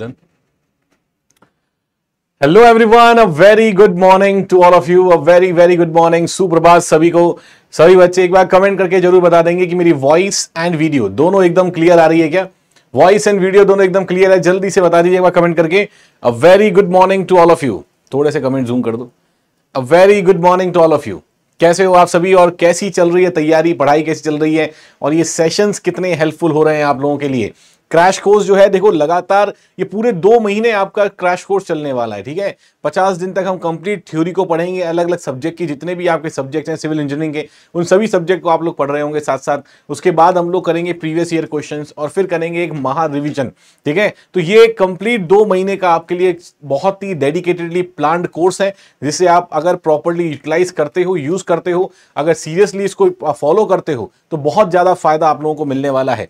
Done. Hello everyone a very good morning to all of you a very very good morning सुप्रभात सभी को सभी बच्चे एक बार कमेंट करके जरूर बता देंगे कि मेरी वॉइस एंड वीडियो दोनों एकदम क्लियर आ रही है क्या वॉइस एंड वीडियो दोनों एकदम क्लियर है जल्दी से बता दीजिए एक बार कमेंट करके a very good morning to all of you थोड़े से कमेंट जूम कर दो a very good morning to all of you कैसे हो आप सभी और कैसी चल रही है तैयारी पढ़ाई कैसी चल रही है और ये सेशंस कितने हेल्पफुल हो रहे हैं आप लोगों के लिए क्रैश कोर्स जो है देखो लगातार ये पूरे दो महीने आपका क्रैश कोर्स चलने वाला है ठीक है पचास दिन तक हम कंप्लीट थ्योरी को पढ़ेंगे अलग अलग सब्जेक्ट की जितने भी आपके सब्जेक्ट हैं सिविल इंजीनियरिंग के उन सभी सब्जेक्ट को आप लोग पढ़ रहे होंगे साथ साथ उसके बाद हम लोग करेंगे प्रीवियस ईयर क्वेश्चन और फिर करेंगे एक महा रिविजन ठीक है तो ये कंप्लीट दो महीने का आपके लिए बहुत ही डेडिकेटेडली प्लान कोर्स है जिसे आप अगर प्रॉपरली यूटिलाइज करते हो यूज करते हो अगर सीरियसली इसको फॉलो करते हो तो बहुत ज्यादा फायदा आप लोगों को मिलने वाला है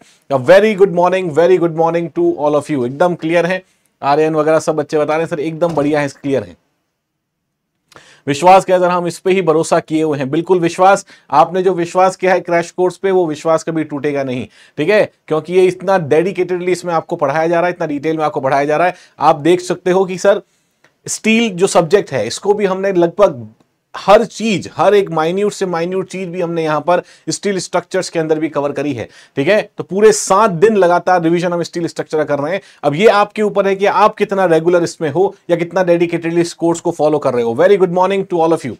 very good morning very good morning to all of you एकदम क्लियर है आर्यन वगैरह सब बच्चे बता रहे हैं सर एकदम बढ़िया है क्लियर है विश्वास क्या सर हम इस पे ही भरोसा किए हुए हैं बिल्कुल विश्वास आपने जो विश्वास किया है क्रैश कोर्स पे वो विश्वास कभी टूटेगा नहीं ठीक है क्योंकि ये इतना डेडिकेटेडली इसमें आपको पढ़ाया जा रहा है इतना डिटेल में आपको पढ़ाया जा रहा है आप देख सकते हो कि सर स्टील जो सब्जेक्ट है इसको भी हमने लगभग हर चीज हर एक माइन्यूट से माइन्यूट चीज भी हमने यहां पर स्टील स्ट्रक्चर्स के अंदर भी कवर करी है ठीक है तो पूरे सात दिन लगातार रिवीजन हम स्टील स्ट्रक्चर कर रहे हैं अब ये आपके ऊपर है कि आप कितना रेगुलर इसमें हो या कितना डेडिकेटेडली इस कोर्स को फॉलो कर रहे हो very good morning to all of you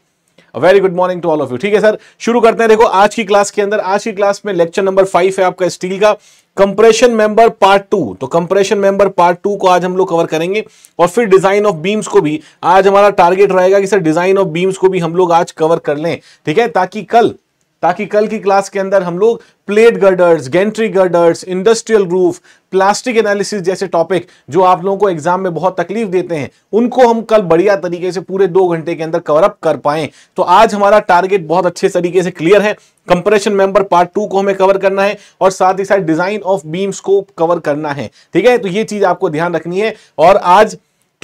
very good morning to all of you ठीक है सर शुरू करते हैं देखो आज की क्लास के अंदर आज की क्लास में लेक्चर नंबर फाइव है आपका स्टील का कंप्रेशन मेंबर पार्ट टू तो कंप्रेशन मेंबर पार्ट टू को आज हम लोग कवर करेंगे और फिर डिजाइन ऑफ बीम्स को भी आज हमारा टारगेट रहेगा कि सर डिजाइन ऑफ बीम्स को भी हम लोग आज कवर कर लें ठीक है ताकि कल ताकि कल की क्लास के अंदर हम लोग plate girders gantry girders industrial roof plastic analysis जैसे टॉपिक जो आप लोगों को एग्जाम में बहुत तकलीफ देते हैं उनको हम कल बढ़िया तरीके से पूरे दो घंटे के अंदर कवरअप कर पाए तो आज हमारा टारगेट बहुत अच्छे तरीके से क्लियर है कंप्रेशन मेंबर पार्ट टू को हमें कवर करना है और साथ ही साथ डिजाइन ऑफ बीम्स को कवर करना है ठीक है तो ये चीज आपको ध्यान रखनी है और आज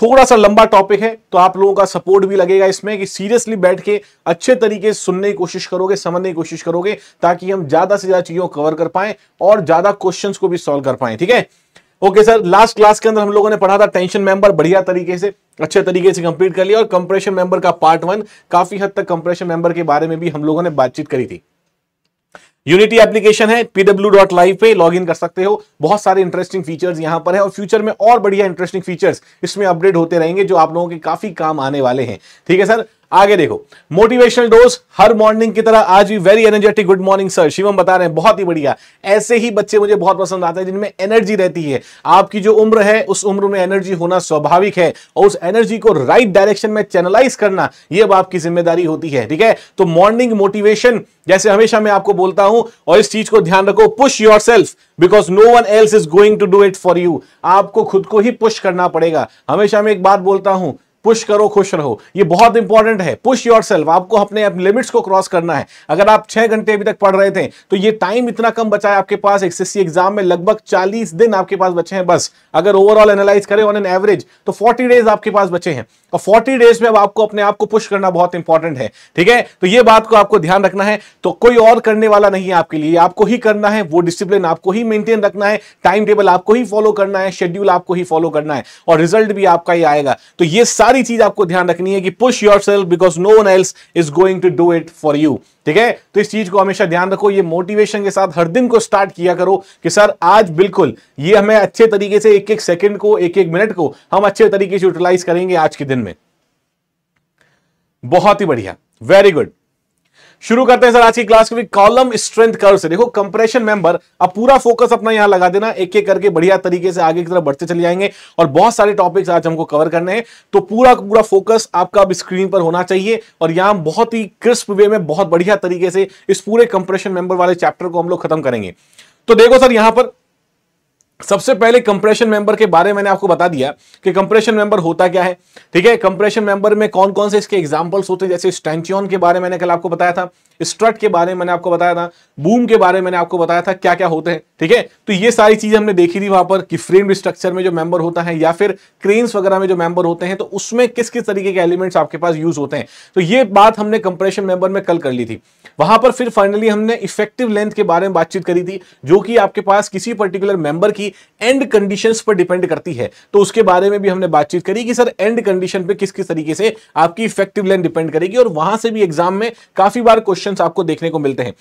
थोड़ा सा लंबा टॉपिक है तो आप लोगों का सपोर्ट भी लगेगा इसमें कि सीरियसली बैठ के अच्छे तरीके से सुनने की कोशिश करोगे समझने की कोशिश करोगे ताकि हम ज्यादा से ज्यादा चीजों को कवर कर पाए और ज्यादा क्वेश्चन को भी सॉल्व कर पाए ठीक है ओके सर लास्ट क्लास के अंदर हम लोगों ने पढ़ा था टेंशन मेंबर बढ़िया तरीके से अच्छे तरीके से कंप्लीट कर लिया और कंप्रेशन मेंबर का पार्ट वन काफी हद तक कंप्रेशन मेंबर के बारे में भी हम लोगों ने बातचीत करी थी यूनिटी एप्लीकेशन है पीडब्ल्यू डॉट लाइव पे लॉग इन कर सकते हो बहुत सारे इंटरेस्टिंग फीचर्स यहाँ पर है और फ्यूचर में और बढ़िया इंटरेस्टिंग फीचर्स इसमें अपडेट होते रहेंगे जो आप लोगों के काफी काम आने वाले हैं ठीक है सर आगे देखो मोटिवेशनल डोज हर मॉर्निंग की तरह आज भी very energetic good morning sir Shivam बता रहे हैं बहुत ही बढ़िया ऐसे ही बच्चे मुझे बहुत पसंद आते हैं जिनमें एनर्जी रहती है आपकी जो उम्र है उस उम्र में एनर्जी होना स्वाभाविक है और उस एनर्जी को राइट डायरेक्शन में चैनलाइज करना यह अब आपकी जिम्मेदारी होती है ठीक है तो मॉर्निंग मोटिवेशन जैसे हमेशा मैं आपको बोलता हूं और इस चीज को ध्यान रखो push yourself because no one else is going to do it for you आपको खुद को ही पुश करना पड़ेगा हमेशा मैं एक बात बोलता हूं पुश करो खुश रहो ये बहुत इंपॉर्टेंट है पुश योर सेल्फ आपको अपने आप लिमिट्स को क्रॉस करना है अगर आप छह घंटे अभी तक पढ़ रहे थे तो ये टाइम इतना कम बचा है आपके पास एक्सएससी एग्जाम में लगभग चालीस दिन आपके पास बचे हैं बस अगर ओवरऑल एनालाइज करें ऑन एन एवरेज तो फोर्टी डेज आपके पास बचे हैं और 40 डेज में अब आपको अपने आप को पुश करना बहुत इंपॉर्टेंट है ठीक है तो ये बात को आपको ध्यान रखना है तो कोई और करने वाला नहीं है आपके लिए आपको ही करना है वो डिसिप्लिन आपको ही मेंटेन रखना है टाइम टेबल आपको ही फॉलो करना है शेड्यूल आपको ही फॉलो करना है और रिजल्ट भी आपका ही आएगा तो ये सारी चीज आपको ध्यान रखनी है कि push yourself because no one else is going to do it for you ठीक है तो इस चीज को हमेशा ध्यान रखो ये मोटिवेशन के साथ हर दिन को स्टार्ट किया करो कि सर आज बिल्कुल ये हमें अच्छे तरीके से एक एक सेकंड को एक एक मिनट को हम अच्छे तरीके से यूटिलाइज करेंगे आज के दिन बहुत ही बढ़िया वेरी गुड शुरू करते हैं सर आज की क्लास के कॉलम स्ट्रेंथ कर्व से देखो कंप्रेशन मेंबर अब पूरा फोकस अपना यहां लगा देना एक एक करके बढ़िया तरीके से आगे की तरफ बढ़ते चले जाएंगे और बहुत सारे टॉपिक्स आज हमको कवर करने हैं तो पूरा पूरा फोकस आपका अब स्क्रीन पर होना चाहिए और यहां बहुत ही क्रिस्प वे में बहुत बढ़िया तरीके से इस पूरे कंप्रेशन मेंबर वाले चैप्टर को हम लोग खत्म करेंगे तो देखो सर यहां पर सबसे पहले कंप्रेशन मेंबर के बारे में मैंने आपको बता दिया कि कंप्रेशन मेंबर होता क्या है ठीक है कंप्रेशन मेंबर में कौन कौन से इसके एग्जांपल्स होते हैं जैसे स्टैंचियन के बारे में मैंने कल आपको बताया था स्ट्रट के बारे में मैंने आपको बताया था बूम के बारे में मैंने आपको बताया था क्या क्या होते हैं ठीक है तो ये सारी चीजें हमने देखी थी वहां पर कि फ्रेम स्ट्रक्चर में जो मेंबर होता है या फिर क्रेन्स वगैरह में जो मेंबर होते हैं तो उसमें किस किस तरीके के एलिमेंट्स आपके पास यूज होते हैं तो ये बात हमने कंप्रेशन मेंबर में कल कर ली थी वहां पर फिर फाइनली हमने इफेक्टिव लेंथ के बारे में बातचीत करी थी जो कि आपके पास किसी पर्टिकुलर मेंबर की एंड कंडीशन पर डिपेंड करती है तो उसके बारे में भी हमने बातचीत करी कि सर एंड कंडीशन पर किस किस तरीके से आपकी इफेक्टिव लेंथ डिपेंड करेगी और वहां से भी एग्जाम में काफी बार क्वेश्चन क्वेश्चन आपको देखने को मिलते हैं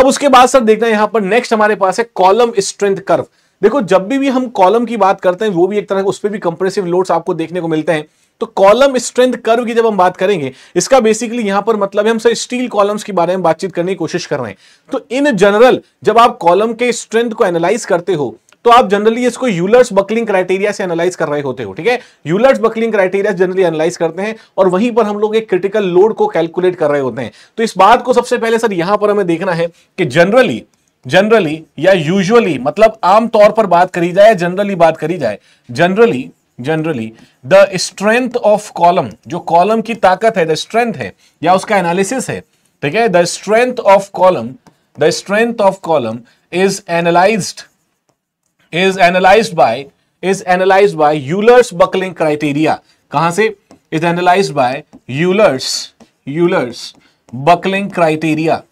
अब उसके बाद सर देखते हैं यहाँ पर नेक्स्ट हमारे पास है कॉलम स्ट्रेंथ कर्व देखो जब भी भी हम कॉलम की बात करते हैं वो भी एक तरह उस पर भी कंप्रेसिव लोड्स आपको देखने को मिलते हैं तो कॉलम स्ट्रेंथ कर्व की जब हम बात करेंगे इसका बेसिकली यहां पर मतलब है हम सर स्टील कॉलम्स के बारे में बातचीत करने की कोशिश कर रहे हैं तो इन जनरल जब आप कॉलम के स्ट्रेंथ को एनालाइज करते हो तो आप जनरली इसको यूलर्स बकलिंग क्राइटेरिया से एनालाइज कर रहे होते हो ठीक है Euler's buckling criteria generally analyse करते हैं और वहीं पर हम लोग एक क्रिटिकल लोड को कैलकुलेट कर रहे होते हैं तो इस बात को सबसे पहले सर यहां पर हमें देखना है कि जनरली जनरली या यूजली मतलब आमतौर पर बात करी जाए जनरली बात करी जाए generally generally the strength of column जो कॉलम की ताकत है द स्ट्रेंथ है या उसका एनालिसिस है ठीक है the strength of column the strength of column is analysed is analyse by is analyse by Euler's buckling criteria कहां से is analyse by Euler's Euler's buckling criteria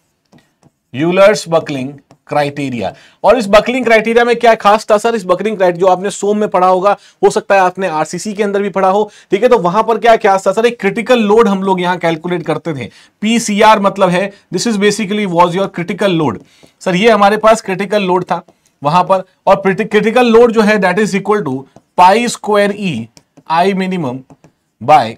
Euler's buckling criteria और इस बकलिंग क्राइटेरिया में क्या खास था sir इस buckling जो आपने सोम में पढ़ा होगा हो सकता है आपने आरसीसी के अंदर भी पढ़ा हो ठीक है तो वहां पर क्या क्या था सर एक क्रिटिकल लोड हम लोग यहां कैलकुलेट करते थे पीसीआर मतलब है this is basically was your critical load sir ये हमारे पास क्रिटिकल लोड था वहां पर और क्रिटिकल लोड जो है that is equal to pi square E I minimum by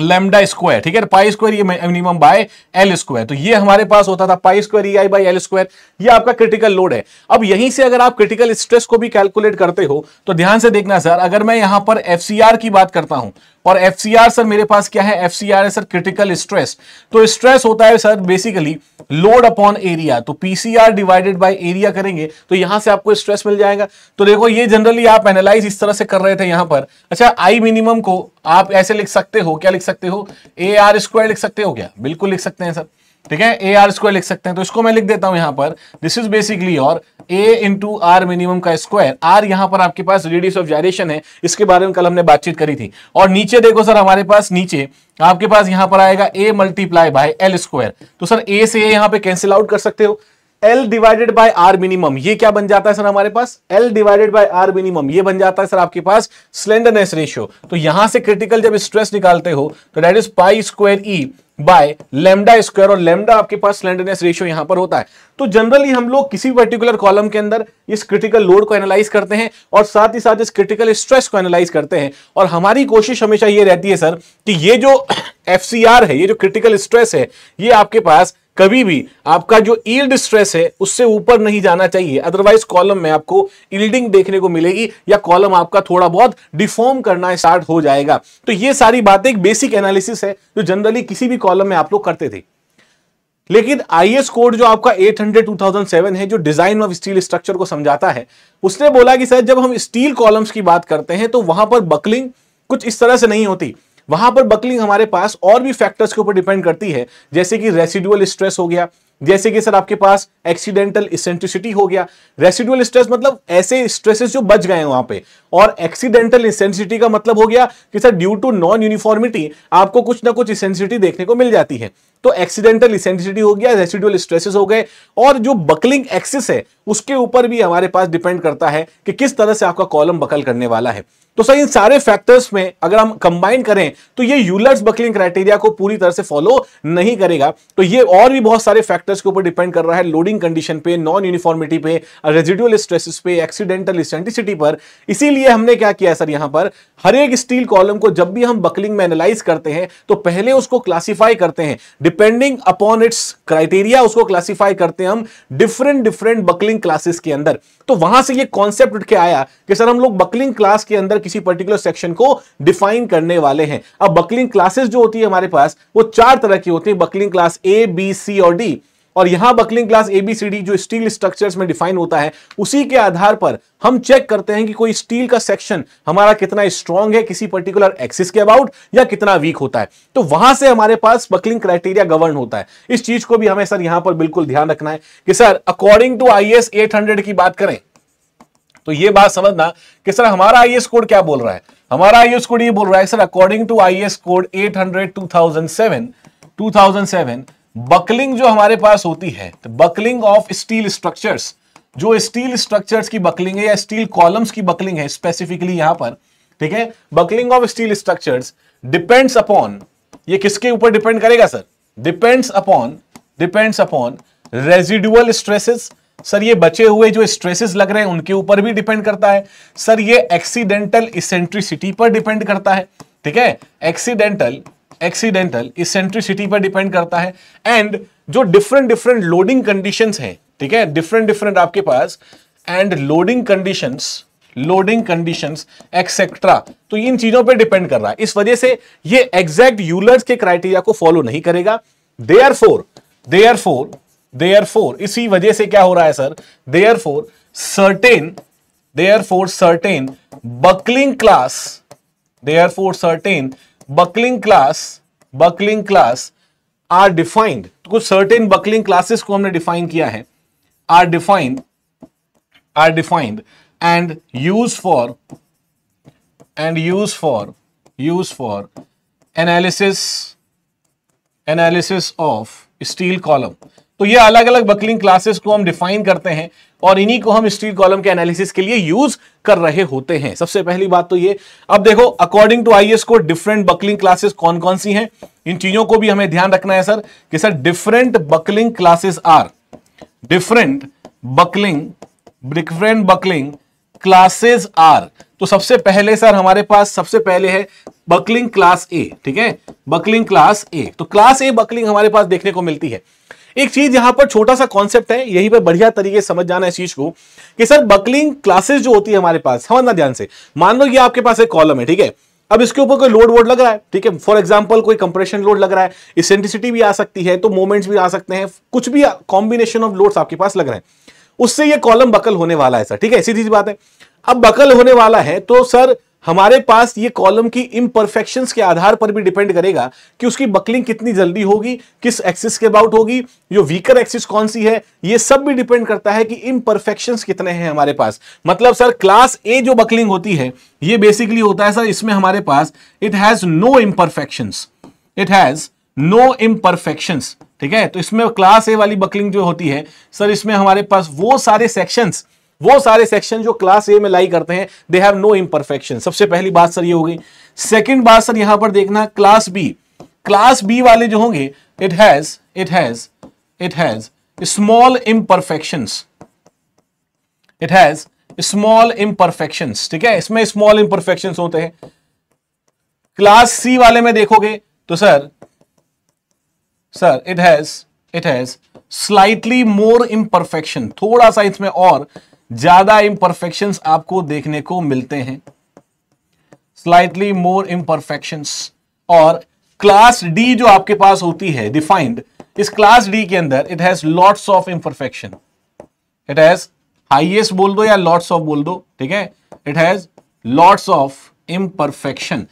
lambda square ठीक है पाई स्क्वायर ये मिनिमम बाय एल स्क्वायर तो ये हमारे पास होता था pi square E I by L square ये आपका क्रिटिकल लोड है अब यहीं से अगर आप क्रिटिकल स्ट्रेस को भी कैलकुलेट करते हो तो ध्यान से देखना सर अगर मैं यहां पर एफ की बात करता हूं और एफ सर मेरे पास क्या है एफ है सर क्रिटिकल स्ट्रेस तो स्ट्रेस होता है sir basically load upon area तो पीसीआर डिवाइडेड बाय एरिया करेंगे तो यहां से आपको स्ट्रेस मिल जाएगा तो देखो ये जनरली आप एनालाइज इस तरह से कर रहे थे यहां पर अच्छा आई मिनिमम को आप ऐसे लिख सकते हो क्या लिख सकते हो ए आर स्क्वायर लिख सकते हो क्या बिल्कुल लिख सकते हैं सर ठीक है ए आर स्क्वायर लिख सकते हैं तो इसको मैं लिख देता हूं यहां पर दिस इज बेसिकली और ए इंटू आर मिनिमम का स्क्वायर आर यहां पर आपके पास रेडियस ऑफ जायरेशन है इसके बारे में कल हमने बातचीत करी थी और नीचे देखो सर हमारे पास नीचे आपके पास यहां पर आएगा A multiply by L square तो सर ए से ए यहां पे कैंसिल आउट कर सकते हो L divided by R minimum ये क्या बन जाता है सर हमारे पास L divided by R minimum ये बन जाता है सर आपके पास स्लेंडरनेस रेशियो तो यहां से क्रिटिकल जब स्ट्रेस निकालते हो तो that is pi square E by lambda square और लेमडा आपके पास स्लेंडरनेस रेशियो यहां पर होता है तो जनरली हम लोग किसी पर्टिकुलर कॉलम के अंदर इस क्रिटिकल लोड को एनालाइज करते हैं और साथ ही साथ इस क्रिटिकल स्ट्रेस को एनालाइज करते हैं और हमारी कोशिश हमेशा ये रहती है सर कि ये जो एफ है ये जो क्रिटिकल स्ट्रेस है ये आपके पास कभी भी आपका जो ईल्ड स्ट्रेस है उससे ऊपर नहीं जाना चाहिए अदरवाइज कॉलम में आपको ईल्डिंग देखने को मिलेगी या कॉलम आपका थोड़ा बहुत डिफॉर्म करना स्टार्ट हो जाएगा तो ये सारी बातें एक बेसिक एनालिसिस है जो जनरली किसी भी कॉलम में आप लोग करते थे लेकिन आईएस कोड जो आपका 800 2007 है जो डिजाइन ऑफ स्टील स्ट्रक्चर को समझाता है उसने बोला कि सर जब हम स्टील कॉलम्स की बात करते हैं तो वहां पर बकलिंग कुछ इस तरह से नहीं होती वहां पर बकलिंग हमारे पास और भी फैक्टर्स के ऊपर डिपेंड करती है जैसे कि रेसिडुअल स्ट्रेस हो गया जैसे कि सर आपके पास एक्सीडेंटल इसेंट्रिसिटी हो गया रेसिडुअल स्ट्रेस मतलब ऐसे स्ट्रेसेस जो बच गए हैं वहां पे और एक्सीडेंटल इंसेंसिटी का मतलब हो गया कि sir due to non uniformity आपको कुछ ना कुछ इसेंसिटी देखने को मिल जाती है तो एक्सीडेंटल इसेंसिटी हो गया रेसिडुअल स्ट्रेसेस हो गए और जो बकलिंग एक्सिस है उसके ऊपर भी हमारे पास डिपेंड करता है कि किस तरह से आपका कॉलम बकल करने वाला है तो सर इन सारे फैक्टर्स में अगर हम कंबाइन करें तो ये यूलर्स बकलिंग क्राइटेरिया को पूरी तरह से फॉलो नहीं करेगा तो ये और भी बहुत सारे फैक्टर्स के ऊपर डिपेंड कर रहा है लोडिंग कंडीशन पे नॉन यूनिफॉर्मिटी पे रेजिडुअल स्ट्रेसेस पे एक्सीडेंटल इंसेंटिसिटी पर इसीलिए लिए हमने क्या किया सर यहां पर हर एक स्टील कॉलम को जब भी हम बकलिंग में एनालाइज करते हैं तो पहले उसको क्लासिफाई करते हैं डिपेंडिंग अपॉन इट्स क्राइटेरिया उसको क्लासिफाई करते हैं हम डिफरेंट डिफरेंट बकलिंग क्लासेस के अंदर तो वहां से ये कॉन्सेप्ट उठ के आया कि सर हम लोग बकलिंग क्लास के अंदर किसी पर्टिकुलर सेक्शन को डिफाइन करने वाले हैं अब बकलिंग क्लासेस जो होती है हमारे पास वो चार तरह की होती है buckling class A B C और डी और यहां बकलिंग क्लास एबीसीडी जो स्टील स्ट्रक्चर्स में डिफाइन होता है उसी के आधार पर हम चेक करते हैं कि कोई स्टील का सेक्शन हमारा कितना स्ट्रांग है किसी पर्टिकुलर एक्सिस के अबाउट या कितना वीक होता है तो वहां से हमारे पास बकलिंग क्राइटेरिया गवर्न होता है इस चीज को भी हमें सर यहां पर बिल्कुल ध्यान रखना है कि sir according to I S की बात करें तो ये बात समझना कि सर हमारा आई कोड क्या बोल रहा है हमारा आई कोड ये बोल रहा है sir according to I code eight hundred two thousand seven thousand seven buckling जो हमारे पास होती है तो बकलिंग ऑफ स्टील स्ट्रक्चर्स जो स्टील स्ट्रक्चर्स की बकलिंग है या स्टील कॉलम्स की बकलिंग है स्पेसिफिकली यहां पर ठीक है buckling of steel structures depends upon ये किसके ऊपर डिपेंड करेगा sir depends upon depends upon residual stresses sir ये बचे हुए जो स्ट्रेसेस लग रहे हैं उनके ऊपर भी डिपेंड करता है सर ये एक्सीडेंटल इसेंट्रिसिटी पर डिपेंड करता है ठीक है एक्सीडेंटल एक्सीडेंटल इसेंट्रिसिटी पर डिपेंड करता है एंड जो डिफरेंट डिफरेंट लोडिंग कंडीशन है ठीक है डिफरेंट डिफरेंट आपके पास and loading condition loading conditions etcetera तो इन चीजों पर डिपेंड कर रहा है इस वजह से ये एग्जैक्ट यूलर्स के क्राइटेरिया को फॉलो नहीं करेगा they are for they are for they are for इसी वजह से क्या हो रहा है sir they are for certain they are for certain buckling class they are for certain buckling class buckling class are defined कुछ सर्टेन बकलिंग क्लासेस को हमने डिफाइन किया है are defined are defined and use for and use for use for analysis analysis of steel column तो ये अलग अलग buckling classes को हम डिफाइन करते हैं और इन्हीं को हम स्ट्रीट कॉलम के एनालिसिस के लिए यूज कर रहे होते हैं सबसे पहली बात तो ये अब देखो अकॉर्डिंग टू आई को डिफरेंट बकलिंग क्लासेस कौन कौन सी हैं इन चीजों को भी हमें ध्यान रखना है सर कि sir different buckling classes are different buckling different buckling classes are तो सबसे पहले सर हमारे पास सबसे पहले है बकलिंग क्लास ए ठीक है बकलिंग क्लास ए तो क्लास ए बकलिंग हमारे पास देखने को मिलती है एक चीज यहां पर छोटा सा कॉन्सेप्ट है यही पर बढ़िया तरीके से समझ जाना है इस चीज को कि सर बकलिंग क्लासेस जो होती है हमारे पास समझना ध्यान से मान लो ये आपके पास एक कॉलम है ठीक है अब इसके ऊपर कोई लोड वोड लग रहा है ठीक है फॉर एग्जाम्पल कोई कंप्रेशन लोड लग रहा है इसेंट्रिसिटी भी आ सकती है तो मोमेंट्स भी आ सकते हैं कुछ भी कॉम्बिनेशन ऑफ लोड्स आपके पास लग रहे हैं उससे ये कॉलम बकल होने वाला है सर ठीक है सीधी सी बात है अब बकल होने वाला है तो सर हमारे पास ये कॉलम की इम्परफेक्शंस के आधार पर भी डिपेंड करेगा कि उसकी बकलिंग कितनी जल्दी होगी किस एक्सिस के अबाउट होगी जो वीकर एक्सिस कौन सी है ये सब भी डिपेंड करता है कि इम्परफेक्शंस कितने हैं हमारे पास मतलब सर क्लास ए जो बकलिंग होती है ये बेसिकली होता है सर इसमें हमारे पास it has no imperfection it has no imperfection ठीक है तो इसमें क्लास ए वाली बकलिंग जो होती है सर इसमें हमारे पास वो सारे सेक्शंस वो सारे सेक्शन जो क्लास ए में लाई करते हैं दे हैव नो इम्परफेक्शन सबसे पहली बात सर ये हो गई सेकेंड बात सर यहां पर देखना क्लास बी क्लास बी वाले जो होंगे it has it has it has small imperfection it has small imperfections ठीक है इसमें स्मॉल इम्परफेक्शन होते हैं क्लास सी वाले में देखोगे तो sir sir it has it has slightly more imperfection थोड़ा सा इसमें और ज्यादा इम्परफेक्शंस आपको देखने को मिलते हैं स्लाइटली मोर इम्परफेक्शन और क्लास डी जो आपके पास होती है डिफाइंड इस क्लास डी के अंदर it has lots of imperfection it has highest बोल दो या लॉट्स ऑफ बोल दो ठीक है it has lots of imperfection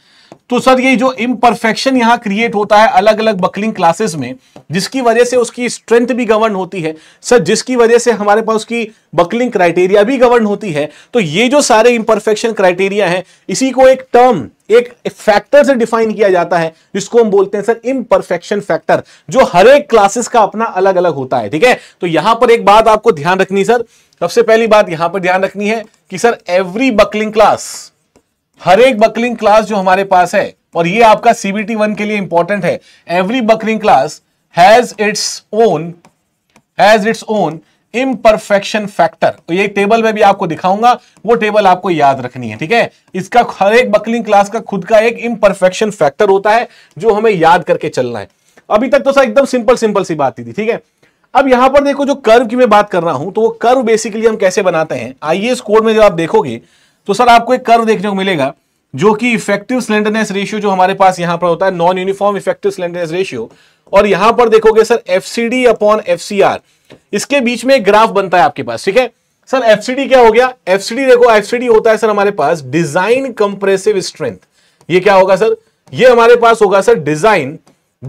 तो सर ये जो इम्परफेक्शन यहां क्रिएट होता है अलग अलग बकलिंग क्लासेस में जिसकी वजह से उसकी स्ट्रेंथ भी गवर्न होती है सर जिसकी वजह से हमारे पास उसकी बकलिंग क्राइटेरिया भी गवर्न होती है तो ये जो सारे इम्परफेक्शन क्राइटेरिया है इसी को एक टर्म एक फैक्टर से डिफाइन किया जाता है जिसको हम बोलते हैं सर इम्परफेक्शन फैक्टर जो हर एक क्लासेस का अपना अलग अलग होता है ठीक है तो यहां पर एक बात आपको ध्यान रखनी सर सबसे पहली बात यहां पर ध्यान रखनी है कि सर एवरी बकलिंग क्लास हर एक बकलिंग क्लास जो हमारे पास है और ये आपका सीबीटी वन के लिए इंपॉर्टेंट है every buckling class has its own has its own imperfection factor ये टेबल में भी आपको दिखाऊंगा वो टेबल आपको याद रखनी है ठीक है इसका हर एक बकलिंग क्लास का खुद का एक इम्परफेक्शन फैक्टर होता है जो हमें याद करके चलना है अभी तक तो सर एकदम सिंपल सिंपल सी बात थी ठीक है अब यहां पर देखो जो कर्व की मैं बात कर रहा हूं तो वो कर्व बेसिकली हम कैसे बनाते हैं आईएएस कोड में जब आप देखोगे तो सर आपको एक कर्व देखने को मिलेगा जो कि इफेक्टिव स्लेंडरनेस रेशियो जो हमारे पास यहां पर होता है non uniform effective slenderness ratio और यहां पर देखोगे सर एफसीडी अपॉन एफसीआर इसके बीच में एक ग्राफ बनता है आपके पास ठीक है सर एफसीडी क्या हो गया एफसीडी देखो एफसीडी होता है सर हमारे पास डिजाइन कंप्रेसिव स्ट्रेंथ ये क्या होगा सर ये हमारे पास होगा sir design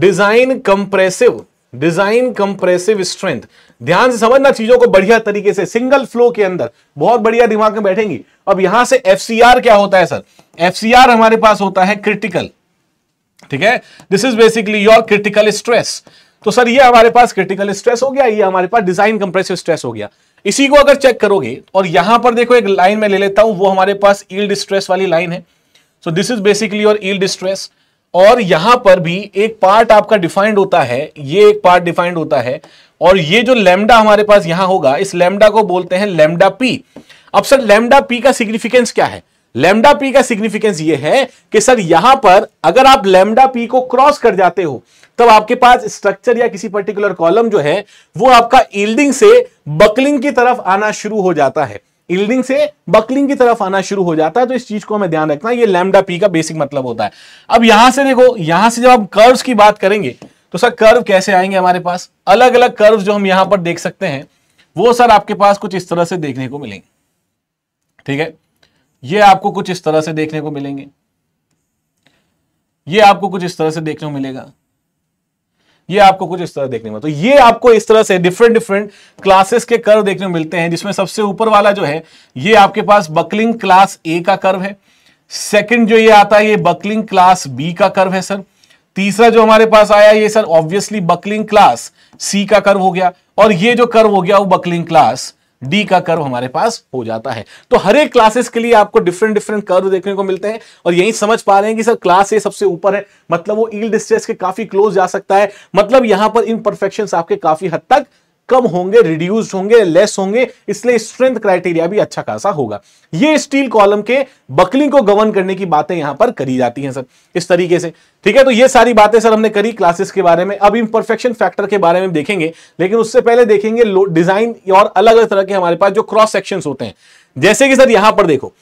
design compressive design compressive strength ध्यान से समझना चीजों को बढ़िया तरीके से सिंगल फ्लो के अंदर बहुत बढ़िया दिमाग में बैठेंगी अब यहां से एफसीआर क्या होता है सर एफसीआर हमारे पास होता है क्रिटिकल ठीक है this is basically your critical stress तो सर ये हमारे पास क्रिटिकल स्ट्रेस हो गया ये हमारे पास डिजाइन कंप्रेसिव स्ट्रेस हो गया इसी को अगर चेक करोगे और यहां पर देखो एक लाइन में ले लेता हूं वो हमारे पास ईल्ड स्ट्रेस वाली लाइन है so this is basically your yield stress और यहां पर भी एक पार्ट आपका डिफाइंड होता है ये एक पार्ट डिफाइंड होता है और ये जो लेमडा हमारे पास यहां होगा इस लेमडा को बोलते हैं लेमडा पी अब सर लेमडा पी का सिग्निफिकेंस क्या है लेमडा पी का सिग्निफिकेंस ये है कि सर यहां पर अगर आप लेमडा पी को क्रॉस कर जाते हो तब आपके पास स्ट्रक्चर या किसी पर्टिकुलर कॉलम जो है वो आपका ईल्डिंग से बकलिंग की तरफ आना शुरू हो जाता है इल्डिंग से बकलिंग की तरफ आना शुरू हो जाता है तो इस चीज को हमें ध्यान रखना ये लैमडा पी का बेसिक मतलब होता है अब यहां से देखो यहां से जब आप कर्व की बात करेंगे तो सर कर्व कैसे आएंगे हमारे पास अलग अलग कर्व जो हम यहां पर देख सकते हैं वो सर आपके पास कुछ इस तरह से देखने को मिलेंगे ठीक है ये आपको कुछ इस तरह से देखने को मिलेंगे ये आपको कुछ इस तरह से देखने को मिलेगा ये आपको कुछ इस तरह देखने में तो ये आपको इस तरह से डिफरेंट डिफरेंट क्लासेस के कर्व देखने में मिलते हैं जिसमें सबसे ऊपर वाला जो है ये आपके पास बकलिंग क्लास ए का कर्व है सेकंड जो ये आता है ये बकलिंग क्लास बी का कर्व है सर तीसरा जो हमारे पास आया ये sir obviously buckling class C का कर्व हो गया और ये जो कर्व हो गया वो बकलिंग क्लास डी का कर्व हमारे पास हो जाता है तो हर एक क्लासेस के लिए आपको डिफरेंट डिफरेंट कर्व देखने को मिलते हैं और यही समझ पा रहे हैं कि सर क्लास ए सबसे ऊपर है मतलब वो ईल डिस्ट्रेस के काफी क्लोज जा सकता है मतलब यहां पर इन परफेक्शन आपके काफी हद तक कम होंगे रिड्यूस होंगे लेस होंगे इसलिए स्ट्रेंथ क्राइटेरिया भी अच्छा खासा होगा ये स्टील कॉलम के बकलिंग को गवर्न करने की बातें यहां पर करी जाती हैं सर इस तरीके से ठीक है तो ये सारी बातें सर हमने करी क्लासेस के बारे में अब इम्परफेक्शन फैक्टर के बारे में देखेंगे लेकिन उससे पहले देखेंगे डिजाइन और अलग अलग तरह के हमारे पास जो क्रॉस सेक्शन होते हैं जैसे कि सर यहां पर देखो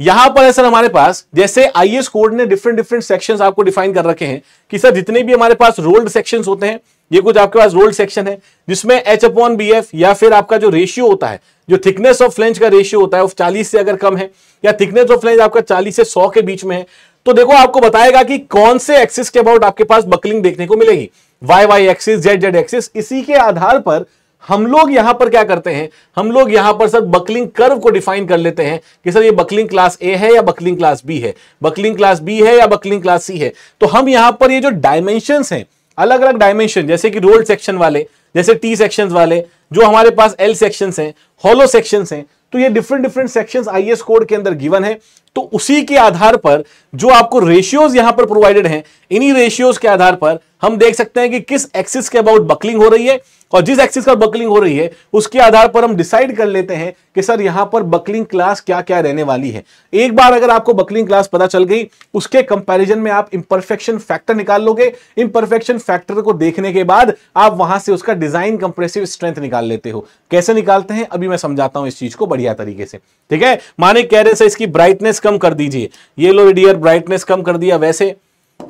यहां पर है सर हमारे पास जैसे आईएस कोड ने डिफरेंट डिफरेंट सेक्शंस आपको डिफाइन कर रखे हैं कि सर जितने भी हमारे पास रोल्ड सेक्शंस होते हैं ये कुछ आपके पास रोल्ड सेक्शन है जिसमें एच अपॉन बी एफ या फिर आपका जो रेशियो होता है जो थिकनेस ऑफ फ्लेंज का रेशियो होता है वो 40 से अगर कम है या थिकनेस ऑफ फ्लेंज आपका 40 से 100 के बीच में है तो देखो आपको बताएगा कि कौन से एक्सिस के अबाउट आपके पास बकलिंग देखने को मिलेगी Y Y axis Z Z axis इसी के आधार पर हम लोग यहां पर क्या करते हैं हम लोग यहां पर सर बकलिंग कर्व को डिफाइन कर लेते हैं कि सर ये बकलिंग क्लास ए है या बकलिंग क्लास बी है बकलिंग क्लास बी है या बकलिंग क्लास सी है तो हम यहां पर ये जो डायमेंशन हैं अलग अलग डायमेंशन जैसे कि रोल्ड सेक्शन वाले जैसे टी सेक्शंस वाले जो हमारे पास एल सेक्शंस हैं हॉलो सेक्शंस हैं तो ये different different sections IAS code के अंदर गिवन है तो उसी के आधार पर जो आपको रेशियोज यहां पर प्रोवाइडेड हैं इन्हीं रेशियोज के आधार पर हम देख सकते हैं कि किस एक्सिस के अबाउट बकलिंग हो रही है और जिस एक्सिस पर बकलिंग हो रही है उसके आधार पर हम डिसाइड कर लेते हैं कि सर यहां पर बकलिंग क्लास क्या क्या रहने वाली है एक बार अगर आपको बकलिंग क्लास पता चल गई उसके कंपैरिजन में आप इम्परफेक्शन फैक्टर निकाल लोगे इम्परफेक्शन फैक्टर को देखने के बाद आप वहां से उसका डिजाइन कंप्रेसिव स्ट्रेंथ निकाल लेते हो कैसे निकालते हैं अभी मैं समझाता हूं इस चीज को बढ़िया तरीके से ठीक है माने कह रहे इसकी ब्राइटनेस कम कर दीजिए ये लो डियर ब्राइटनेस कम कर दिया वैसे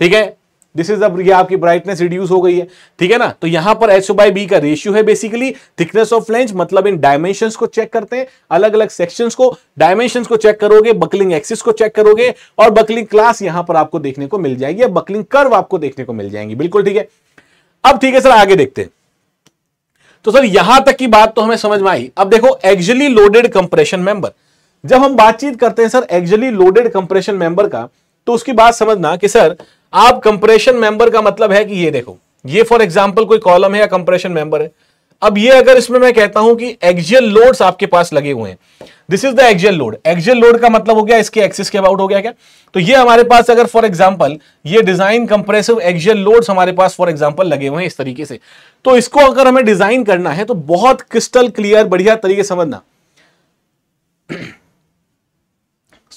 ठीक है दिस इज अब ये आपकी ब्राइटनेस रिड्यूस हो गई है ठीक है ना तो यहां पर एच बाई बी का रेशियो है बेसिकली थिकनेस ऑफ लेंस मतलब इन डायमेंशन को चेक करते हैं अलग अलग सेक्शन को डायमेंशन को चेक करोगे बकलिंग एक्सिस को चेक करोगे और बकलिंग क्लास यहां पर आपको देखने को मिल जाएगी बकलिंग कर्व आपको देखने को मिल जाएंगी बिल्कुल ठीक है अब ठीक है सर आगे देखते हैं तो सर यहां तक की बात तो हमें समझ में आई अब देखो एक्चुअली लोडेड कंप्रेशन मेंबर जब हम बातचीत करते हैं sir actually loaded compression member का तो उसकी बात समझना कि सर आप कंप्रेशन मेंबर का मतलब है कि ये देखो ये फॉर एग्जांपल कोई कॉलम है या कंप्रेशन मेंबर है अब ये अगर इसमें मैं कहता हूं कि एक्जियल लोड्स आपके पास लगे हुए हैं this is the axial load axial load का मतलब हो गया इसके एक्सिस के अबाउट हो गया क्या तो ये हमारे पास अगर फॉर एग्जाम्पल ये डिजाइन कंप्रेसिव एक्जियल लोड्स हमारे पास फॉर एग्जाम्पल लगे हुए हैं इस तरीके से तो इसको अगर हमें डिजाइन करना है तो बहुत क्रिस्टल क्लियर बढ़िया तरीके समझना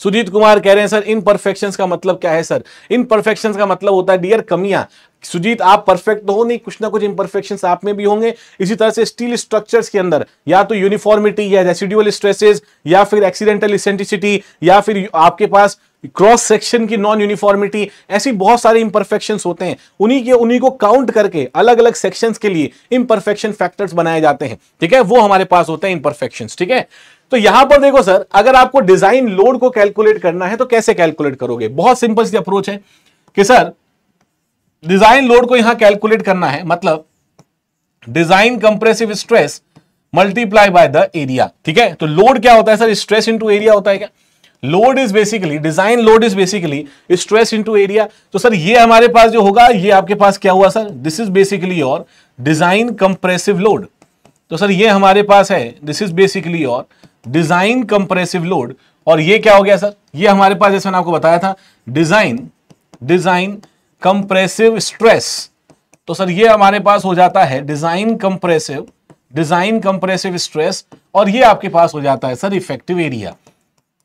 सुजीत कुमार कह रहे हैं सर इन परफेक्शन का मतलब क्या है सर इन परफेक्शन का मतलब होता है डियर कमियां सुजीत आप परफेक्ट तो हो नहीं कुछ ना कुछ इम्परफेक्शन आप में भी होंगे इसी तरह से स्टील स्ट्रक्चर्स के अंदर या तो यूनिफॉर्मिटी या रेसिड्यूअल स्ट्रेसेस या फिर एक्सीडेंटल इसेंटिसिटी या फिर आपके पास क्रॉस सेक्शन की नॉन यूनिफॉर्मिटी ऐसी बहुत सारे इम्परफेक्शंस होते हैं उन्हीं के उन्हीं को काउंट करके अलग अलग सेक्शंस के लिए इम्परफेक्शन फैक्टर्स बनाए जाते हैं ठीक है वो हमारे पास होते हैं इंपरफेक्शन ठीक है तो यहां पर देखो सर अगर आपको डिजाइन लोड को कैलकुलेट करना है तो कैसे कैलकुलेट करोगे बहुत सिंपल सी अप्रोच है कि सर डिजाइन लोड को यहां कैलकुलेट करना है मतलब design compressive stress multiply by the area ठीक है तो लोड क्या होता है सर स्ट्रेस इंटू एरिया होता है क्या load is basically design load is basically stress into area तो सर ये हमारे पास जो होगा ये आपके पास क्या हुआ सर दिस इज बेसिकली और डिजाइन कंप्रेसिव लोड तो सर ये हमारे पास है दिस इज बेसिकली और डिजाइन कंप्रेसिव लोड और ये क्या हो गया सर ये हमारे पास जैसे मैंने आपको बताया था डिजाइन डिजाइन कंप्रेसिव स्ट्रेस तो सर ये हमारे पास हो जाता है design compressive design compressive stress और ये आपके पास हो जाता है sir effective area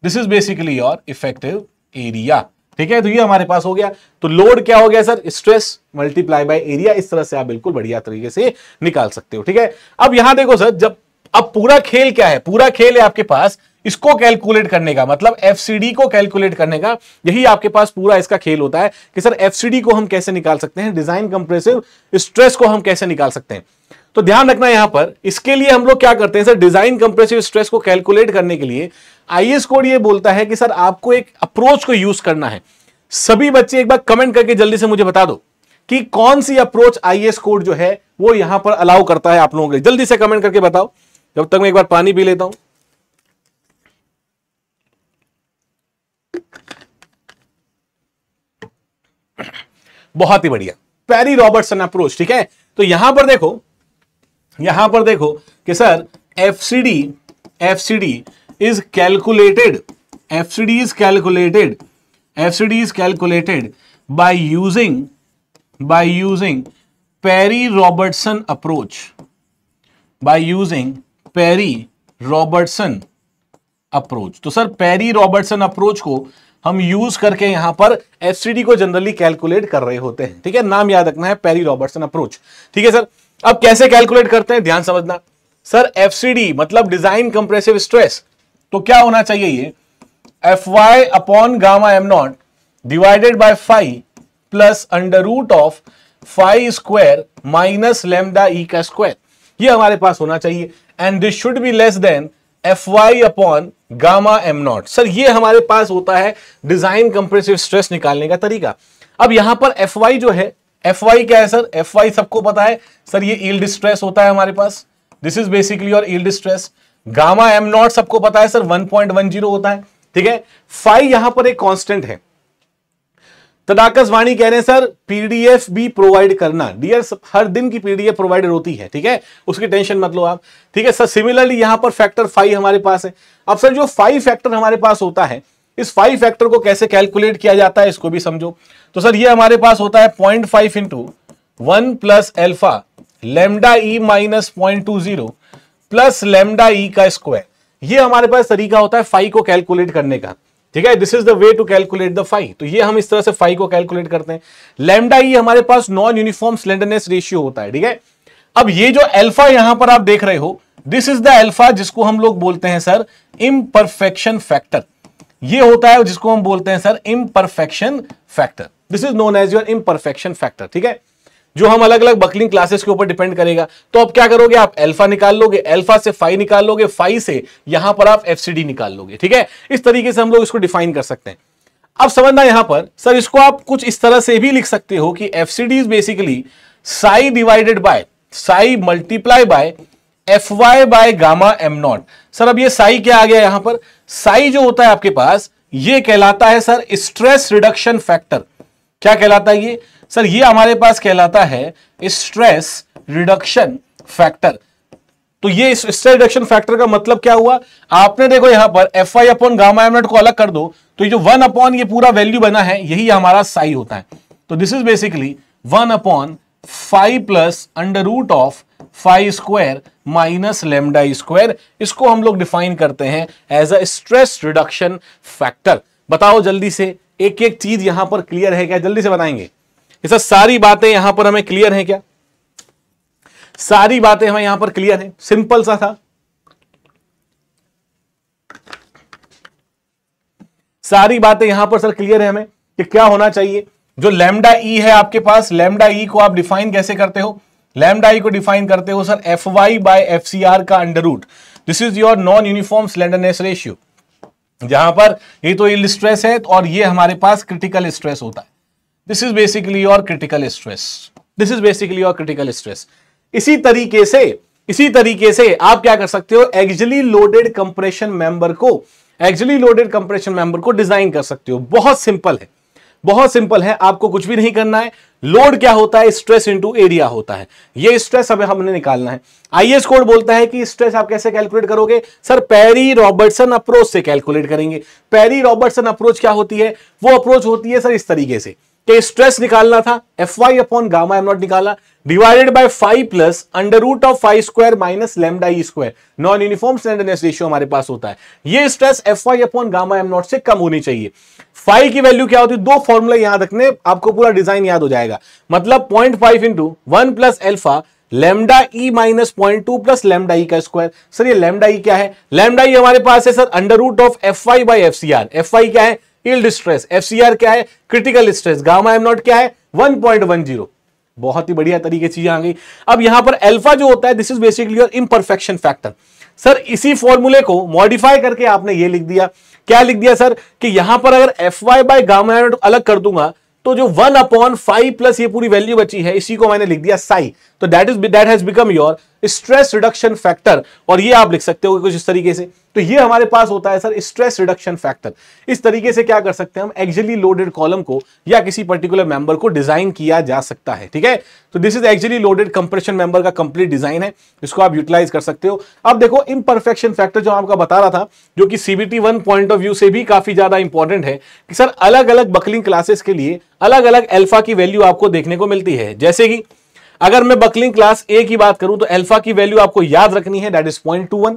this is basically your effective area ठीक है तो ये हमारे पास हो गया तो लोड क्या हो गया sir stress multiply by area इस तरह से आप बिल्कुल बढ़िया तरीके से निकाल सकते हो ठीक है अब यहां देखो सर जब अब पूरा खेल क्या है पूरा खेल है आपके पास इसको कैलकुलेट करने का मतलब एफसीडी को कैलकुलेट करने का यही आपके पास पूरा इसका खेल होता है कि सर एफसीडी को हम कैसे निकाल सकते हैं डिजाइन कंप्रेसिव स्ट्रेस को हम कैसे निकाल सकते हैं तो ध्यान रखना यहां पर इसके लिए हम लोग क्या करते हैं सर डिजाइन कंप्रेसिव स्ट्रेस को कैलकुलेट करने के लिए आई कोड ये बोलता है कि सर आपको एक अप्रोच को यूज करना है सभी बच्चे एक बार कमेंट करके जल्दी से मुझे बता दो कि कौन सी अप्रोच आई कोड जो है वो यहां पर अलाउ करता है आप लोगों के जल्दी से कमेंट करके बताओ जब तक मैं एक बार पानी पी लेता हूं बहुत ही बढ़िया पैरी रॉबर्टसन अप्रोच ठीक है तो यहां पर देखो यहां पर देखो कि sir FCD FCD is calculated FCD is calculated FCD is calculated by using by using Perry Robertson approach by using Perry Robertson approach तो सर पेरी रॉबर्टसन अप्रोच को हम यूज करके यहां पर एफसीडी को जनरली कैलकुलेट कर रहे होते हैं ठीक है नाम याद रखना है पेरी रॉबर्टसन अप्रोच ठीक है सर अब कैसे कैलकुलेट करते हैं ध्यान समझना सर एफसीडी मतलब डिजाइन कंप्रेसिव स्ट्रेस तो क्या होना चाहिए ये F Y upon gamma M naught divided by phi plus under root of phi square minus lambda E का स्क्वायर ये हमारे पास होना चाहिए and this should be less than F Y upon gamma M naught sir ये हमारे पास होता है डिजाइन कंप्रेसिव स्ट्रेस निकालने का तरीका अब यहां पर एफ वाई जो है एफ वाई क्या है सर एफ वाई सबको पता है सर ये ईल्ड स्ट्रेस होता है हमारे पास दिस इज बेसिकली और yield stress gamma M naught सबको पता है sir one one point zero होता है ठीक है फाइव यहां पर एक कॉन्स्टेंट है तदाकस वाणी कह रहे हैं सर पीडीएफ भी प्रोवाइड करना डियर हर दिन की पीडीएफ प्रोवाइडेड होती है ठीक है उसकी टेंशन मत लो आप ठीक है सर सिमिलरली यहां पर फैक्टर फाइव हमारे पास है अब सर जो फाइव फैक्टर हमारे पास होता है इस फाइव फैक्टर को कैसे कैलकुलेट किया जाता है इसको भी समझो तो सर ये हमारे पास होता है point five into one plus alpha lambda E minus point two zero plus lambda E का स्क्वायर ये हमारे पास तरीका होता है फाइव को कैलकुलेट करने का ठीक है this is the way to calculate the phi तो ये हम इस तरह से फाइव को कैलकुलेट करते हैं लेमडा ये हमारे पास नॉन यूनिफॉर्म स्लेंडरनेस रेशियो होता है ठीक है अब ये जो एल्फा यहां पर आप देख रहे हो दिस इज द एल्फा जिसको हम लोग बोलते हैं सर इम्परफेक्शन फैक्टर ये होता है जिसको हम बोलते हैं sir imperfection factor this is known as your imperfection factor ठीक है जो हम अलग अलग बकलिंग क्लासेस के ऊपर डिपेंड करेगा तो आप क्या करोगे आप एल्फा निकाल लोगे एल्फा से फाइव निकाल लोगे फाइव से यहां पर आप एफसीडी निकाल लोगे ठीक है इस तरीके से हम लोग इसको डिफाइन कर सकते हैं अब समझना यहां पर सर इसको आप कुछ इस तरह से भी लिख सकते हो कि F C D is basically chi divided by chi multiply by F Y by gamma M naught sir अब ये साई क्या आ गया यहां पर साई जो होता है आपके पास ये कहलाता है सर स्ट्रेस रिडक्शन फैक्टर क्या कहलाता है ये सर ये हमारे पास कहलाता है स्ट्रेस रिडक्शन फैक्टर तो ये स्ट्रेस रिडक्शन फैक्टर का मतलब क्या हुआ आपने देखो यहां पर F I upon gamma M को अलग कर दो तो ये जो वन अपॉन ये पूरा वैल्यू बना है यही हमारा साई होता है तो this is basically one upon phi plus under root of phi square minus lambda square इसको हम लोग डिफाइन करते हैं as a stress reduction factor बताओ जल्दी से एक एक चीज यहां पर क्लियर है क्या जल्दी से बताएंगे ये सर सारी बातें यहां पर हमें क्लियर हैं क्या सारी बातें हमें यहां पर क्लियर हैं सिंपल सा था सारी बातें यहां पर सर क्लियर है हमें कि क्या होना चाहिए जो लेमडा ई e है आपके पास लेमडा ई e को आप डिफाइन कैसे करते हो लेमडा ई e को डिफाइन करते हो sir F Y by F C R का under root this is your non uniform slenderness ratio जहां पर ये तो स्ट्रेस है और ये हमारे पास क्रिटिकल स्ट्रेस होता है this is basically your critical stress this is basically your critical stress इसी तरीके से इसी तरीके से आप क्या कर सकते हो एक्चुअली लोडेड कंप्रेशन मेंबर को एक्चुअली लोडेड कंप्रेशन मेंबर को डिजाइन कर सकते हो बहुत सिंपल है बहुत सिंपल है आपको कुछ भी नहीं करना है लोड क्या होता है स्ट्रेस इंटू एरिया होता है ये स्ट्रेस अब हमने निकालना है आईएस कोड बोलता है कि स्ट्रेस आप कैसे कैलकुलेट करोगे सर पैरी रॉबर्टसन अप्रोच से कैलकुलेट करेंगे पैरी रॉबर्टसन अप्रोच क्या होती है वो अप्रोच होती है सर इस तरीके से कि स्ट्रेस निकालना था F Y upon gamma M naught निकालना divided by phi plus under root of phi square minus lambda E square non uniform slenderness ratio हमारे पास होता है ये stress F Y upon gamma M naught से कम होनी चाहिए फाइव की वैल्यू क्या होती है दो फॉर्मुला याद रखने आपको पूरा डिजाइन याद हो जाएगा मतलब point five into one plus alpha lambda E minus point two plus lambda E का स्क्वायर सर ये लेमडा ई e क्या है लेमडा ई e हमारे पास है sir under root of F Y by F C R F Y क्या है yield stress FCR क्या है critical stress gamma M naught क्या है 1.10 बहुत ही बढ़िया तरीके चीजें आ गई अब यहां पर अल्फा जो होता है this is basically your imperfection factor sir इसी फॉर्मूले को मॉडिफाई करके आपने ये लिख दिया क्या लिख दिया सर कि यहां पर अगर F Y by gamma M naught अलग कर दूंगा तो जो वन अपॉन फाइव प्लस ये पूरी वैल्यू बची है इसी को मैंने लिख दिया साई तो that is that has become your stress reduction factor और ये आप लिख सकते हो कुछ इस तरीके से तो ये हमारे पास होता है सर स्ट्रेस रिडक्शन फैक्टर इस तरीके से क्या कर सकते हैं हम एक्चुअली लोडेड कॉलम को या किसी पर्टिकुलर मेंबर को डिजाइन किया जा सकता है ठीक है तो this is actually loaded compression member का कंप्लीट डिजाइन है इसको आप यूटिलाइज कर सकते हो अब देखो इम्परफेक्शन फैक्टर जो आपका बता रहा था जो कि CBT one point of view से भी काफी ज्यादा इंपॉर्टेंट है कि सर अलग अलग बकलिंग क्लासेस के लिए अलग अलग एल्फा की वैल्यू आपको देखने को मिलती है जैसे कि अगर मैं बकलिंग क्लास ए की बात करूं तो एल्फा की वैल्यू आपको याद रखनी है that is point two one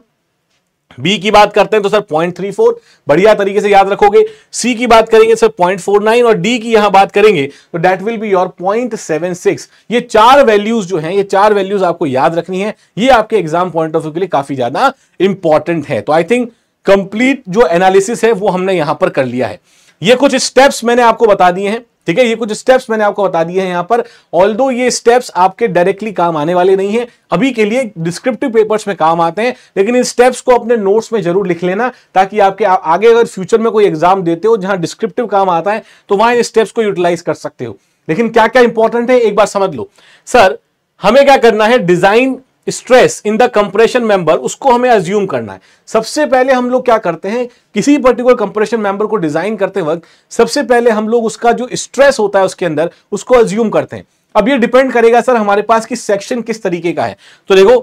B की बात करते हैं तो सर 0.34 बढ़िया तरीके से याद रखोगे सी की बात करेंगे सर 0.49 और डी की यहां बात करेंगे तो डेट विल बी योर 0.76 ये चार वैल्यूज जो हैं ये चार वैल्यूज आपको याद रखनी है ये आपके एग्जाम पॉइंट ऑफ व्यू के लिए काफी ज्यादा इंपॉर्टेंट है तो आई थिंक कंप्लीट जो एनालिसिस है वो हमने यहां पर कर लिया है ये कुछ स्टेप्स मैंने आपको बता दिए हैं ठीक है ये कुछ स्टेप्स मैंने आपको बता दिए हैं यहाँ पर ऑल ये स्टेप्स आपके डायरेक्टली काम आने वाले नहीं है अभी के लिए डिस्क्रिप्टिव पेपर्स में काम आते हैं लेकिन इन स्टेप्स को अपने नोट्स में जरूर लिख लेना ताकि आपके आगे अगर फ्यूचर में कोई एग्जाम देते हो जहां डिस्क्रिप्टिव काम आता है तो वहां इन स्टेप्स को यूटिलाइज कर सकते हो लेकिन क्या क्या इंपॉर्टेंट है एक बार समझ लो सर हमें क्या करना है design stress in the compression member उसको हमें अज्यूम करना है सबसे पहले हम लोग क्या करते हैं किसी पर्टिकुलर कंप्रेशन मेंबर को डिजाइन करते वक्त सबसे पहले हम लोग उसका जो स्ट्रेस होता है उसके अंदर उसको अज्यूम करते हैं अब ये डिपेंड करेगा सर हमारे पास कि सेक्शन किस तरीके का है तो देखो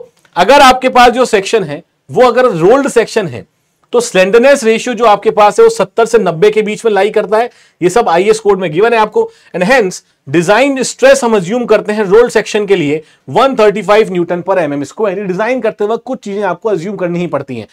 अगर आपके पास जो सेक्शन है वो अगर रोल्ड सेक्शन है तो स्लेंडरनेस रेशियो जो आपके पास है वो 70 से 90 के बीच में लाई करता है ये सब आईएस कोड में गिवन है आपको एंड हेंस डिजाइन स्ट्रेस हम अज्यूम करते हैं रोल सेक्शन के लिए 135 न्यूटन पर एमएम इसको डिजाइन करते वक्त कुछ चीजें आपको अज्यूम करनी ही पड़ती हैं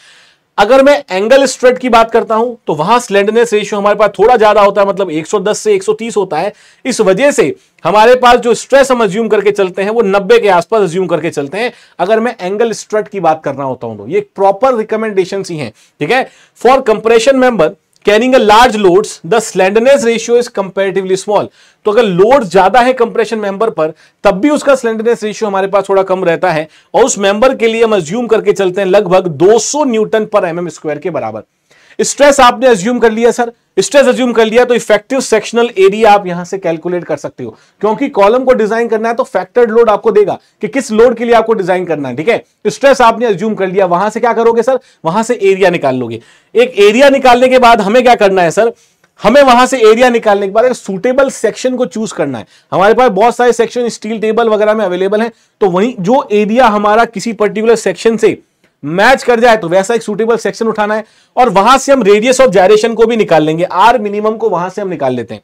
अगर मैं एंगल स्ट्रेट की बात करता हूं तो वहां स्लेंडनेस रेशियो हमारे पास थोड़ा ज्यादा होता है मतलब 110 से 130 होता है इस वजह से हमारे पास जो स्ट्रेस हम अज्यूम करके चलते हैं वो 90 के आसपास अज्यूम करके चलते हैं अगर मैं एंगल स्ट्रेट की बात करना होता हूं तो ये प्रॉपर रिकमेंडेशन ही है ठीक है for compression member carrying a large loads the slenderness ratio is comparatively small तो अगर लोड ज्यादा है कंप्रेशन मेंबर पर तब भी उसका स्लेंडरनेस रेशियो हमारे पास थोड़ा कम रहता है और उस मेंबर के लिए हम अज्यूम करके चलते हैं लगभग 200 न्यूटन पर एमएम स्क्वायर के बराबर स्ट्रेस आपने एज्यूम कर लिया सर स्ट्रेस एज्यूम कर लिया तो इफेक्टिव सेक्शनल एरिया आप यहां से कैलकुलेट कर सकते हो क्योंकि कॉलम को डिजाइन करना है तो फैक्टर्ड लोड आपको देगा कि किस लोड के लिए आपको डिजाइन करना है ठीक है स्ट्रेस आपने एज्यूम कर लिया वहां से क्या करोगे सर वहां से एरिया निकाल लोगे एक एरिया निकालने के बाद हमें क्या करना है सर हमें वहां से एरिया निकालने के बाद एक सूटेबल सेक्शन को चूज करना है हमारे पास बहुत सारे सेक्शन स्टील टेबल वगैरह में अवेलेबल है तो वहीं जो एरिया हमारा किसी पर्टिकुलर सेक्शन से मैच कर जाए तो वैसा एक सूटेबल सेक्शन उठाना है और वहां से हम रेडियस ऑफ जायरेशन को भी निकाल लेंगे आर मिनिमम को वहां से हम निकाल लेते हैं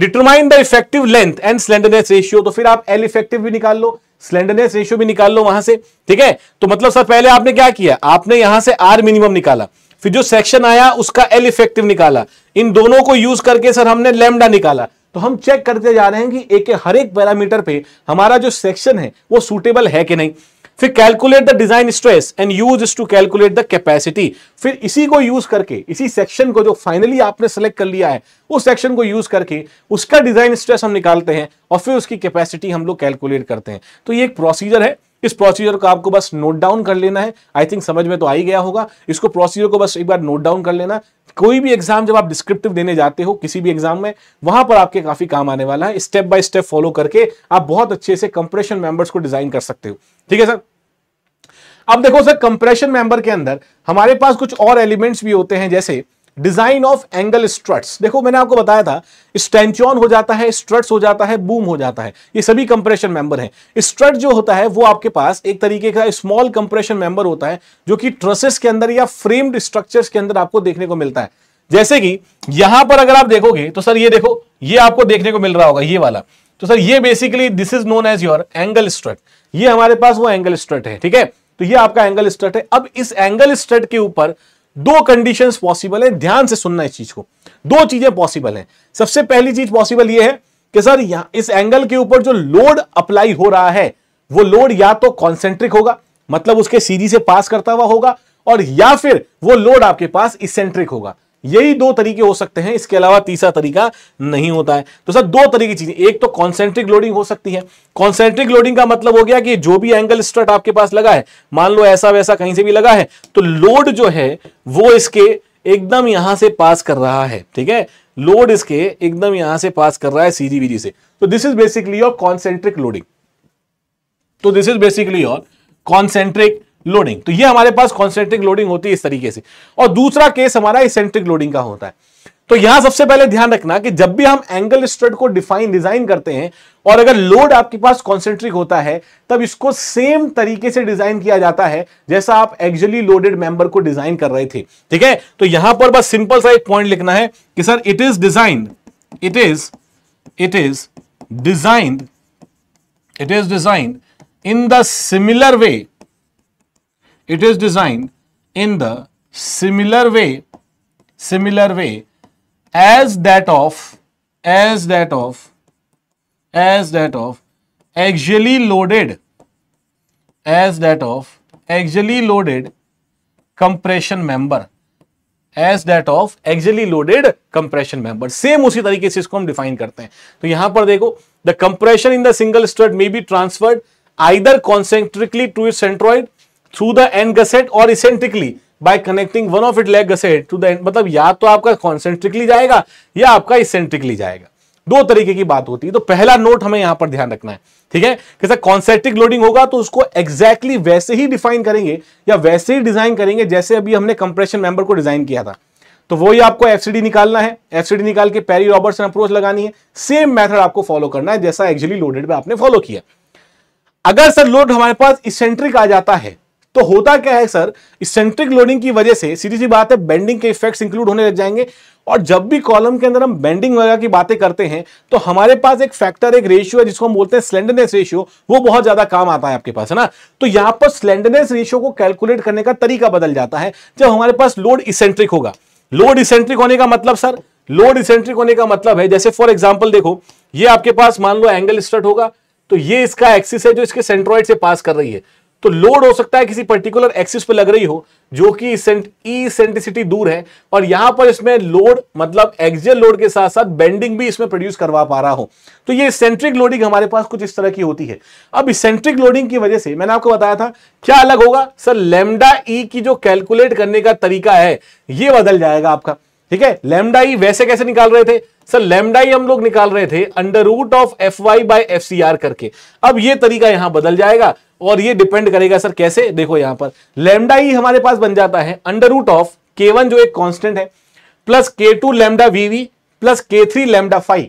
determine the effective length and slenderness ratio तो फिर आप एल इफेक्टिव भी निकाल लो स्लेंडरनेस रेशियो भी निकाल लो वहां से ठीक है तो मतलब सर पहले आपने क्या किया आपने यहां से आर मिनिमम निकाला फिर जो सेक्शन आया उसका एल इफेक्टिव निकाला इन दोनों को यूज करके सर हमने लेमडा निकाला तो हम चेक करते जा रहे हैं कि एक हर एक पैरामीटर पे हमारा जो सेक्शन है वो सूटेबल है कि नहीं फिर calculate the design stress and use to calculate the capacity फिर इसी को यूज करके इसी सेक्शन को जो फाइनली आपने सेलेक्ट कर लिया है उस सेक्शन को यूज करके उसका डिजाइन स्ट्रेस हम निकालते हैं और फिर उसकी कैपेसिटी हम लोग कैलकुलेट करते हैं तो ये एक प्रोसीजर है इस प्रोसीजर को आपको बस नोट डाउन कर लेना है आई थिंक समझ में तो आ ही गया होगा इसको प्रोसीजर को बस एक बार नोट डाउन कर लेना कोई भी एग्जाम जब आप डिस्क्रिप्टिव देने जाते हो किसी भी एग्जाम में वहां पर आपके काफी काम आने वाला है स्टेप बाय स्टेप फॉलो करके आप बहुत अच्छे से कंप्रेशन मेंबर्स को डिजाइन कर सकते हो ठीक है सर अब देखो सर कंप्रेशन मेंबर के अंदर हमारे पास कुछ और एलिमेंट्स भी होते हैं जैसे डिजाइन ऑफ एंगल स्ट्रट्स देखो मैंने आपको बताया था स्टेंचॉन हो जाता है स्ट्रट्स हो जाता है बूम हो जाता है ये सभी कंप्रेशन मेंबर हैं स्ट्रट जो होता है वो आपके पास एक तरीके का स्मॉल कंप्रेशन मेंबर होता है जो कि ट्रसेस के अंदर या फ्रेम्ड स्ट्रक्चर्स के अंदर आपको देखने को मिलता है जैसे कि यहां पर अगर आप देखोगे तो सर ये देखो ये आपको देखने को मिल रहा होगा ये वाला तो सर ये basically this is known as your angle strut ये हमारे पास वो एंगल स्ट्रट है ठीक है तो ये आपका एंगल स्ट्रट है अब इस एंगल स्ट्रट के ऊपर दो कंडीशन पॉसिबल है ध्यान से सुनना इस चीज को दो चीजें पॉसिबल है सबसे पहली चीज पॉसिबल यह है कि सर यहां इस एंगल के ऊपर जो लोड अप्लाई हो रहा है वो लोड या तो कॉन्सेंट्रिक होगा मतलब उसके सीधी से पास करता हुआ होगा और या फिर वो लोड आपके पास इसेंट्रिक होगा यही दो तरीके हो सकते हैं इसके अलावा तीसरा तरीका नहीं होता है तो सर दो तरीके की चीजें एक तो कॉन्सेंट्रिक लोडिंग हो सकती है कॉन्सेंट्रिक लोडिंग का मतलब हो गया कि जो भी एंगल स्ट्रट आपके पास लगा है मान लो ऐसा वैसा कहीं से भी लगा है तो लोड जो है वो इसके एकदम यहां से पास कर रहा है ठीक है लोड इसके एकदम यहां से पास कर रहा है सीजी बीजी से तो this is basically your concentric loading तो this is basically your concentric loading तो ये हमारे पास कॉन्सेंट्रिक लोडिंग होती है इस तरीके से और दूसरा केस हमारा इसेंट्रिक लोडिंग का होता है तो यहां सबसे पहले ध्यान रखना कि जब भी हम एंगल स्ट्रट को डिफाइन डिजाइन करते हैं और अगर लोड आपके पास कॉन्सेंट्रिक होता है तब इसको सेम तरीके से डिजाइन किया जाता है जैसा आप एक्चुअली लोडेड मेंबर को डिजाइन कर रहे थे ठीक है तो यहां पर बस सिंपल सा एक पॉइंट लिखना है कि sir it is design it is it is designed it is designed in the similar way it is designed in the similar way similar way as that of as that of as that of actually loaded as that of actually loaded compression member as that of actually loaded compression member same usi tarike se isko hum define karte hain to yahan par dekho the compression in the single strut may be transferred either concentrically to its centroid through the end gusset और eccentrically by connecting one of it leg gusset to the end मतलब या तो आपका concentrically जाएगा या आपका eccentrically जाएगा दो तरीके की बात होती है तो पहला नोट हमें यहां पर ध्यान रखना है ठीक है कैसे कॉन्सेंट्रिक लोडिंग होगा तो उसको एग्जैक्टली exactly वैसे ही डिफाइन करेंगे या वैसे ही डिजाइन करेंगे जैसे अभी हमने कंप्रेशन मेंबर को डिजाइन किया था तो वही आपको एफसीडी निकालना है एफसीडी निकाल के पैरी रॉबर्ट अप्रोच लगानी है सेम मैथड आपको फॉलो करना है जैसा एक्चुअली लोडेड में आपने फॉलो किया अगर सर लोड हमारे पास इसेंट्रिक आ जाता है तो होता क्या है सर सेंट्रिक लोडिंग की वजह से सीधी सी बात है बेंडिंग के इफेक्ट्स इंक्लूड होने लग जाएंगे और जब भी कॉलम के अंदर हम बेंडिंग वगैरह की बातें करते हैं तो हमारे पास एक फैक्टर एक रेशियो है जिसको हम बोलते हैं स्लेंडरनेस रेशियो वो बहुत ज्यादा काम आता है आपके पास है ना तो यहां पर स्लेंडरनेस रेशियो को कैलकुलेट करने का तरीका बदल जाता है जब हमारे पास लोड इसेंट्रिक होगा लोड इसेंट्रिक होने का मतलब सर लोड इसेंट्रिक होने का मतलब है जैसे फॉर एग्जाम्पल देखो ये आपके पास मान लो एंगल स्टर्ट होगा तो ये इसका एक्सिस है जो इसके सेंट्रोइड से पास कर रही है तो लोड हो सकता है किसी पर्टिकुलर एक्सिस पे लग रही हो जो कि ईसेंट्रिसिटी e दूर है और यहां पर इसमें लोड मतलब एक्सियल लोड के साथ साथ बेंडिंग भी इसमें प्रोड्यूस करवा पा रहा हो तो ये सेंट्रिक लोडिंग हमारे पास कुछ इस तरह की होती है अब इसेंट्रिक लोडिंग की वजह से मैंने आपको बताया था क्या अलग होगा सर लेमडा ई e की जो कैलकुलेट करने का तरीका है ये बदल जाएगा आपका ठीक है लेमडा ई e वैसे कैसे निकाल रहे थे सर लेमडा ही हम लोग निकाल रहे थे under root of F Y by F C R करके अब ये तरीका यहां बदल जाएगा और ये डिपेंड करेगा सर कैसे देखो यहां पर लेमडा ही e हमारे पास बन जाता है under root of K one जो एक कॉन्स्टेंट है plus K two lambda VV plus K three lambda phi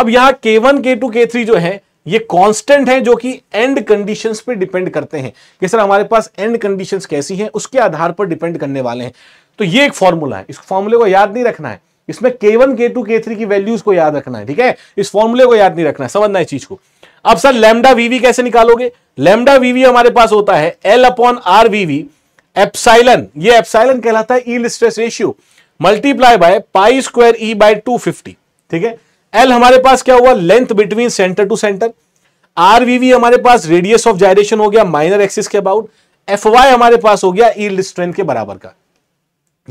अब यहां के वन के टू के थ्री जो है ये कांस्टेंट है जो कि एंड कंडीशंस पे डिपेंड करते हैं कि सर हमारे पास एंड कंडीशंस कैसी हैं उसके आधार पर डिपेंड करने वाले हैं तो ये एक फॉर्मूला है इस फॉर्मूले को याद नहीं रखना है इसमें के वन के टू के थ्री की वैल्यूज को याद रखना है ठीक है इस फॉर्मूले को याद नहीं रखना है समझना है चीज को अब सर लेमडा वीवी कैसे निकालोगे लेमडा वीवी हमारे पास होता है L upon R VV epsilon ये एपसाइलन कहलाता है yield stress ratio multiply by pi square E by 250 ठीक है एल हमारे पास क्या हुआ length between centre to centre R VV हमारे पास रेडियस ऑफ जायरेशन हो गया माइनर एक्सिस के अबाउट एफ वाई हमारे पास हो गया ईल स्ट्रेंथ के बराबर का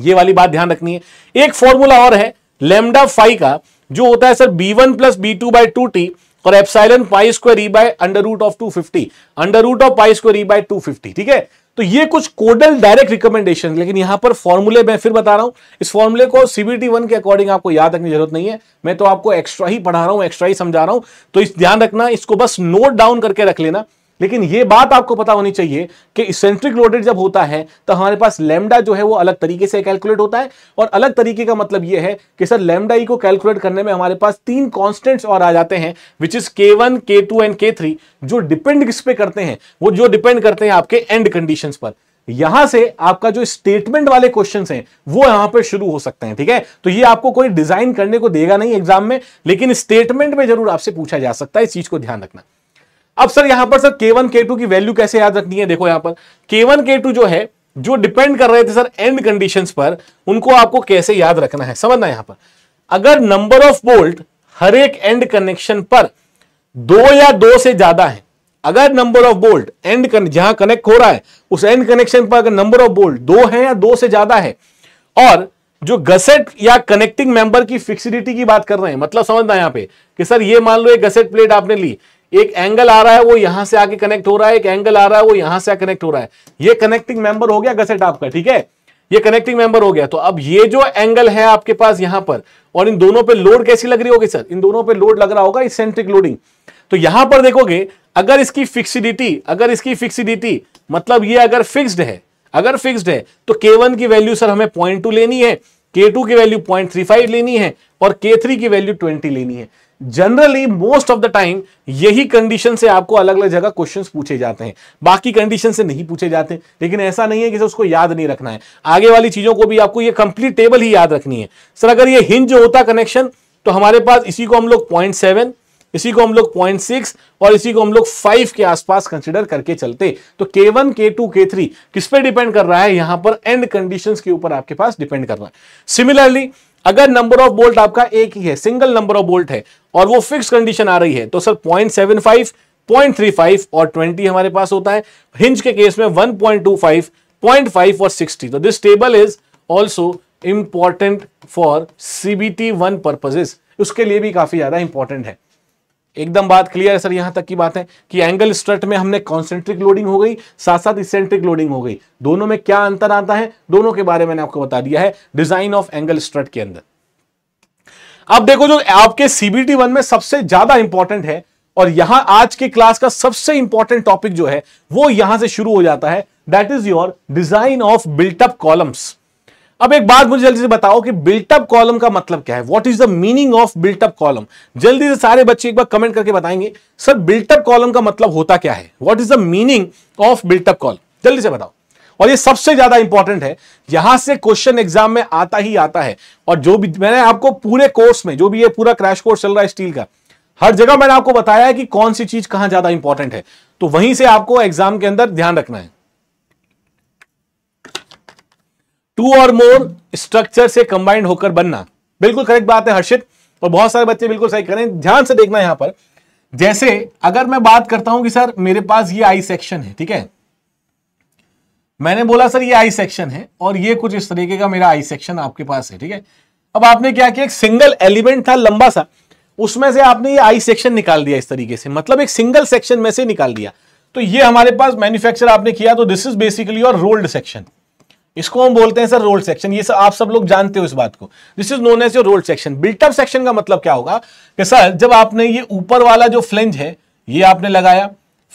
ये वाली बात ध्यान रखनी है एक फॉर्मूला और है लेमडा फाइव का जो होता है sir B one plus B two by two T और epsilon pi square E by under root of 250 under root of pi square E by 250 ठीक है तो ये कुछ कोडल डायरेक्ट रिकमेंडेशन लेकिन यहां पर फॉर्मूले मैं फिर बता रहा हूं इस फॉर्मूले को सीबीटी वन के अकॉर्डिंग आपको याद रखने की जरूरत नहीं है मैं तो आपको एक्स्ट्रा ही पढ़ा रहा हूं एक्स्ट्रा ही समझा रहा हूं तो इस ध्यान रखना इसको बस नोट डाउन करके रख लेना लेकिन ये बात आपको पता होनी चाहिए कि सेंट्रिक लोडेड जब होता है तो हमारे पास लेमडा जो है वो अलग तरीके से कैलकुलेट होता है और अलग तरीके का मतलब ये है कि सर लेमडा ई को कैलकुलेट करने में हमारे पास तीन कॉन्स्टेंट्स और आ जाते हैं which is K one K two and K three जो डिपेंड किस पे करते हैं वो जो डिपेंड करते हैं आपके एंड कंडीशन पर यहां से आपका जो स्टेटमेंट वाले क्वेश्चन हैं वो यहां पर शुरू हो सकते हैं ठीक है तो ये आपको कोई डिजाइन करने को देगा नहीं एग्जाम में लेकिन स्टेटमेंट में जरूर आपसे पूछा जा सकता है इस चीज को ध्यान रखना अब सर यहां पर सर के वन के टू की वैल्यू कैसे याद रखनी है देखो यहां पर के वन के टू जो है जो डिपेंड कर रहे थे सर एंड कंडीशन पर उनको आपको कैसे याद रखना है समझना यहां पर अगर नंबर ऑफ बोल्ट हर एक एंड कनेक्शन पर दो या दो से ज्यादा है अगर नंबर ऑफ बोल्ट एंड जहां कनेक्ट हो रहा है उस एंड कनेक्शन पर अगर नंबर ऑफ बोल्ट दो है या दो से ज्यादा है और जो गसेट या कनेक्टिंग मेंबर की फिक्सिडिटी की बात कर रहे हैं मतलब समझना यहां पे कि सर ये मान लो एक गसेट प्लेट आपने ली एक एंगल आ रहा है वो यहां से आके कनेक्ट हो रहा है एक एंगल आ रहा है वो यहां से कनेक्ट हो रहा है ये कनेक्टिंग मेंबर हो गया गसेट आपका ठीक है ये कनेक्टिंग मेंबर हो गया तो अब ये जो एंगल है आपके पास यहां पर और इन दोनों पे लोड कैसी लग रही होगी सर इन दोनों पे लोड लग रहा होगा इसेंट्रिक लोडिंग तो यहां पर देखोगे अगर इसकी फिक्सिडिटी अगर इसकी फिक्सिडिटी मतलब ये अगर फिक्स्ड है अगर फिक्स्ड है तो K1 की वैल्यू सर हमें पॉइंट लेनी है K2 की वैल्यू पॉइंट लेनी है और K3 की वैल्यू 20 लेनी है generally most of the time यही कंडीशन से आपको अलग अलग जगह क्वेश्चंस पूछे जाते हैं बाकी कंडीशन से नहीं पूछे जाते लेकिन ऐसा नहीं है कि उसको याद नहीं रखना है आगे वाली चीजों को भी आपको ये कंप्लीट टेबल ही याद रखनी है सर अगर ये हिंज होता कनेक्शन तो हमारे पास इसी को हम लोग पॉइंट सेवन इसी को हम लोग पॉइंट सिक्स और इसी को हम लोग फाइव के आसपास कंसिडर करके चलते तो के वन के टू के थ्री किस पे डिपेंड कर रहा है यहां पर एंड कंडीशन के ऊपर आपके पास डिपेंड कर रहा है सिमिलरली अगर नंबर ऑफ बोल्ट आपका एक ही है सिंगल नंबर ऑफ बोल्ट है और वो फिक्स कंडीशन आ रही है तो sir point seven five point three five और ट्वेंटी हमारे पास होता है हिंज के केस में one point two five point five और सिक्सटी तो this table is also important for CBT one purposes उसके लिए भी काफी ज्यादा इंपॉर्टेंट है एकदम बात क्लियर है सर यहां तक की बात है कि एंगल स्ट्रट में हमने कॉन्सेंट्रिक लोडिंग हो गई साथ साथ इसेंट्रिक लोडिंग हो गई दोनों में क्या अंतर आता है दोनों के बारे में आपको बता दिया है डिजाइन ऑफ एंगल स्ट्रट के अंदर अब देखो जो आपके सीबीटी वन में सबसे ज्यादा इंपॉर्टेंट है और यहां आज की क्लास का सबसे इंपॉर्टेंट टॉपिक जो है वो यहां से शुरू हो जाता है that is your design of built up columns अब एक बात मुझे जल्दी से बताओ कि बिल्टअप कॉलम का मतलब क्या है what is the meaning of built up column जल्दी से सारे बच्चे एक बार कमेंट करके बताएंगे सर बिल्टअप कॉलम का मतलब होता क्या है what is the meaning of built up column जल्दी से बताओ और ये सबसे ज्यादा इंपॉर्टेंट है यहां से क्वेश्चन एग्जाम में आता ही आता है और जो भी मैंने आपको पूरे कोर्स में जो भी ये पूरा क्रैश कोर्स चल रहा है स्टील का हर जगह मैंने आपको बताया है कि कौन सी चीज कहां ज्यादा इंपॉर्टेंट है तो वहीं से आपको एग्जाम के अंदर ध्यान रखना है टू और मोर स्ट्रक्चर से कंबाइंड होकर बनना बिल्कुल करेक्ट बात है हर्षित और बहुत सारे बच्चे बिल्कुल सही करें ध्यान से देखना यहां पर जैसे अगर मैं बात करता हूं कि सर मेरे पास ये आई सेक्शन है ठीक है मैंने बोला सर ये आई सेक्शन है और ये कुछ इस तरीके का मेरा आई सेक्शन आपके पास है ठीक है अब आपने क्या किया एक सिंगल एलिमेंट था लंबा सा उसमें से आपने ये आई सेक्शन निकाल दिया इस तरीके से मतलब एक सिंगल सेक्शन में से निकाल दिया तो ये हमारे पास मैन्युफैक्चर आपने किया तो दिस इज बेसिकली और रोल्ड सेक्शन इसको हम बोलते हैं सर रोल सेक्शन ये सर आप सब लोग जानते हो इस बात को this is known as your roll section built up section का मतलब क्या होगा कि सर जब आपने ये ऊपर वाला जो फ्लेंज है ये आपने लगाया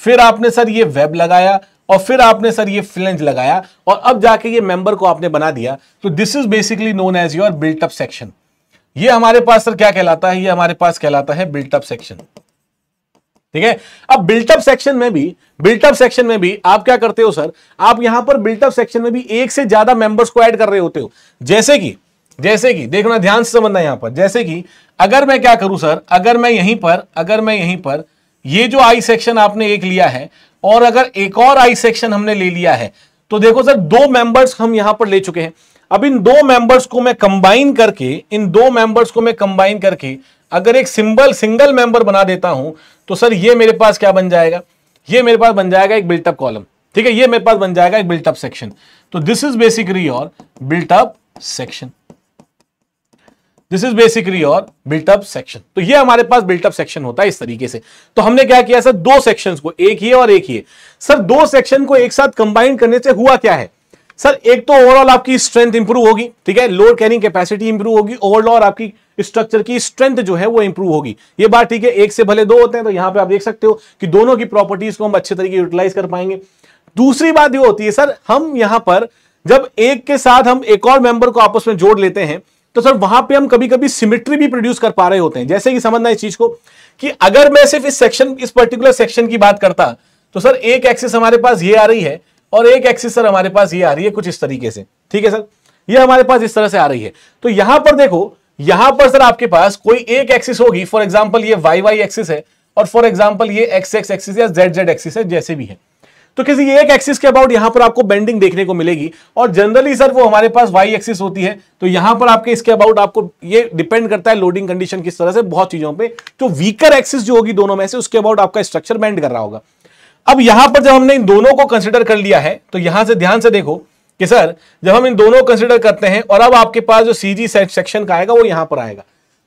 फिर आपने सर ये वेब लगाया और फिर आपने सर ये फ्लेंज लगाया और अब जाके ये मेंबर को आपने बना दिया तो this is basically known as your built up section ये हमारे पास सर क्या कहलाता है ये हमारे पास कहलाता है बिल्टअप सेक्शन ठीक है अब बिल्टअप सेक्शन में भी बिल्टअप सेक्शन में भी आप क्या करते हो सर आप यहां पर बिल्टअप सेक्शन में भी एक से ज्यादा मेंबर्स को ऐड कर रहे होते हो जैसे कि जैसे कि देखना ध्यान से समझना यहां पर जैसे कि अगर मैं क्या करूं सर अगर मैं यहीं पर अगर मैं यहीं पर ये जो आई सेक्शन आपने एक लिया है और अगर एक और आई सेक्शन हमने ले लिया है तो देखो सर दो मेंबर्स हम यहां पर ले चुके हैं अब इन दो मेंबर्स को मैं कंबाइन करके इन दो मेंबर्स को मैं कंबाइन करके अगर एक सिंबल सिंगल मेंबर बना देता हूं तो सर ये मेरे पास क्या बन जाएगा ये मेरे पास बन जाएगा एक बिल्टअप कॉलम ठीक है ये मेरे पास बन जाएगा एक बिल्टअप सेक्शन तो दिस इज बेसिकली और built up section this is basically और बिल्टअप सेक्शन तो ये हमारे पास बिल्टअप सेक्शन होता है इस तरीके से तो हमने क्या किया सर दो सेक्शन को एक ही और एक है सर दो सेक्शन को एक साथ कंबाइन करने से हुआ क्या है सर एक तो ओवरऑल आपकी स्ट्रेंथ इंप्रूव होगी ठीक है लोड कैरिंग कैपेसिटी इंप्रूव होगी ओवरऑल आपकी स्ट्रक्चर की स्ट्रेंथ जो है वो इंप्रूव होगी ये बात ठीक है एक से भले दो होते हैं तो यहां पे आप देख सकते हो कि दोनों की प्रॉपर्टीज को हम अच्छे तरीके यूटिलाइज कर पाएंगे दूसरी बात ये होती है सर हम यहां पर जब एक के साथ हम एक और मेंबर को आपस में जोड़ लेते हैं तो सर वहां पे हम कभी कभी सिमिट्री भी प्रोड्यूस कर पा रहे होते हैं जैसे कि समझना इस चीज को कि अगर मैं सिर्फ इस सेक्शन इस पर्टिकुलर सेक्शन की बात करता तो सर एक एक्सेस हमारे पास ये आ रही है और एक एक्सिस सर हमारे पास ये आ रही है कुछ इस तरीके से ठीक है सर ये हमारे पास इस तरह से आ रही है तो यहां पर देखो यहां पर सर आपके पास कोई एक एक्सिस होगी फॉर एग्जाम्पल ये वाई वाई एक्सिस है और फॉर एग्जाम्पल ये एक्स एक्स एक्सिस या जेड जेड एक्सिस है जैसे भी है तो किसी एक एक्सिस के अबाउट यहां पर आपको बेंडिंग देखने को मिलेगी और जनरली सर वो हमारे पास वाई एक्सिस होती है तो यहां पर आपके इसके अबाउट आपको ये डिपेंड करता है लोडिंग कंडीशन किस तरह से बहुत चीजों पे तो वीकर एक्सिस जो होगी दोनों में से उसके अबाउट आपका स्ट्रक्चर बेंड कर रहा होगा अब यहां पर जब हमने इन दोनों को कंसिडर कर लिया है तो यहां से ध्यान से देखो कि सर जब हम इन दोनों कंसिडर करते हैं और अब आपके पास जो सी जी सेक्शन का आएगा वो यहां पर आएगा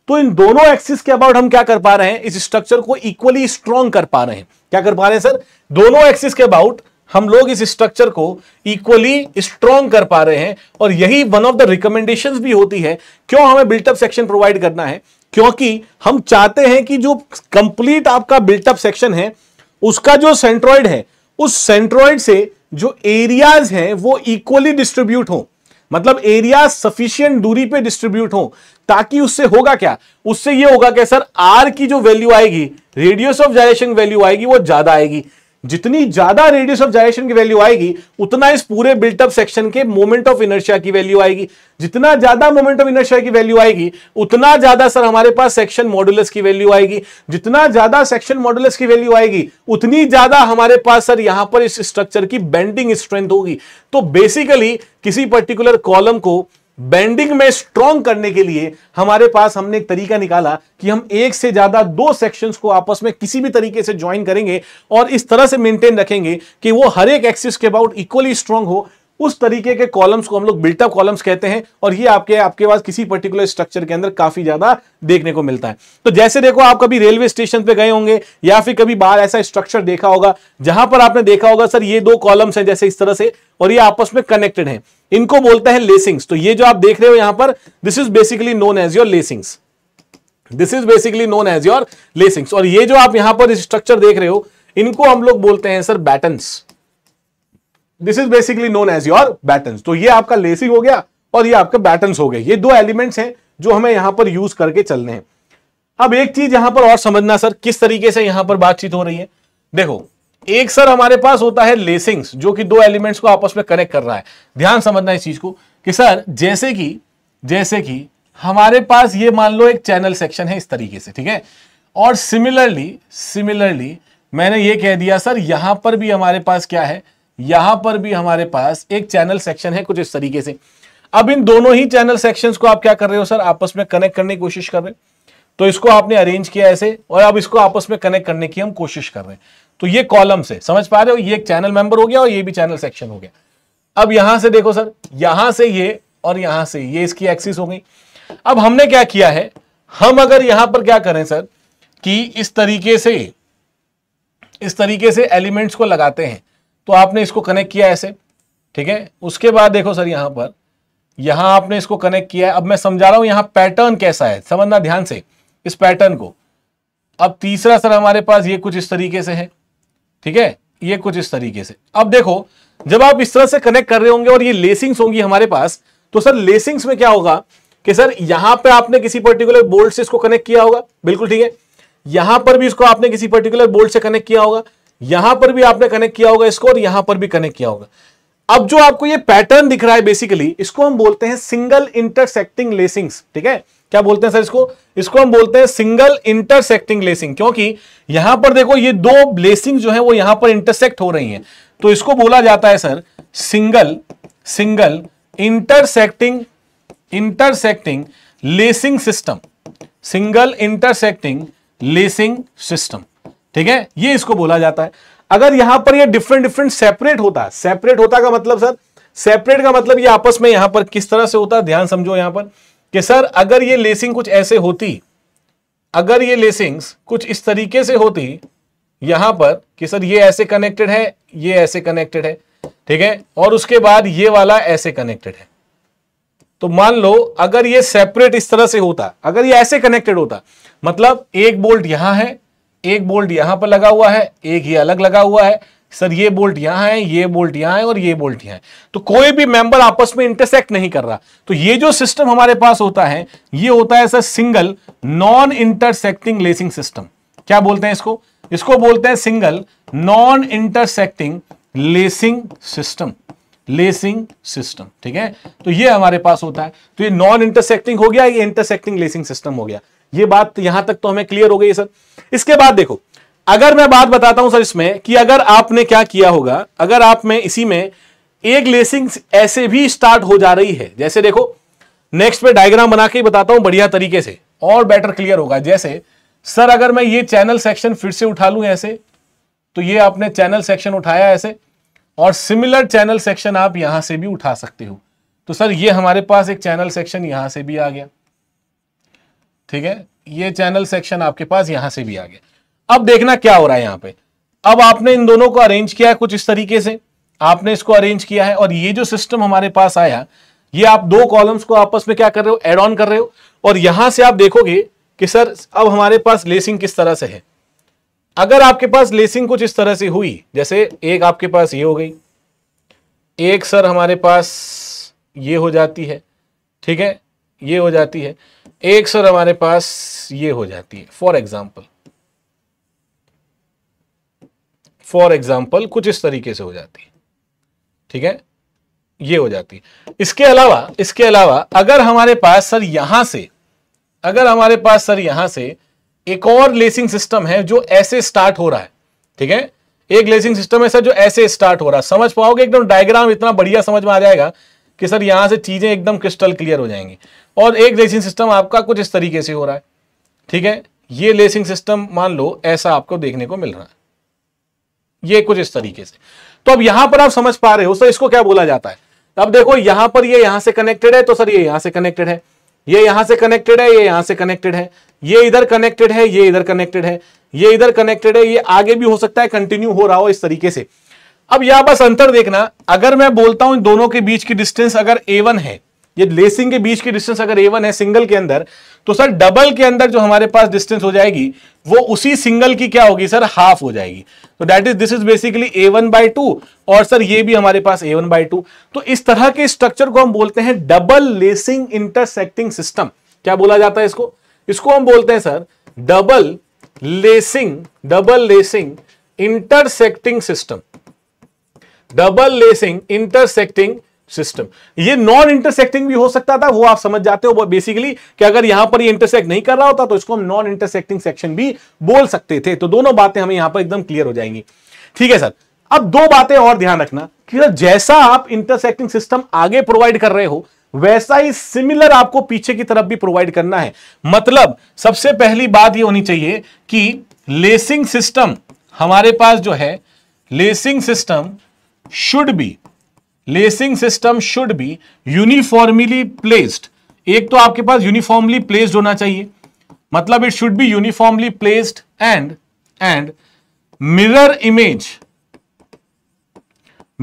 तो इन दोनों एक्सिस के अबाउट हम क्या कर पा रहे हैं इस स्ट्रक्चर को इक्वली स्ट्रॉन्ग कर पा रहे हैं क्या कर पा रहे हैं सर दोनों एक्सिस के अबाउट हम लोग इस स्ट्रक्चर को इक्वली स्ट्रॉन्ग कर पा रहे हैं और यही वन ऑफ द रिकमेंडेशन भी होती है क्यों हमें बिल्टअप सेक्शन प्रोवाइड करना है क्योंकि हम चाहते हैं कि जो कंप्लीट आपका बिल्टअप सेक्शन है उसका जो सेंट्रॉइड है उस सेंट्रॉइड से जो एरियाज हैं वो इक्वली डिस्ट्रीब्यूट हो मतलब एरिया सफिशियंट दूरी पे डिस्ट्रीब्यूट हो ताकि उससे होगा क्या उससे ये होगा कि सर आर की जो वैल्यू आएगी रेडियस ऑफ जायरेशन वैल्यू आएगी वो ज्यादा आएगी जितनी ज्यादा रेडियस ऑफ जायरेशन की वैल्यू आएगी उतना इस पूरे बिल्टअप सेक्शन के मोमेंट ऑफ इनर्शिया की वैल्यू आएगी जितना ज्यादा मोमेंट ऑफ इनर्शिया की वैल्यू आएगी उतना ज्यादा सर हमारे पास सेक्शन मॉडुलस की वैल्यू आएगी जितना ज्यादा सेक्शन मॉडुलस की वैल्यू आएगी उतनी ज्यादा हमारे पास सर यहां पर इस स्ट्रक्चर की बेंडिंग स्ट्रेंथ होगी तो बेसिकली किसी पर्टिकुलर कॉलम को बैंडिंग में स्ट्रॉन्ग करने के लिए हमारे पास हमने एक तरीका निकाला कि हम एक से ज्यादा दो सेक्शंस को आपस में किसी भी तरीके से ज्वाइन करेंगे और इस तरह से मेंटेन रखेंगे कि वो हर एक एक्सिस के अबाउट इक्वली स्ट्रॉन्ग हो उस तरीके के कॉलम्स को हम लोग बिल्टअप कॉलम्स कहते हैं और ये आपके आपके पास किसी पर्टिकुलर स्ट्रक्चर के अंदर काफी ज्यादा देखने को मिलता है तो जैसे देखो आप कभी रेलवे स्टेशन पे गए होंगे या फिर कभी बाहर ऐसा स्ट्रक्चर देखा होगा जहां पर आपने देखा होगा सर ये दो कॉलम्स हैं जैसे इस तरह से और ये आपस में कनेक्टेड है इनको बोलते हैं लेसिंग्स तो ये जो आप देख रहे हो यहां पर this is basically known as your lacings this is basically known as your lacings और ये जो आप यहां पर स्ट्रक्चर देख रहे हो इनको हम लोग बोलते हैं sir battens this is basically known as your batten तो ये आपका लेसिंग हो गया और ये आपका बैटन हो गए ये दो एलिमेंट्स हैं जो हमें यहां पर यूज करके चलने हैं अब एक चीज यहां पर और समझना सर किस तरीके से यहां पर बातचीत हो रही है देखो एक सर हमारे पास होता है लेसिंग्स जो कि दो एलिमेंट्स को आपस में कनेक्ट कर रहा है ध्यान समझना इस चीज को कि सर जैसे कि जैसे कि हमारे पास ये मान लो एक चैनल सेक्शन है इस तरीके से ठीक है और सिमिलरली सिमिलरली मैंने ये कह दिया सर यहां पर भी हमारे पास क्या है यहां पर भी हमारे पास एक चैनल सेक्शन है कुछ इस तरीके से अब इन दोनों ही चैनल सेक्शंस को आप क्या कर रहे हो सर आपस में कनेक्ट करने की कोशिश कर रहे तो इसको आपने अरेंज किया ऐसे और अब इसको आपस में कनेक्ट करने की हम कोशिश कर रहे हैं तो ये कॉलम से समझ पा रहे हो ये एक चैनल मेंबर हो गया और ये भी चैनल सेक्शन हो गया अब यहां से देखो सर यहां से ये और यहां से ये इसकी एक्सिस हो गई अब हमने क्या किया है हम अगर यहां पर क्या करें सर कि इस तरीके से इस तरीके से एलिमेंट्स को लगाते हैं तो आपने इसको कनेक्ट किया ऐसे ठीक है उसके बाद देखो सर यहां पर यहां आपने इसको कनेक्ट किया है अब मैं समझा रहा हूं यहां पैटर्न कैसा है समझना ध्यान से इस पैटर्न को अब तीसरा सर हमारे पास ये कुछ इस तरीके से है ठीक है ये कुछ इस तरीके से अब देखो जब आप इस तरह से कनेक्ट कर रहे होंगे और ये लेसिंग्स होंगी हमारे पास तो सर लेसिंग्स में क्या होगा कि सर यहां पर आपने किसी पर्टिकुलर बोल्ट से इसको कनेक्ट किया होगा बिल्कुल ठीक है यहां पर भी इसको आपने किसी पर्टिकुलर बोल्ट से कनेक्ट किया होगा यहां पर भी आपने कनेक्ट किया होगा इसको और यहां पर भी कनेक्ट किया होगा अब जो आपको ये पैटर्न दिख रहा है बेसिकली इसको हम बोलते हैं सिंगल इंटरसेक्टिंग लेसिंग्स ठीक है क्या बोलते हैं सर इसको इसको हम बोलते हैं सिंगल इंटरसेक्टिंग लेसिंग क्योंकि यहां पर देखो ये दो लेसिंग जो है वो यहां पर इंटरसेक्ट हो रही हैं तो इसको बोला जाता है sir single single intersecting intersecting lacing system single intersecting lacing system ठीक है ये इसको बोला जाता है अगर यहां पर ये डिफरेंट डिफरेंट सेपरेट होता है सेपरेट होता का मतलब सर सेपरेट का मतलब ये आपस में यहां पर किस तरह से होता है ध्यान समझो यहां पर कि सर अगर ये लेसिंग कुछ ऐसे होती अगर ये लेसिंग्स कुछ इस तरीके से होती यहां पर कि सर ये ऐसे कनेक्टेड है ये ऐसे कनेक्टेड है ठीक है और उसके बाद ये वाला ऐसे कनेक्टेड है तो मान लो अगर ये सेपरेट इस तरह से होता अगर ये ऐसे कनेक्टेड होता मतलब एक बोल्ट यहां है एक बोल्ट यहां पर लगा हुआ है एक ही अलग लगा हुआ है सर ये बोल्ट यहां है ये बोल्ट यहां है और ये बोल्ट यहां है तो कोई भी मेंबर आपस में इंटरसेक्ट नहीं कर रहा तो ये जो सिस्टम हमारे पास होता है ये होता है sir single non intersecting lacing system क्या बोलते हैं इसको इसको बोलते हैं single non intersecting lacing system lacing system ठीक है तो ये हमारे पास होता है तो ये नॉन इंटरसेक्टिंग हो गया ये इंटरसेक्टिंग लेसिंग सिस्टम हो गया ये बात यहां तक तो हमें क्लियर हो गई सर इसके बाद देखो अगर मैं बात बताता हूं सर इसमें कि अगर आपने क्या किया होगा अगर आप में इसी में एक लेसिंग ऐसे भी स्टार्ट हो जा रही है जैसे देखो नेक्स्ट पे डायग्राम बना के बताता हूं बढ़िया तरीके से और बेटर क्लियर होगा जैसे सर अगर मैं ये चैनल सेक्शन फिर से उठा लू ऐसे तो ये आपने चैनल सेक्शन उठाया ऐसे और सिमिलर चैनल सेक्शन आप यहां से भी उठा सकते हो तो सर ये हमारे पास एक चैनल सेक्शन यहां से भी आ गया ठीक है ये चैनल सेक्शन आपके पास यहां से भी आ गया अब देखना क्या हो रहा है यहां पे अब आपने इन दोनों को अरेंज किया है कुछ इस तरीके से आपने इसको अरेंज किया है और ये जो सिस्टम हमारे पास आया ये आप दो कॉलम्स को आपस में क्या कर रहे हो एड ऑन कर रहे हो और यहां से आप देखोगे कि सर अब हमारे पास लेसिंग किस तरह से है अगर आपके पास लेसिंग कुछ इस तरह से हुई जैसे एक आपके पास ये हो गई एक सर हमारे पास ये हो जाती है ठीक है ये हो जाती है एक सर हमारे पास ये हो जाती है फॉर एग्जाम्पल फॉर एग्जाम्पल कुछ इस तरीके से हो जाती है ठीक है ये हो जाती है इसके अलावा इसके अलावा अगर हमारे पास सर यहां से अगर हमारे पास सर यहां से एक और लेसिंग सिस्टम है जो ऐसे स्टार्ट हो रहा है ठीक है एक लेसिंग सिस्टम है सर जो ऐसे स्टार्ट हो रहा है समझ पाओगे एकदम डायग्राम इतना बढ़िया समझ में आ जाएगा कि सर यहाँ से चीज़ें एकदम क्रिस्टल क्लियर हो जाएंगी और एक लेसिंग सिस्टम आपका कुछ इस तरीके से हो रहा है ठीक है ये लेसिंग सिस्टम मान लो ऐसा आपको देखने को मिल रहा है ये कुछ इस तरीके से तो अब यहां पर आप समझ पा रहे हो सर इसको क्या बोला जाता है अब देखो यहां पर ये यहां से कनेक्टेड है तो सर ये यहां से कनेक्टेड है ये यहां से कनेक्टेड है ये यहां से कनेक्टेड है ये इधर कनेक्टेड है ये इधर कनेक्टेड है ये इधर कनेक्टेड है ये आगे भी हो सकता है कंटिन्यू हो रहा हो इस तरीके से अब यहां बस अंतर देखना अगर मैं बोलता हूं दोनों के बीच की डिस्टेंस अगर ए वन है ये लेसिंग के बीच की डिस्टेंस अगर ए वन है सिंगल के अंदर तो सर डबल के अंदर जो हमारे पास डिस्टेंस हो जाएगी वो उसी सिंगल की क्या होगी सर हाफ हो जाएगी तो that is this is basically a one by two और सर ये भी हमारे पास ए वन बाई टू तो इस तरह के स्ट्रक्चर को हम बोलते हैं डबल लेसिंग इंटरसेक्टिंग सिस्टम क्या बोला जाता है इसको इसको हम बोलते हैं sir double lacing double lacing intersecting system double lacing intersecting system ये नॉन इंटरसेक्टिंग भी हो सकता था वो आप समझ जाते हो बेसिकली कि अगर यहां पर ये इंटरसेक्ट नहीं कर रहा होता तो इसको हम नॉन इंटरसेक्टिंग सेक्शन भी बोल सकते थे तो दोनों बातें हमें यहां पर एकदम क्लियर हो जाएंगी ठीक है सर अब दो बातें और ध्यान रखना कि जैसा आप इंटरसेक्टिंग सिस्टम आगे प्रोवाइड कर रहे हो वैसा ही सिमिलर आपको पीछे की तरफ भी प्रोवाइड करना है मतलब सबसे पहली बात यह होनी चाहिए कि लेसिंग सिस्टम हमारे पास जो है lacing system should be lacing system should be uniformly placed एक तो आपके पास यूनिफॉर्मली प्लेस्ड होना चाहिए मतलब it should be uniformly placed and and mirror image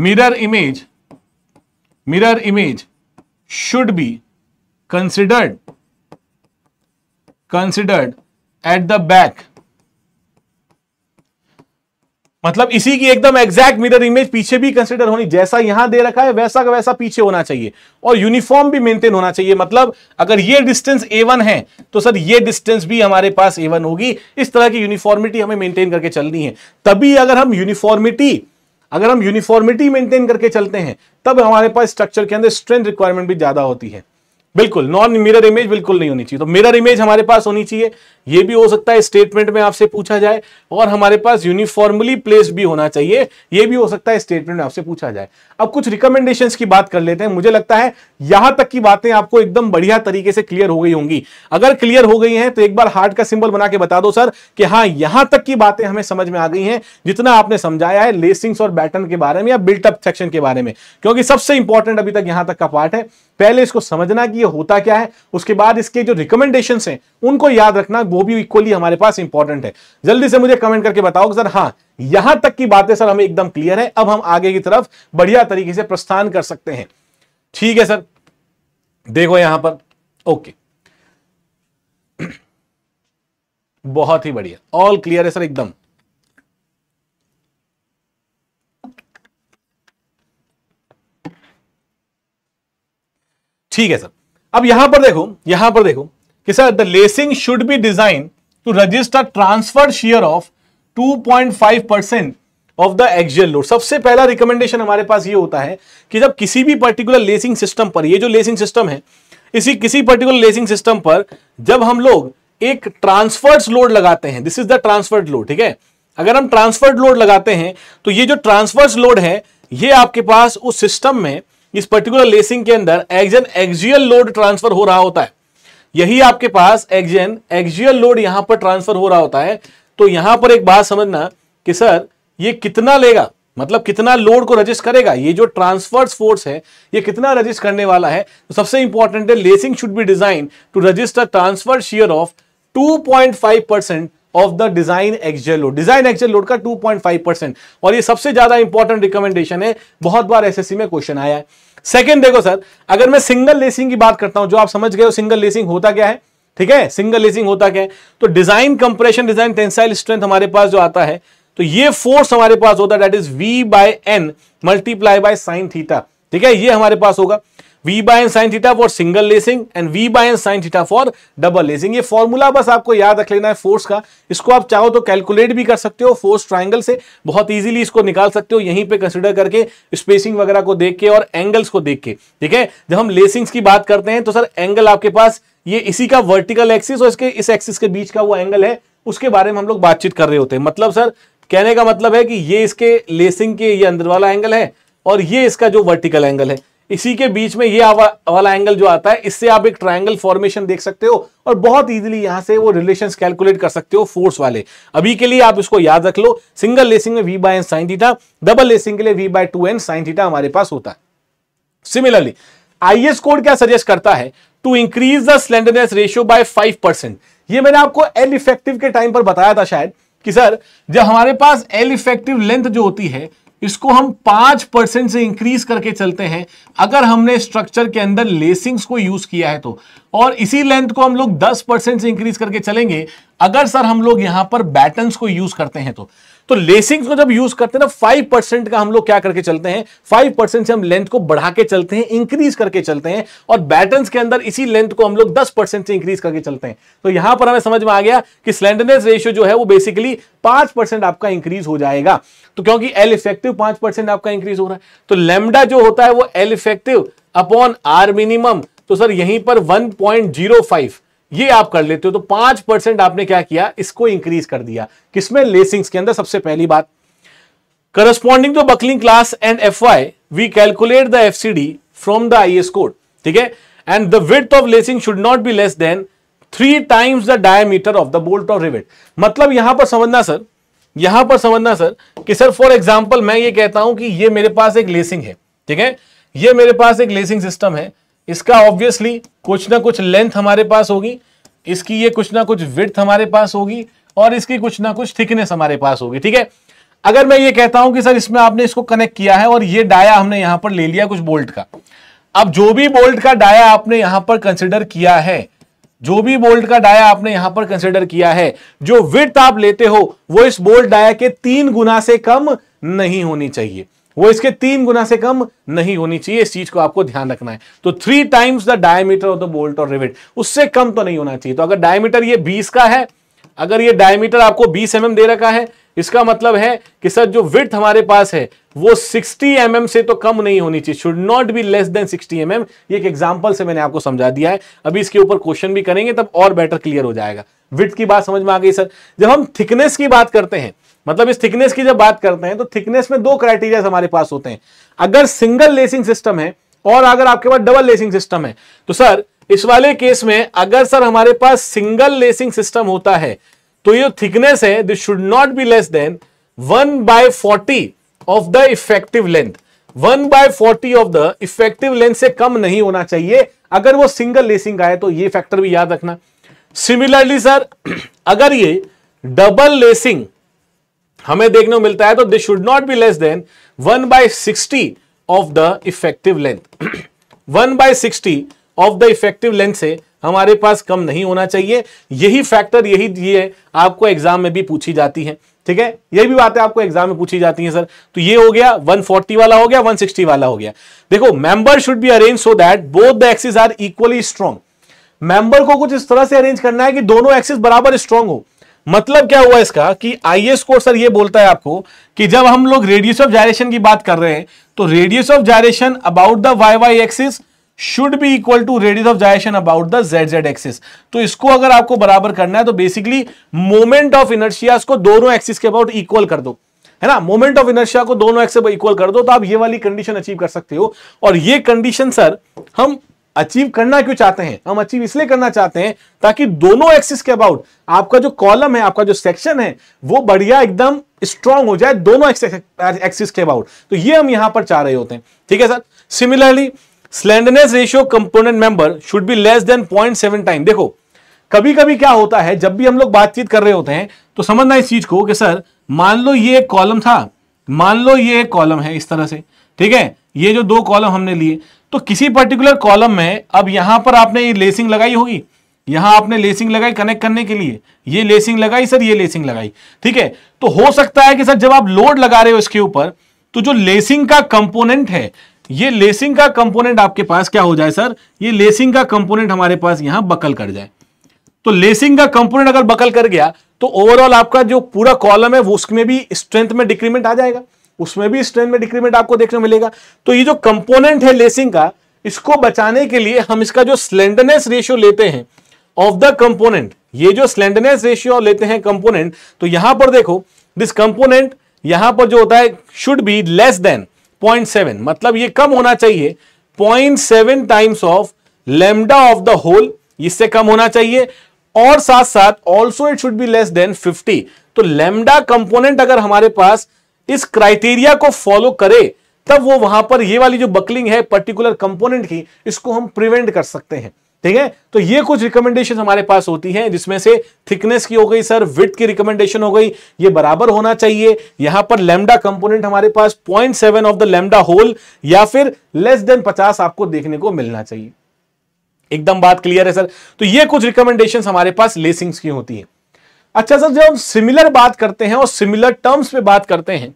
mirror image mirror image should be considered considered at the back मतलब इसी की एकदम एग्जैक्ट मिरर इमेज पीछे भी कंसिडर होनी जैसा यहां दे रखा है वैसा का वैसा पीछे होना चाहिए और यूनिफॉर्म भी मेंटेन होना चाहिए मतलब अगर ये डिस्टेंस वन है तो सर ये डिस्टेंस भी हमारे पास वन होगी इस तरह की यूनिफॉर्मिटी हमें मेंटेन करके चलनी है तभी अगर हम यूनिफॉर्मिटी अगर हम यूनिफॉर्मिटी मेंटेन करके चलते हैं तब हमारे पास स्ट्रक्चर के अंदर स्ट्रेंथ रिक्वायरमेंट भी ज्यादा होती है बिल्कुल नॉन मिरर इमेज बिल्कुल नहीं होनी चाहिए तो मिरर इमेज हमारे पास होनी चाहिए यह भी हो सकता है स्टेटमेंट में आपसे पूछा जाए और हमारे पास यूनिफॉर्मली प्लेस भी होना चाहिए यह भी हो सकता है स्टेटमेंट में आपसे पूछा जाए अब कुछ रिकमेंडेशन की बात कर लेते हैं मुझे लगता है यहां तक की बातें आपको एकदम बढ़िया तरीके से क्लियर हो गई होंगी अगर क्लियर हो गई है तो एक बार हार्ट का सिंबल बना के बता दो सर कि हाँ यहां तक की बातें हमें समझ में आ गई है जितना आपने समझाया है लेसिंग्स और बैटर्न के बारे में या बिल्टअप सेक्शन के बारे में क्योंकि सबसे इंपॉर्टेंट अभी तक यहां तक का पार्ट है पहले इसको समझना कि ये होता क्या है उसके बाद इसके जो रिकमेंडेशन हैं उनको याद रखना वो भी इक्वली हमारे पास इंपॉर्टेंट है जल्दी से मुझे कमेंट करके बताओ सर हाँ यहां तक की बातें सर हमें एकदम क्लियर है अब हम आगे की तरफ बढ़िया तरीके से प्रस्थान कर सकते हैं ठीक है सर देखो यहां पर ओके बहुत ही बढ़िया ऑल क्लियर है सर एकदम ठीक है सर अब यहां पर देखो यहां पर देखो कि sir the lacing should be design to register transfer shear of 2.5 percent of the axial load सबसे पहला रिकमेंडेशन हमारे पास ये होता है कि जब किसी भी पर्टिकुलर लेसिंग सिस्टम पर ये जो लेसिंग सिस्टम है इसी किसी पर्टिकुलर लेसिंग सिस्टम पर जब हम लोग एक ट्रांसफर्ड लोड लगाते हैं this is the transferred load ठीक है अगर हम ट्रांसफर्ड लोड लगाते हैं तो ये जो ट्रांसफर्ड लोड है ये आपके पास उस सिस्टम में इस पर्टिकुलर लेसिंग के अंदर एक्जन एक्जियल लोड ट्रांसफर हो रहा होता है यही आपके पास एक्जन एक्जियल लोड यहां पर ट्रांसफर हो रहा होता है तो यहां पर एक बात समझना कि सर ये कितना लेगा मतलब कितना लोड को रजिस्ट करेगा ये जो ट्रांसफर्स फोर्स है ये कितना रजिस्ट करने वाला है तो सबसे इंपॉर्टेंट है lacing should be design to register transfer shear of 2.5 percent of the design actual load design actual load का 2.5 परसेंट और ये सबसे ज्यादा इंपॉर्टेंट रिकमेंडेशन है बहुत बार एसएससी में क्वेश्चन आया है सेकंड देखो सर अगर मैं सिंगल लेसिंग की बात करता हूं जो आप समझ गए हो सिंगल लेसिंग होता क्या है ठीक है सिंगल लेसिंग होता क्या है तो design compression design tensile strength हमारे पास जो आता है तो ये फोर्स हमारे पास होता है that is V by N multiply by sine theta ठीक है ये हमारे पास होगा v by n sin theta for single lacing and v by n sin theta for double lacing ये फॉर्मूला बस आपको याद रख लेना है फोर्स का इसको आप चाहो तो कैलकुलेट भी कर सकते हो फोर्स ट्राइंगल से बहुत इजीली इसको निकाल सकते हो यहीं पे कंसिडर करके स्पेसिंग वगैरह को देख के और एंगल्स को देख के ठीक है जब हम लेसिंग्स की बात करते हैं तो सर एंगल आपके पास ये इसी का वर्टिकल एक्सिस और इसके इस एक्सिस के बीच का वो एंगल है उसके बारे में हम लोग बातचीत कर रहे होते हैं मतलब सर कहने का मतलब है कि ये इसके लेसिंग के ये अंदर वाला एंगल है और ये इसका जो वर्टिकल एंगल है इसी के बीच में ये वाला एंगल जो आता है इससे आप एक ट्रायंगल फॉर्मेशन देख सकते हो और बहुत इजीली यहां से वो रिलेशंस कैलकुलेट कर सकते हो फोर्स वाले अभी के लिए आप इसको याद रख लो सिंगल लेसिंग में V by N sine theta double lacing के लिए V by two N sine theta हमारे पास होता है सिमिलरली आईएस कोड क्या सजेस्ट करता है to increase the slenderness ratio by five percent ये मैंने आपको एल इफेक्टिव के टाइम पर बताया था शायद कि सर जब हमारे पास एल इफेक्टिव लेंथ जो होती है इसको हम पांच परसेंट से इंक्रीज करके चलते हैं अगर हमने स्ट्रक्चर के अंदर लेसिंग्स को यूज किया है तो और इसी लेंथ को हम लोग दस परसेंट से इंक्रीज करके चलेंगे अगर सर हम लोग यहां पर बैटन को यूज करते हैं तो तो लेसिंग्स को जब यूज करते हैं ना फाइव परसेंट का हम लोग क्या करके चलते हैं फाइव परसेंट से हम लेंथ को बढ़ा के चलते हैं इंक्रीज करके चलते हैं और बैटन के अंदर इसी लेंथ को हम लोग दस परसेंट से इंक्रीज करके चलते हैं तो यहां पर हमें समझ में आ गया कि स्लेंडरनेस रेशियो जो है वो बेसिकली पांच परसेंट आपका इंक्रीज हो जाएगा तो क्योंकि एल इफेक्टिव पांच परसेंट आपका इंक्रीज हो रहा है तो लेमडा जो होता है वो L effective upon R minimum तो सर यहीं पर वन ये आप कर लेते हो तो पांच परसेंट आपने क्या किया इसको इंक्रीज कर दिया किसमें लेसिंग्स के अंदर सबसे पहली बात corresponding to buckling class and F Y V calculate the F C D from the I S code ठीक है and the width of lacing should not be less than three times the diameter of the bolt of rivet मतलब यहां पर समझना sir यहां पर समझना sir कि सर फॉर एग्जाम्पल मैं ये कहता हूं कि ये मेरे पास एक लेसिंग है ठीक है ये मेरे पास एक लेसिंग सिस्टम है इसका ऑब्वियसली कुछ ना कुछ लेंथ हमारे पास होगी इसकी ये कुछ ना कुछ विथ हमारे पास होगी और इसकी कुछ ना कुछ थिकनेस हमारे पास होगी ठीक है अगर मैं ये कहता हूं कि सर इसमें आपने इसको कनेक्ट किया है और ये डाया हमने यहां पर ले लिया कुछ बोल्ट का अब जो भी बोल्ट का डाया आपने यहां पर कंसिडर किया है जो भी बोल्ट का डाया आपने यहां पर कंसिडर किया है जो विथ आप लेते हो वो इस बोल्ट डाया के तीन गुना से कम नहीं होनी चाहिए वो इसके तीन गुना से कम नहीं होनी चाहिए इस चीज को आपको ध्यान रखना है तो three times the diameter of the bolt और रिविट उससे कम तो नहीं होना चाहिए तो अगर डायमीटर ये बीस का है अगर ये डायमीटर आपको 20 एम mm दे रखा है इसका मतलब है कि सर जो विथ हमारे पास है वो 60 एम mm से तो कम नहीं होनी चाहिए should not be less than 60 M mm. ये एक एग्जाम्पल से मैंने आपको समझा दिया है अभी इसके ऊपर क्वेश्चन भी करेंगे तब और बेटर क्लियर हो जाएगा विथ की बात समझ में आ गई सर जब हम थिकनेस की बात करते हैं मतलब इस थिकनेस की जब बात करते हैं तो थिकनेस में दो क्राइटेरिया हमारे पास होते हैं अगर सिंगल लेसिंग सिस्टम है और अगर आपके पास डबल लेसिंग सिस्टम है तो सर इस वाले केस में अगर सर हमारे पास सिंगल लेसिंग सिस्टम होता है तो ये थिकनेस है this should not be less than one by forty of the effective length one by forty of the effective length से कम नहीं होना चाहिए अगर वो सिंगल लेसिंग आए तो ये फैक्टर भी याद रखना सिमिलरली सर अगर ये डबल लेसिंग हमें देखने को मिलता है तो this should not be less than one by sixty of the effective length one by sixty of the effective length से हमारे पास कम नहीं होना चाहिए यही फैक्टर यही ये आपको एग्जाम में भी पूछी जाती है ठीक है यही भी बातें आपको एग्जाम में पूछी जाती है सर तो ये हो गया 140 वाला हो गया 160 वाला हो गया देखो member should be arrange so that both the axis are equally strong member को कुछ इस तरह से अरेंज करना है कि दोनों एक्सिस बराबर स्ट्रांग हो मतलब क्या हुआ इसका कि आई एस कोड सर ये बोलता है आपको कि जब हम लोग रेडियस ऑफ जायरेशन की बात कर रहे हैं तो radius of gyration about the Y Y axis should be equal to radius of gyration about the Z Z axis तो इसको अगर आपको बराबर करना है तो बेसिकली मोमेंट ऑफ इनर्शिया को दोनों एक्सिस के अबाउट इक्वल कर दो है ना मोमेंट ऑफ इनर्शिया को दोनों एक्स इक्वल कर दो तो आप ये वाली कंडीशन अचीव कर सकते हो और ये कंडीशन सर हम अचीव करना क्यों चाहते हैं हम अचीव इसलिए करना चाहते हैं ताकि दोनों एक्सिस के अबाउट आपका जो कॉलम है आपका जो सेक्शन है वो बढ़िया एकदम स्ट्रांग हो जाए दोनों एक्सिस के अबाउट तो ये हम यहां पर चाह रहे होते हैं ठीक है sir similarly slenderness ratio component member should be less than point seven time देखो कभी कभी क्या होता है जब भी हम लोग बातचीत कर रहे होते हैं तो समझना इस चीज को कि सर मान लो ये एक कॉलम था मान लो ये एक कॉलम है इस तरह से ठीक है ये जो दो कॉलम हमने लिए तो किसी पर्टिकुलर कॉलम में अब यहां पर आपने ये लेसिंग लगाई होगी यहां आपने लेसिंग लगाई कनेक्ट करने के लिए ये लेसिंग लगाई सर ये लेसिंग लगाई ठीक है तो हो सकता है कि सर जब आप लोड लगा रहे हो इसके ऊपर तो जो लेसिंग का कंपोनेंट है ये लेसिंग का कंपोनेंट आपके पास क्या हो जाए सर ये लेसिंग का कंपोनेंट हमारे पास यहां बकल कर जाए तो लेसिंग का कंपोनेंट अगर बकल कर गया तो ओवरऑल आपका जो पूरा कॉलम है वो उसमें भी स्ट्रेंथ में डिक्रीमेंट आ जाएगा उसमें भी स्ट्रेंथ में डिक्रीमेंट आपको देखने मिलेगा तो ये जो कंपोनेंट है लेसिंग का इसको बचाने के लिए हम इसका जो स्लेंडरनेस रेशियो लेते हैं ऑफ द कंपोनेंट ये जो स्लेंडरनेस रेशियो लेते हैं कंपोनेंट तो यहां पर देखो दिस कंपोनेंट यहां पर जो होता है शुड बी लेस देन 0.7 मतलब ये कम होना चाहिए 0.7 times of lambda of the whole इससे कम होना चाहिए और साथ साथ also it should be less than 50 तो लेमडा कंपोनेंट अगर हमारे पास इस क्राइटेरिया को फॉलो करे तब वो वहां पर ये वाली जो बकलिंग है पर्टिकुलर कंपोनेंट की इसको हम प्रिवेंट कर सकते हैं ठीक है तो ये कुछ रिकमेंडेशन हमारे पास होती हैं जिसमें से थिकनेस की हो गई सर विथ की रिकमेंडेशन हो गई ये बराबर होना चाहिए यहां पर लेमडा कंपोनेंट हमारे पास 0.7 ऑफ द लेमडा होल या फिर लेस देन 50 आपको देखने को मिलना चाहिए एकदम बात क्लियर है सर तो ये कुछ रिकमेंडेशन हमारे पास लेसिंग्स की होती है अच्छा सर जब हम सिमिलर बात करते हैं और सिमिलर टर्म्स पे बात करते हैं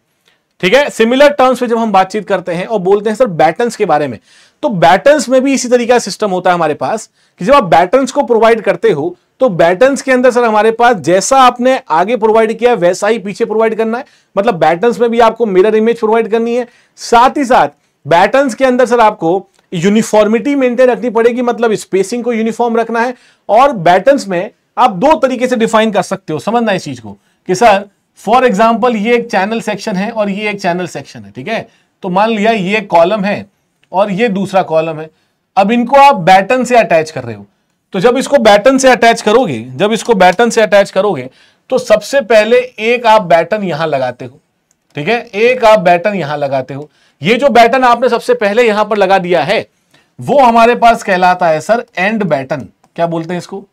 ठीक है सिमिलर टर्म्स पे जब हम बातचीत करते हैं और बोलते हैं सर बैटन्स के बारे में तो बैटन्स में भी इसी तरीके का सिस्टम होता है हमारे पास कि जब आप बैटन्स को प्रोवाइड करते हो तो बैटन्स के अंदर सर हमारे पास जैसा आपने आगे प्रोवाइड किया वैसा ही पीछे प्रोवाइड करना है मतलब बैटन्स में भी आपको मिरर इमेज प्रोवाइड करनी है साथ ही साथ बैटन्स के अंदर सर आपको यूनिफॉर्मिटी मेंटेन रखनी पड़ेगी मतलब स्पेसिंग को यूनिफॉर्म रखना है और बैटन्स में आप दो तरीके से डिफाइन कर सकते हो समझना इस चीज को कि सर फॉर एग्जाम्पल ये एक चैनल सेक्शन है और ये एक चैनल सेक्शन है ठीक है तो मान लिया ये कॉलम है और ये दूसरा कॉलम है अब इनको आप बैटन से अटैच कर रहे हो तो जब इसको बैटन से अटैच करोगे जब इसको बैटन से अटैच करोगे तो सबसे पहले एक आप बैटन यहां लगाते हो ठीक है एक आप बैटन यहां लगाते हो ये जो बैटन आपने सबसे पहले यहां पर लगा दिया है वो हमारे पास कहलाता है सर एंड बैटन क्या बोलते हैं इसको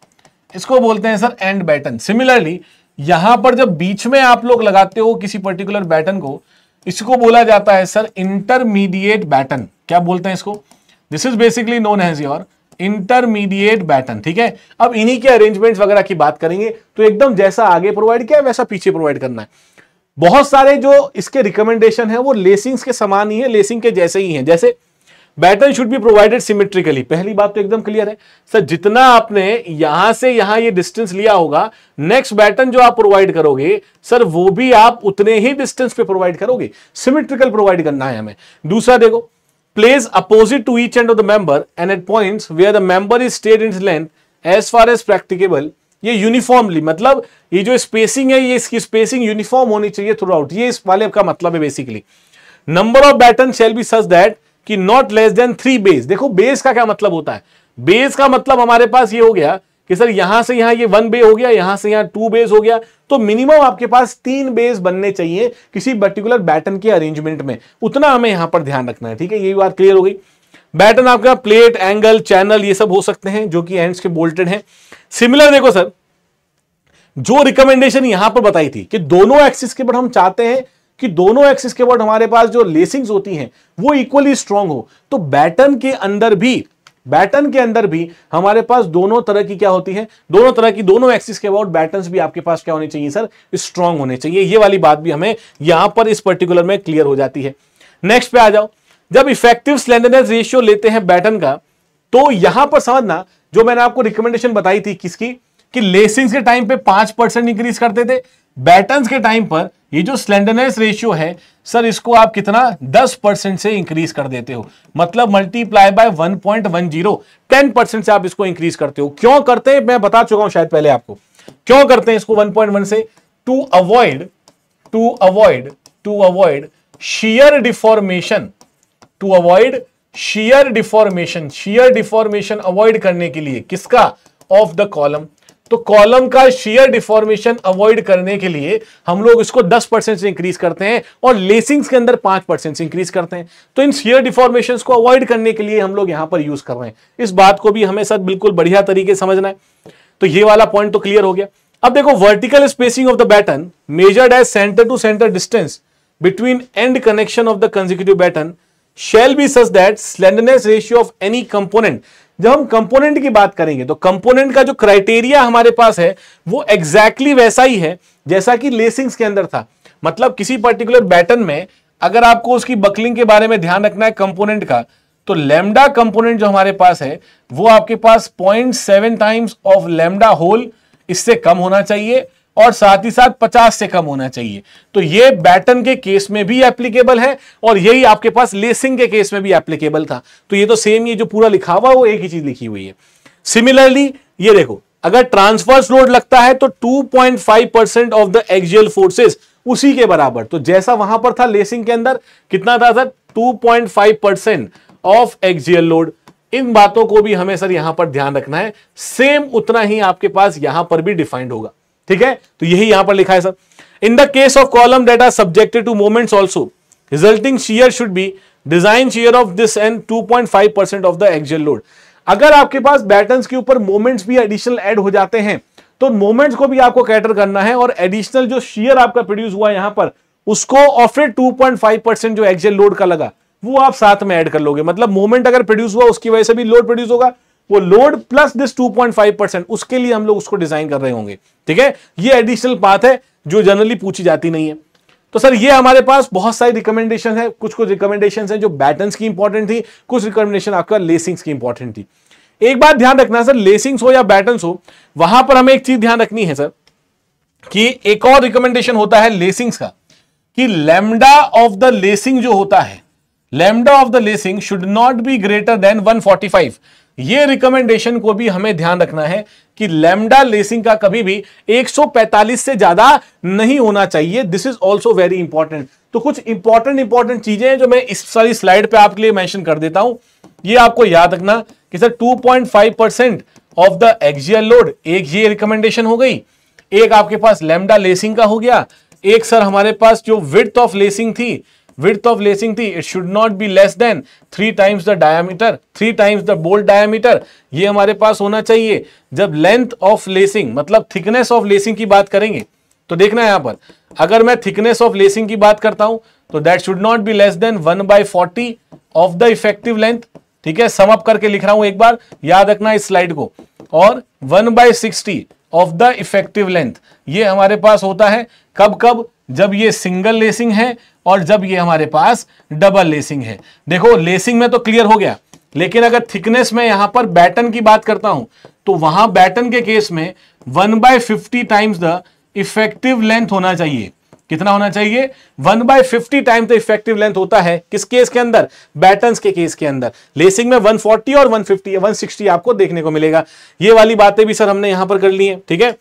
इसको बोलते हैं सर एंड बैटन सिमिलरली यहां पर जब बीच में आप लोग लगाते हो किसी पर्टिकुलर बैटन को इसको बोला जाता है सर इंटरमीडिएट बैटन क्या बोलते हैं इसको this is basically known as your intermediate batten ठीक है अब इन्हीं के अरेंजमेंट्स वगैरह की बात करेंगे तो एकदम जैसा आगे प्रोवाइड किया वैसा पीछे प्रोवाइड करना है बहुत सारे जो इसके रिकमेंडेशन है वो लेसिंग्स के समान ही है लेसिंग के जैसे ही है जैसे batten should be provided symmetrically पहली बात तो एकदम क्लियर है सर जितना आपने यहां से यहां ये डिस्टेंस लिया होगा नेक्स्ट बैटन जो आप प्रोवाइड करोगे सर वो भी आप उतने ही डिस्टेंस पे प्रोवाइड करोगे सिमेट्रिकल प्रोवाइड करना है हमें दूसरा देखो place opposite to each end of the member and at point where the member is stayed in length as far as practicable ये यूनिफॉर्मली मतलब ये जो स्पेसिंग है ये इसकी स्पेसिंग यूनिफॉर्म होनी चाहिए थ्रू आउट ये इस वाले का मतलब है basically number of batten shall be such that कि not less than three bays देखो बेस का क्या मतलब होता है बेस का मतलब हमारे पास ये हो गया कि सर यहां से यहां ये वन बे हो गया यहां से यहां टू बेस हो गया तो मिनिमम आपके पास तीन बेस बनने चाहिए किसी पर्टिकुलर बैटन के अरेंजमेंट में उतना हमें यहां पर ध्यान रखना है ठीक है ये बात क्लियर हो गई बैटन आपका प्लेट एंगल चैनल ये सब हो सकते हैं जो कि एंड्स के बोल्टेड हैं सिमिलर देखो सर जो रिकमेंडेशन यहां पर बताई थी कि दोनों एक्सिस के ऊपर हम चाहते हैं कि दोनों एक्सिस के बोर्ड हमारे पास जो लेसिंग्स होती हैं वो इक्वली स्ट्रांग हो तो बैटन के अंदर भी बैटन के अंदर भी हमारे पास दोनों तरह की क्या होती है दोनों तरह की दोनों एक्सिस के अबाउट बैटन भी आपके पास क्या होने चाहिए सर स्ट्रांग होने चाहिए ये वाली बात भी हमें यहां पर इस पर्टिकुलर में क्लियर हो जाती है नेक्स्ट पे आ जाओ जब इफेक्टिव स्लेंडरनेस रेशियो लेते हैं बैटन का तो यहां पर समझना जो मैंने आपको रिकमेंडेशन बताई थी किसकी कि लेसिंग के टाइम पे पांच परसेंट इंक्रीज करते थे बैटन के टाइम पर ये जो स्लेंडरनेस रेशियो है सर इसको आप कितना 10 परसेंट से इंक्रीज कर देते हो मतलब मल्टीप्लाई बाय 1.10 10 परसेंट से आप इसको इंक्रीज करते हो क्यों करते हैं मैं बता चुका हूं शायद पहले आपको क्यों करते हैं इसको 1.1 से to avoid to avoid to avoid shear deformation to avoid shear deformation shear deformation avoid करने के लिए किसका ऑफ द कॉलम तो कॉलम का शेयर डिफॉर्मेशन अवॉइड करने के लिए हम लोग इसको 10 परसेंट से इंक्रीज करते हैं और लेसिंग्स के अंदर 5 परसेंट से इंक्रीज करते हैं तो इन शेयर डिफॉर्मेशन को अवॉइड करने के लिए हम लोग यहां पर यूज कर रहे हैं इस बात को भी हमें सर बिल्कुल बढ़िया तरीके समझना है तो ये वाला पॉइंट तो क्लियर हो गया अब देखो vertical spacing of the batten measured as centre to centre distance between end connection of the consecutive batten shall be such that slenderness ratio of any component जब हम कंपोनेंट की बात करेंगे तो कंपोनेंट का जो क्राइटेरिया हमारे पास है वो एग्जैक्टली exactly वैसा ही है जैसा कि लेसिंग्स के अंदर था मतलब किसी पर्टिकुलर बैटन में अगर आपको उसकी बकलिंग के बारे में ध्यान रखना है कंपोनेंट का तो लेमडा कंपोनेंट जो हमारे पास है वो आपके पास 0.7 टाइम्स ऑफ लेमडा होल इससे कम होना चाहिए और साथ ही साथ 50 से कम होना चाहिए तो ये बैटन के केस में भी एप्लीकेबल है और यही आपके पास लेसिंग के केस में भी एप्लीकेबल था तो ये तो सेम ये जो पूरा लिखा हुआ वो एक ही चीज लिखी हुई है सिमिलरली ये देखो अगर ट्रांसफर्स लोड लगता है तो 2.5 percent of the axial forces उसी के बराबर तो जैसा वहां पर था लेसिंग के अंदर कितना था sir two percent of axial load इन बातों को भी हमें सर यहां पर ध्यान रखना है सेम उतना ही आपके पास यहां पर भी डिफाइंड होगा ठीक है तो यही यहां पर लिखा है sir in the case of column that are subjected to moments also resulting shear should be design shear of this and 2.5 percent of the axial load अगर आपके पास बैटन के ऊपर मोमेंट्स भी एडिशनल एड हो जाते हैं तो मोमेंट्स को भी आपको कैटर करना है और एडिशनल जो शेयर आपका प्रोड्यूस हुआ यहां पर उसको और फिर 2.5 परसेंट जो एक्जल लोड का लगा वो आप साथ में ऐड कर लोगे मतलब मोमेंट अगर प्रोड्यूस हुआ उसकी वजह से भी लोड प्रोड्यूस होगा वो लोड प्लस दिस 2.5 परसेंट उसके लिए हम लोग उसको डिजाइन कर रहे होंगे ठीक है ये एडिशनल बात है जो जनरली पूछी जाती नहीं है तो सर ये हमारे पास बहुत सारी रिकमेंडेशन है कुछ कुछ रिकमेंडेशन है जो बैटन की इंपॉर्टेंट थी कुछ रिकमेंडेशन आपका लेसिंग्स की इंपॉर्टेंट थी एक बात ध्यान रखना सर लेसिंग्स हो या बैटन हो वहां पर हमें एक चीज ध्यान रखनी है सर कि एक और रिकमेंडेशन होता है लेसिंग्स का कि लेमडा ऑफ द लेसिंग जो होता है lambda of the lacing should not be greater than 145 ये रिकमेंडेशन को भी हमें ध्यान रखना है कि लेमडा लेसिंग का कभी भी 145 से ज्यादा नहीं होना चाहिए this is also very important तो कुछ इंपॉर्टेंट इंपॉर्टेंट चीजें हैं जो मैं इस सारी स्लाइड पे आपके लिए मेंशन कर देता हूं ये आपको याद रखना कि sir 2.5 percent of the axial load एक ये रिकमेंडेशन हो गई एक आपके पास लेमडा लेसिंग का हो गया एक सर हमारे पास जो विथ ऑफ लेसिंग थी width of lacing थी it should not be less than three times the diameter three times the bolt diameter ये हमारे पास होना चाहिए जब length of lacing मतलब thickness of lacing की बात करेंगे तो देखना है यहाँ पर अगर मैं thickness of lacing की बात करता हूं तो that should not be less than one by forty of the effective length ठीक है समअप करके लिख रहा हूं एक बार याद रखना इस स्लाइड को और one by sixty of the effective length ये हमारे पास होता है कब कब जब ये सिंगल लेसिंग है और जब ये हमारे पास डबल लेसिंग है देखो लेसिंग में तो क्लियर हो गया लेकिन अगर थिकनेस में यहां पर बैटन की बात करता हूं तो वहां बैटन के केस में one by fifty times the effective length होना चाहिए कितना होना चाहिए वन बाय फिफ्टी टाइम तो इफेक्टिव लेंथ होता है किस केस के अंदर बैटन के केस के अंदर लेसिंग में 140 और 150 160 आपको देखने को मिलेगा ये वाली बातें भी सर हमने यहां पर कर ली है ठीक है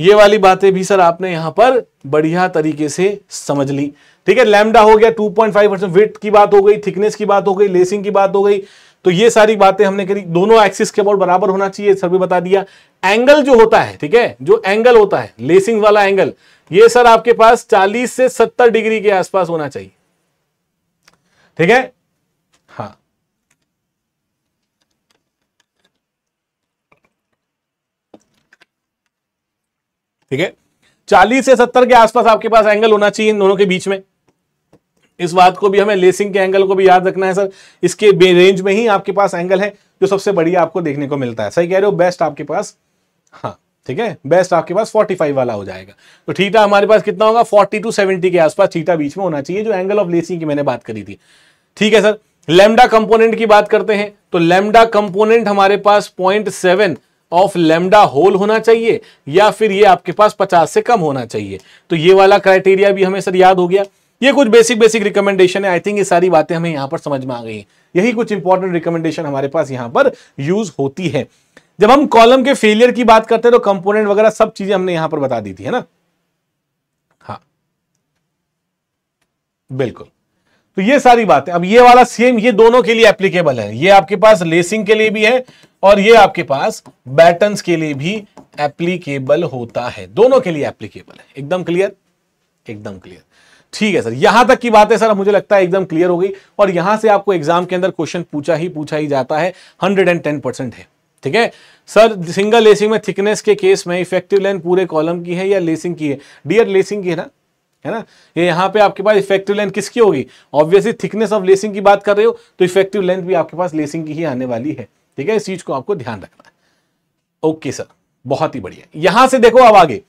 ये वाली बातें भी सर आपने यहां पर बढ़िया तरीके से समझ ली ठीक है लैमडा हो गया 2.5 परसेंट वेट की बात हो गई थिकनेस की बात हो गई लेसिंग की बात हो गई तो ये सारी बातें हमने करी दोनों एक्सिस के अबाउट बराबर होना चाहिए सर भी बता दिया एंगल जो होता है ठीक है जो एंगल होता है लेसिंग वाला एंगल ये सर आपके पास 40 से 70 डिग्री के आसपास होना चाहिए ठीक है ठीक है चालीस से सत्तर के आसपास आपके पास एंगल होना चाहिए इन दोनों के बीच में इस बात को भी हमें लेसिंग के एंगल को भी याद रखना है सर इसके रेंज में ही आपके पास एंगल है जो सबसे बढ़िया आपको देखने को मिलता है सही कह रहे हो बेस्ट आपके पास हाँ ठीक है बेस्ट आपके पास 45 वाला हो जाएगा तो ठीटा हमारे पास कितना होगा 40 टू 70 के आसपास ठीटा बीच में होना चाहिए जो एंगल ऑफ लेसिंग की मैंने बात करी थी ठीक है सर लेमडा कंपोनेंट की बात करते हैं तो लेमडा कंपोनेंट हमारे पास point seven of lambda whole होना चाहिए या फिर ये आपके पास 50 से कम होना चाहिए तो ये वाला क्राइटेरिया भी हमें सर याद हो गया ये कुछ बेसिक बेसिक रिकमेंडेशन है आई थिंक ये सारी बातें हमें यहां पर समझ में आ गई यही कुछ इंपॉर्टेंट रिकमेंडेशन हमारे पास यहां पर यूज होती है जब हम कॉलम के फेलियर की बात करते हैं तो कंपोनेंट वगैरह सब चीजें हमने यहां पर बता दी थी है ना हाँ बिल्कुल तो ये सारी बातें अब ये वाला सेम ये दोनों के लिए एप्लीकेबल है ये आपके पास लेसिंग के लिए भी है और ये आपके पास बैटन के लिए भी एप्लीकेबल होता है दोनों के लिए एप्लीकेबल है एकदम क्लियर एकदम क्लियर ठीक है सर यहां तक की बात है सर मुझे लगता है एकदम क्लियर हो गई और यहां से आपको एग्जाम के अंदर क्वेश्चन पूछा ही पूछा ही जाता है हंड्रेड एंड टेन परसेंट है ठीक है सर सिंगल लेसिंग में थिकनेस के केस में इफेक्टिव लेंथ पूरे कॉलम की है या लेसिंग की है डियर लेसिंग की है ना है ना ये यहाँ पे आपके पास इफेक्टिव लेंथ किसकी होगी ऑब्वियसली थिकनेस ऑफ लेसिंग की बात कर रहे हो तो इफेक्टिव लेंथ भी आपके पास लेसिंग की ही आने वाली है ठीक है इस चीज को आपको ध्यान रखना है ओके सर बहुत ही बढ़िया यहां से देखो अब आगे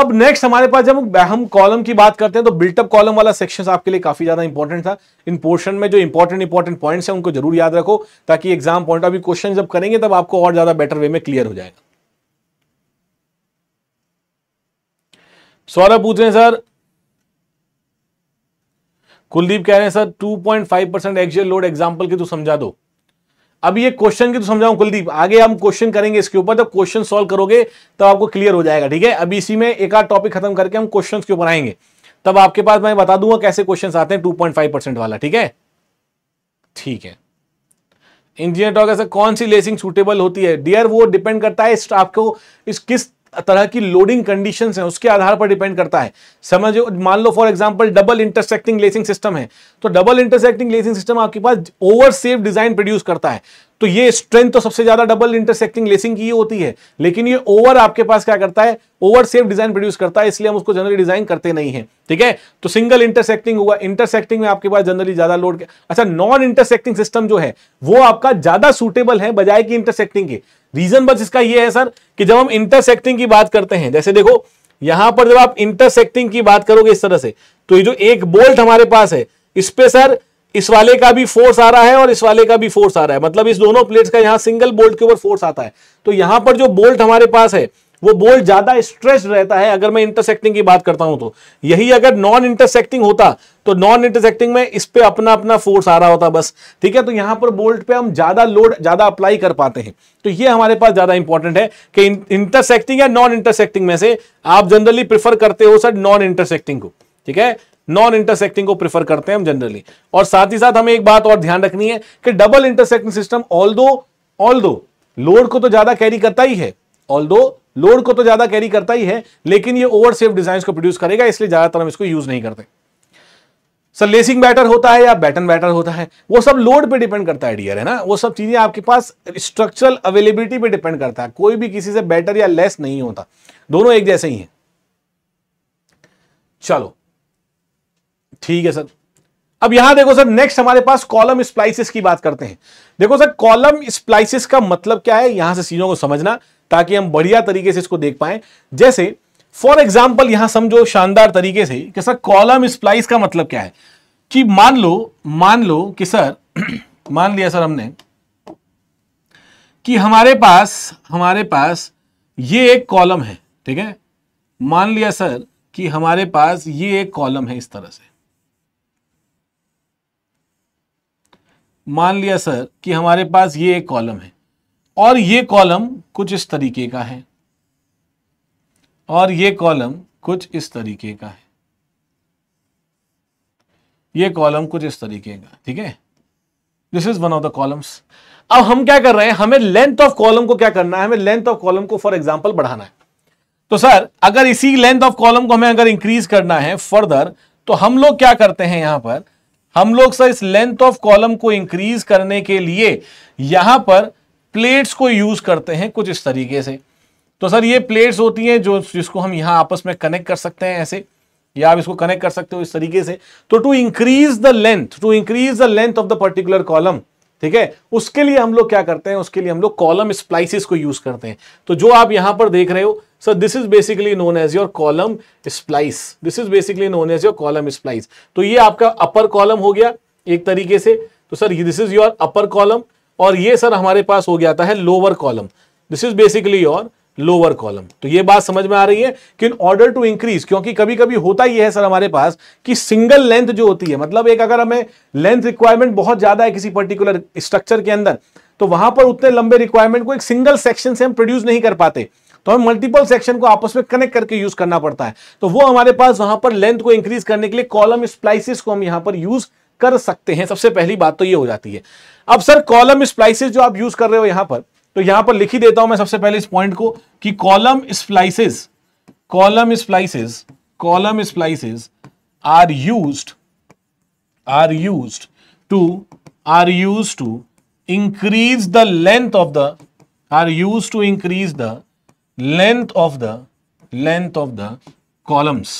अब नेक्स्ट हमारे पास जब हम कॉलम की बात करते हैं तो बिल्टअप कॉलम वाला सेक्शन आपके लिए काफी ज्यादा इंपॉर्टेंट था इन पोर्शन में जो इंपॉर्टेंट इंपॉर्टेंट पॉइंट है उनको जरूर याद रखो ताकि एग्जाम पॉइंट ऑफ क्वेश्चन जब करेंगे तब आपको और ज्यादा बेटर वे में क्लियर हो जाएगा सौरभ पूछ रहे हैं सर कुलदीप कह रहे हैं sir 2.5 percent actual load example की तो समझा दो अब ये क्वेश्चन की तो समझाऊं कुलदीप आगे हम क्वेश्चन करेंगे इसके ऊपर जब क्वेश्चन सॉल्व करोगे तब आपको क्लियर हो जाएगा ठीक है अभी इसी में एक आध टॉपिक खत्म करके हम क्वेश्चन के ऊपर आएंगे तब आपके पास मैं बता दूंगा कैसे क्वेश्चन आते हैं टू परसेंट वाला ठीक है ठीक है इंजीनियर टॉक ऐसा कौन सी लेसिंग सुटेबल होती है डियर वो डिपेंड करता है आपको इस किस तरह की लोडिंग कंडीशंस हैं उसके आधार पर डिपेंड करता है समझो मान लो for example double intersecting lacing system है तो डबल इंटरसेक्टिंग लेसिंग सिस्टम आपके पास ओवर सेफ डिजाइन प्रोड्यूस करता है तो ये स्ट्रेंथ तो सबसे ज्यादा डबल इंटरसेक्टिंग लेसिंग की होती है लेकिन ये ओवर आपके पास क्या करता है ओवर सेफ डिजाइन प्रोड्यूस करता है इसलिए हम उसको जनरली डिजाइन करते नहीं है ठीक है तो सिंगल इंटरसेक्टिंग हुआ इंटरसेक्टिंग में आपके पास जनरली ज्यादा लोड अच्छा नॉन इंटरसेक्टिंग सिस्टम जो है वो आपका ज्यादा सुटेबल है बजाय की इंटरसेक्टिंग के रीजन बस इसका यह है सर कि जब हम इंटरसेक्टिंग की बात करते हैं जैसे देखो यहां पर जब आप इंटरसेक्टिंग की बात करोगे इस तरह से तो ये जो एक बोल्ट हमारे पास है इस पे सर इस वाले का भी फोर्स आ रहा है और इस वाले का भी फोर्स आ रहा है मतलब इस दोनों प्लेट्स का यहां सिंगल बोल्ट के ऊपर फोर्स आता है तो यहां पर जो बोल्ट हमारे पास है वो बोल्ट ज्यादा स्ट्रेस रहता है अगर मैं इंटरसेक्टिंग की बात करता हूं तो यही अगर नॉन इंटरसेक्टिंग होता तो नॉन इंटरसेक्टिंग में इस पे अपना अपना फोर्स आ रहा होता बस ठीक है तो यहां पर बोल्ट पे हम ज्यादा लोड ज्यादा अप्लाई कर पाते हैं तो ये हमारे पास ज्यादा इंपॉर्टेंट है कि इंटरसेक्टिंग या नॉन इंटरसेक्टिंग में से आप जनरली प्रिफर करते हो सर नॉन इंटरसेक्टिंग को ठीक है नॉन इंटरसेक्टिंग को प्रेफर करते हैं हम जनरली और साथ ही साथ हमें एक बात और ध्यान रखनी है कि double intersecting system although although load को तो ज्यादा कैरी करता ही है ऑल दो लोड को तो ज्यादा कैरी करता ही है लेकिन ये ओवर सेफ डिजाइन को प्रोड्यूस करेगा इसलिए ज्यादातर हम इसको यूज नहीं करते सर लेसिंग बैटर होता है या बैटन बैटर होता है वो सब लोड पे डिपेंड करता है डियर है ना वो सब चीजें आपके पास स्ट्रक्चरल अवेलेबिलिटी पे डिपेंड करता है कोई भी किसी से बेटर या लेस नहीं होता दोनों एक जैसे ही हैं चलो ठीक है सर अब यहां देखो सर नेक्स्ट हमारे पास कॉलम स्प्लाइसिस की बात करते हैं देखो सर कॉलम स्प्लाइसिस का मतलब क्या है यहां से चीजों को समझना ताकि हम बढ़िया तरीके से इसको देख पाए जैसे फॉर एग्जाम्पल यहां समझो शानदार तरीके से कि सर कॉलम स्प्लाइस का मतलब क्या है कि मान लो मान लो कि सर मान लिया सर हमने कि हमारे पास हमारे पास ये एक कॉलम है ठीक है मान लिया सर कि हमारे पास ये एक कॉलम है इस तरह से मान लिया सर कि हमारे पास ये एक कॉलम है और ये कॉलम कुछ इस तरीके का है और ये कॉलम कुछ इस तरीके का है ये कॉलम कुछ इस तरीके का ठीक है this is one of the columns अब हम क्या कर रहे हैं हमें लेंथ ऑफ कॉलम को क्या करना है हमें लेंथ ऑफ कॉलम को फॉर एग्जाम्पल बढ़ाना है तो सर अगर इसी लेंथ ऑफ कॉलम को हमें अगर इंक्रीज करना है फर्दर तो हम लोग क्या करते हैं यहां पर हम लोग सर इस लेंथ ऑफ कॉलम को इंक्रीज करने के लिए यहां पर प्लेट्स को यूज करते हैं कुछ इस तरीके से तो सर ये प्लेट्स होती हैं जो जिसको हम यहां आपस में कनेक्ट कर सकते हैं ऐसे या आप इसको कनेक्ट कर सकते हो इस तरीके से तो to increase the length to increase the length of the particular column ठीक है उसके लिए हम लोग क्या करते हैं उसके लिए हम लोग कॉलम स्प्लाइसिस को यूज करते हैं तो जो आप यहां पर देख रहे हो sir this is basically known as your column splice this is basically known as your column splice तो ये आपका अपर कॉलम हो गया एक तरीके से तो sir this is your upper column और ये सर हमारे पास हो गया था lower column this is basically your lower column तो ये बात समझ में आ रही है कि इन ऑर्डर टू इंक्रीज क्योंकि कभी कभी होता ही है सर हमारे पास कि सिंगल लेंथ जो होती है मतलब एक अगर हमें लेंथ रिक्वायरमेंट बहुत ज्यादा है किसी पर्टिकुलर स्ट्रक्चर के अंदर तो वहां पर उतने लंबे रिक्वायरमेंट को एक सिंगल सेक्शन से हम प्रोड्यूस नहीं कर पाते तो हमें मल्टीपल सेक्शन को आपस में कनेक्ट करके यूज करना पड़ता है तो वो हमारे पास वहां पर लेंथ को इंक्रीज करने के लिए कॉलम स्प्लाइसिस को हम यहां पर यूज कर सकते हैं सबसे पहली बात तो ये हो जाती है अब सर कॉलम स्प्लाइसिस जो आप यूज कर रहे हो यहां पर तो यहां पर लिखी देता हूं मैं सबसे पहले इस पॉइंट को कि column splices column splices column splices are use are use to are use to increase the length of the are use to increase the length of the length of the columns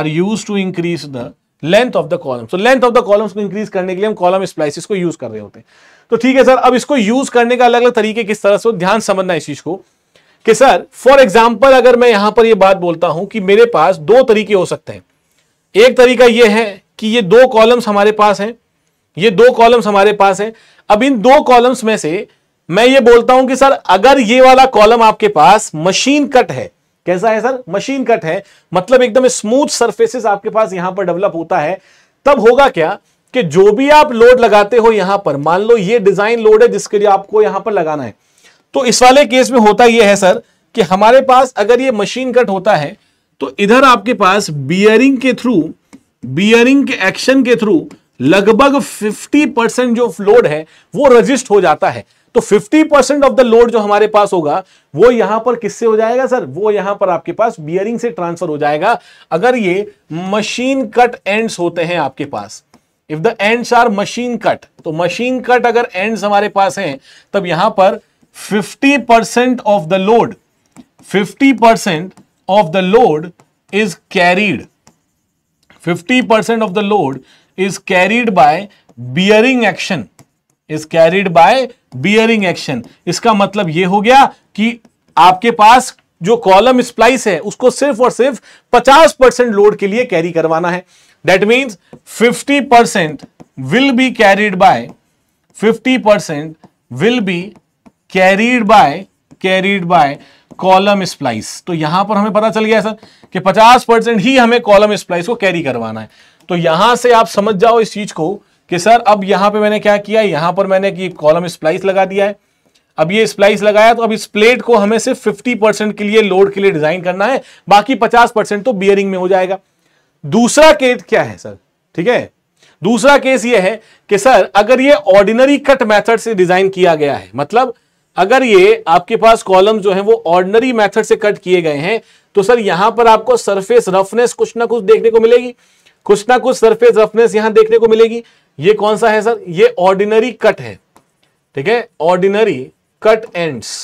are use to increase the length of the columns length of the columns को increase करने के लिए हम column स्प्लाइसिस को use कर रहे होते हैं तो ठीक है सर अब इसको यूज करने का अलग अलग तरीके किस तरह से ध्यान समझना इस चीज को कि सर फॉर एग्जाम्पल अगर मैं यहां पर यह बात बोलता हूं कि मेरे पास दो तरीके हो सकते हैं एक तरीका यह है कि ये दो कॉलम्स हमारे पास हैं ये दो कॉलम्स हमारे पास हैं अब इन दो कॉलम्स में से मैं ये बोलता हूं कि सर अगर ये वाला कॉलम आपके पास मशीन कट है कैसा है सर मशीन कट है मतलब एकदम स्मूथ सरफेसेस आपके पास यहां पर डेवलप होता है तब होगा क्या कि जो भी आप लोड लगाते हो यहां पर मान लो ये डिजाइन लोड है जिसके लिए आपको यहां पर लगाना है तो इस वाले केस में होता यह है सर कि हमारे पास अगर ये मशीन कट होता है तो इधर आपके पास बियरिंग के थ्रू बियरिंग के एक्शन के थ्रू लगभग 50 परसेंट जो लोड है वो रजिस्ट हो जाता है तो 50 परसेंट ऑफ द लोड जो हमारे पास होगा वो यहां पर किससे हो जाएगा सर वो यहां पर आपके पास बियरिंग से ट्रांसफर हो जाएगा अगर ये मशीन कट एंड्स होते हैं आपके पास if the ends are machine cut तो मशीन कट अगर एंड्स हमारे पास हैं तब यहां पर 50 percent of the load 50 percent of the load is carried 50 percent of the load is carried by bearing action is carried by bearing action इसका मतलब यह हो गया कि आपके पास जो कॉलम स्प्लाइस है उसको सिर्फ और सिर्फ 50 परसेंट लोड के लिए कैरी करवाना है that means 50% will be carried by 50% will be carried by carried by column splice तो यहां पर हमें पता चल गया सर कि 50 परसेंट ही हमें कॉलम स्प्लाइस को कैरी करवाना है तो यहां से आप समझ जाओ इस चीज को कि सर अब यहां पे मैंने क्या किया यहां पर मैंने कि कॉलम स्प्लाइस लगा दिया है अब ये स्प्लाइस लगाया तो अब इस प्लेट को हमें सिर्फ 50 परसेंट के लिए लोड के लिए डिजाइन करना है बाकी 50 परसेंट तो बियरिंग में हो जाएगा दूसरा केस क्या है सर ठीक है दूसरा केस ये है कि सर अगर ये ऑर्डिनरी कट मेथड से डिजाइन किया गया है मतलब अगर ये आपके पास कॉलम जो है वो ऑर्डिनरी मेथड से कट किए गए हैं तो सर यहां पर आपको सरफेस रफनेस कुछ ना कुछ देखने को मिलेगी कुछ ना कुछ सरफेस रफनेस यहां देखने को मिलेगी ये कौन सा है सर ये ऑर्डिनरी कट है ठीक है ऑर्डिनरी कट एंड्स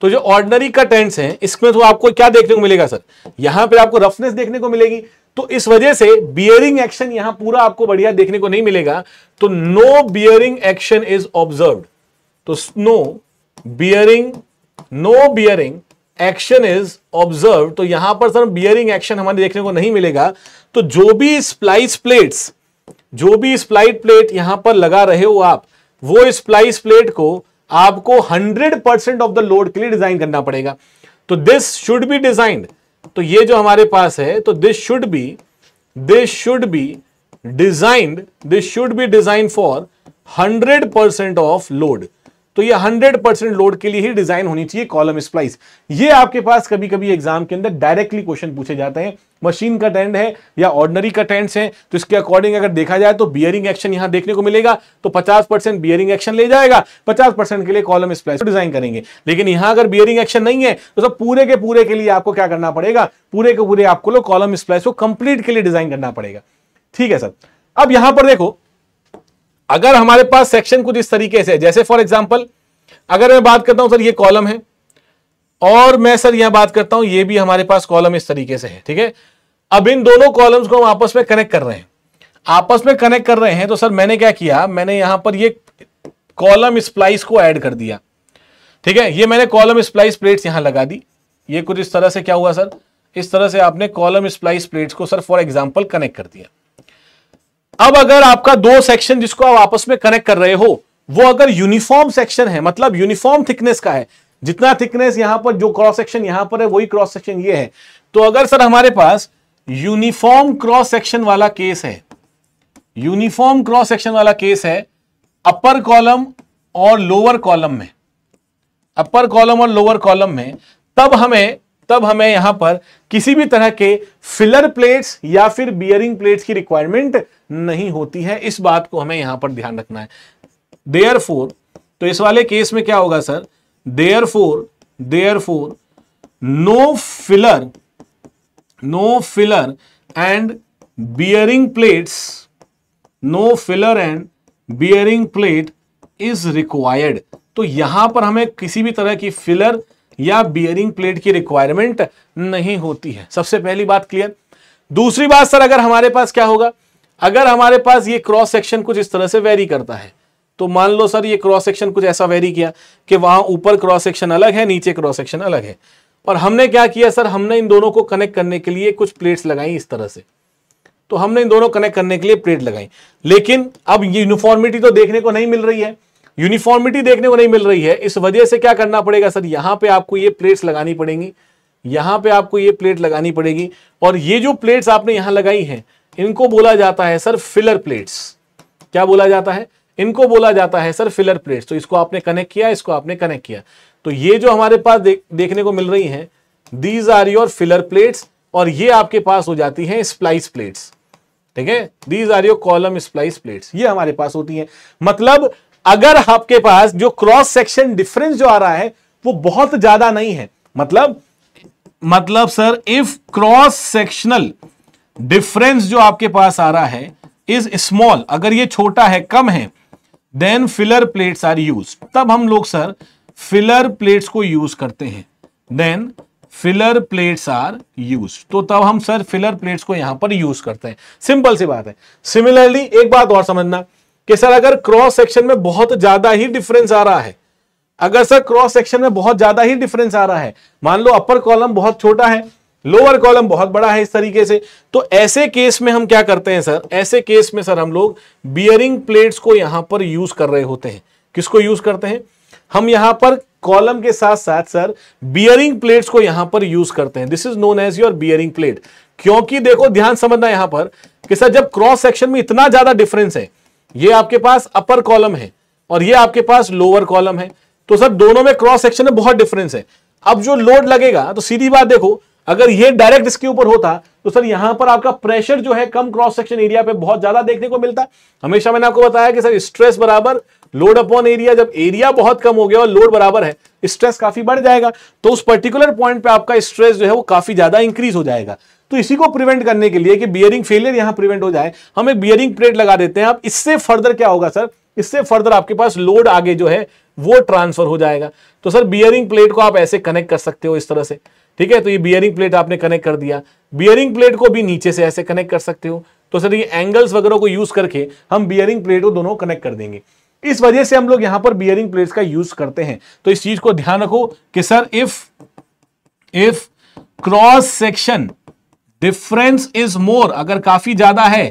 तो जो ऑर्डिनरी कट एंड्स हैं इसमें तो आपको क्या देखने को मिलेगा सर यहां पर आपको रफनेस देखने को मिलेगी तो इस वजह से बियरिंग एक्शन यहां पूरा आपको बढ़िया देखने को नहीं मिलेगा तो no bearing action is observe तो no bearing no bearing action is observe तो यहां पर सर बियरिंग एक्शन हमारे देखने को नहीं मिलेगा तो जो भी स्प्लाइस प्लेट्स जो भी स्प्लाइट प्लेट यहां पर लगा रहे हो आप वो स्प्लाइस प्लेट को आपको 100% ऑफ द लोड के लिए डिजाइन करना पड़ेगा तो दिस शुड बी डिजाइंड तो ये जो हमारे पास है तो this should be this should be designed this should be design for hundred percent of load तो ये 100 परसेंट लोड के लिए ही डिजाइन होनी चाहिए कॉलम स्प्लाइस ये आपके पास कभी कभी एग्जाम के अंदर डायरेक्टली क्वेश्चन पूछे जाते हैं मशीन का टेंड है या ऑर्डनरी का टेंड्स है तो इसके अकॉर्डिंग अगर देखा जाए तो बियरिंग एक्शन यहां देखने को मिलेगा तो 50 परसेंट बियरिंग एक्शन ले जाएगा 50 परसेंट के लिए कॉलम स्प्लाइस डिजाइन करेंगे लेकिन यहां अगर बियरिंग एक्शन नहीं है तो सब पूरे के पूरे के लिए आपको क्या करना पड़ेगा पूरे के पूरे आपको कॉलम स्प्लाइस को कंप्लीट के लिए डिजाइन करना पड़ेगा ठीक है सर अब यहां पर देखो अगर हमारे पास सेक्शन कुछ इस तरीके से जैसे फॉर एग्जाम्पल अगर मैं बात करता हूं सर ये कॉलम है और मैं सर यहां बात करता हूं ये भी हमारे पास कॉलम इस तरीके से है ठीक है अब इन दोनों कॉलम्स को हम आपस में कनेक्ट कर रहे हैं आपस में कनेक्ट कर रहे हैं तो सर मैंने क्या किया मैंने यहां पर ये कॉलम स्प्लाइस को ऐड कर दिया ठीक है ये मैंने कॉलम स्प्लाइस प्लेट्स यहां लगा दी ये कुछ इस तरह से क्या हुआ सर इस तरह से आपने कॉलम स्प्लाइस प्लेट्स को सर फॉर एग्जाम्पल कनेक्ट कर दिया अब अगर आपका दो सेक्शन जिसको आप आपस में कनेक्ट कर रहे हो वो अगर यूनिफॉर्म सेक्शन है मतलब यूनिफॉर्म थिकनेस का है जितना थिकनेस यहां पर जो क्रॉस सेक्शन यहां पर है वही क्रॉस सेक्शन ये है तो अगर सर हमारे पास यूनिफॉर्म क्रॉस सेक्शन वाला केस है यूनिफॉर्म क्रॉस सेक्शन वाला केस है अपर कॉलम और लोअर कॉलम में अपर कॉलम और लोअर कॉलम में तब हमें तब हमें यहां पर किसी भी तरह के फिलर प्लेट्स या फिर बियरिंग प्लेट्स की रिक्वायरमेंट नहीं होती है इस बात को हमें यहां पर ध्यान रखना है देयर फोर तो इस वाले केस में क्या होगा sir therefore therefore no filler no filler and bearing plates no filler and bearing plate is required तो यहां पर हमें किसी भी तरह की फिलर या बियरिंग प्लेट की रिक्वायरमेंट नहीं होती है सबसे पहली बात क्लियर दूसरी बात सर अगर हमारे पास क्या होगा अगर हमारे पास ये क्रॉस सेक्शन कुछ इस तरह से वेरी करता है तो मान लो सर ये क्रॉस सेक्शन कुछ ऐसा वेरी किया कि वहां ऊपर क्रॉस सेक्शन अलग है नीचे क्रॉस सेक्शन अलग है और हमने क्या किया सर हमने इन दोनों को कनेक्ट करने के लिए कुछ प्लेट्स लगाई इस तरह से तो हमने इन दोनों कनेक्ट करने के लिए प्लेट लगाई लेकिन अब यूनिफॉर्मिटी तो देखने को नहीं मिल रही है यूनिफॉर्मिटी देखने को नहीं मिल रही है इस वजह से क्या करना पड़ेगा सर यहां पे आपको ये प्लेट्स लगानी पड़ेंगी यहां पे आपको ये प्लेट लगानी पड़ेगी और ये जो प्लेट्स आपने यहां लगाई हैं इनको बोला जाता है सर फिलर प्लेट्स क्या बोला जाता है इनको बोला जाता है सर फिलर प्लेट्स तो इसको आपने कनेक्ट किया इसको आपने कनेक्ट किया तो ये जो हमारे पास दे, देखने को मिल रही है these are your filler plates और ये आपके पास हो जाती है स्प्लाइस प्लेट्स ठीक है these are your column splice plates ये हमारे पास होती है मतलब अगर आपके पास जो क्रॉस सेक्शन डिफरेंस जो आ रहा है वो बहुत ज्यादा नहीं है मतलब मतलब sir if cross sectional difference जो आपके पास आ रहा है इज स्मॉल अगर ये छोटा है कम है then filler plates are use तब हम लोग सर फिलर प्लेट्स को यूज करते हैं then filler plates are use तो तब हम सर फिलर प्लेट्स को यहां पर यूज करते हैं सिंपल सी बात है सिमिलरली एक बात और समझना कि सर अगर क्रॉस सेक्शन में बहुत ज्यादा ही डिफरेंस आ रहा है अगर सर क्रॉस सेक्शन में बहुत ज्यादा ही डिफरेंस आ रहा है मान लो अपर कॉलम बहुत छोटा है लोअर कॉलम बहुत बड़ा है इस तरीके से तो ऐसे केस में हम क्या करते हैं सर ऐसे केस में सर हम लोग बियरिंग प्लेट्स को यहां पर यूज कर रहे होते हैं किसको यूज करते हैं हम यहां पर कॉलम के साथ साथ सर बियरिंग प्लेट्स को यहां पर यूज करते हैं this is known as your bearing plate क्योंकि देखो ध्यान समझना यहां पर कि सर जब क्रॉस सेक्शन में इतना ज्यादा डिफरेंस है ये आपके पास अपर कॉलम है और ये आपके पास लोअर कॉलम है तो सर दोनों में क्रॉस सेक्शन में बहुत डिफरेंस है अब जो लोड लगेगा तो सीधी बात देखो अगर ये डायरेक्ट इसके ऊपर होता तो सर यहां पर आपका प्रेशर जो है कम क्रॉस सेक्शन एरिया पे बहुत ज्यादा देखने को मिलता हमेशा मैंने आपको बताया कि सर स्ट्रेस बराबर लोड अपॉन एरिया जब एरिया बहुत कम हो गया और लोड बराबर है स्ट्रेस काफी बढ़ जाएगा तो उस पर्टिकुलर पॉइंट पे आपका स्ट्रेस जो है वो काफी ज्यादा इंक्रीज हो जाएगा तो इसी को प्रिवेंट करने के लिए कि बियरिंग फेलियर यहां प्रिवेंट हो जाए हम एक बियरिंग प्लेट लगा देते हैं अब इससे फर्दर क्या होगा सर इससे फर्दर आपके पास लोड आगे जो है वो ट्रांसफर हो जाएगा तो सर बियरिंग प्लेट को आप ऐसे कनेक्ट कर सकते हो इस तरह से ठीक है तो ये बियरिंग प्लेट आपने कनेक्ट कर दिया बियरिंग प्लेट को भी नीचे से ऐसे कनेक्ट कर सकते हो तो सर ये एंगल्स वगैरह को यूज करके हम बियरिंग प्लेट को दोनों कनेक्ट कर देंगे इस वजह से हम लोग यहां पर बियरिंग प्लेट्स का यूज करते हैं तो इस चीज को ध्यान रखो कि sir if if cross section difference is more अगर काफी ज्यादा है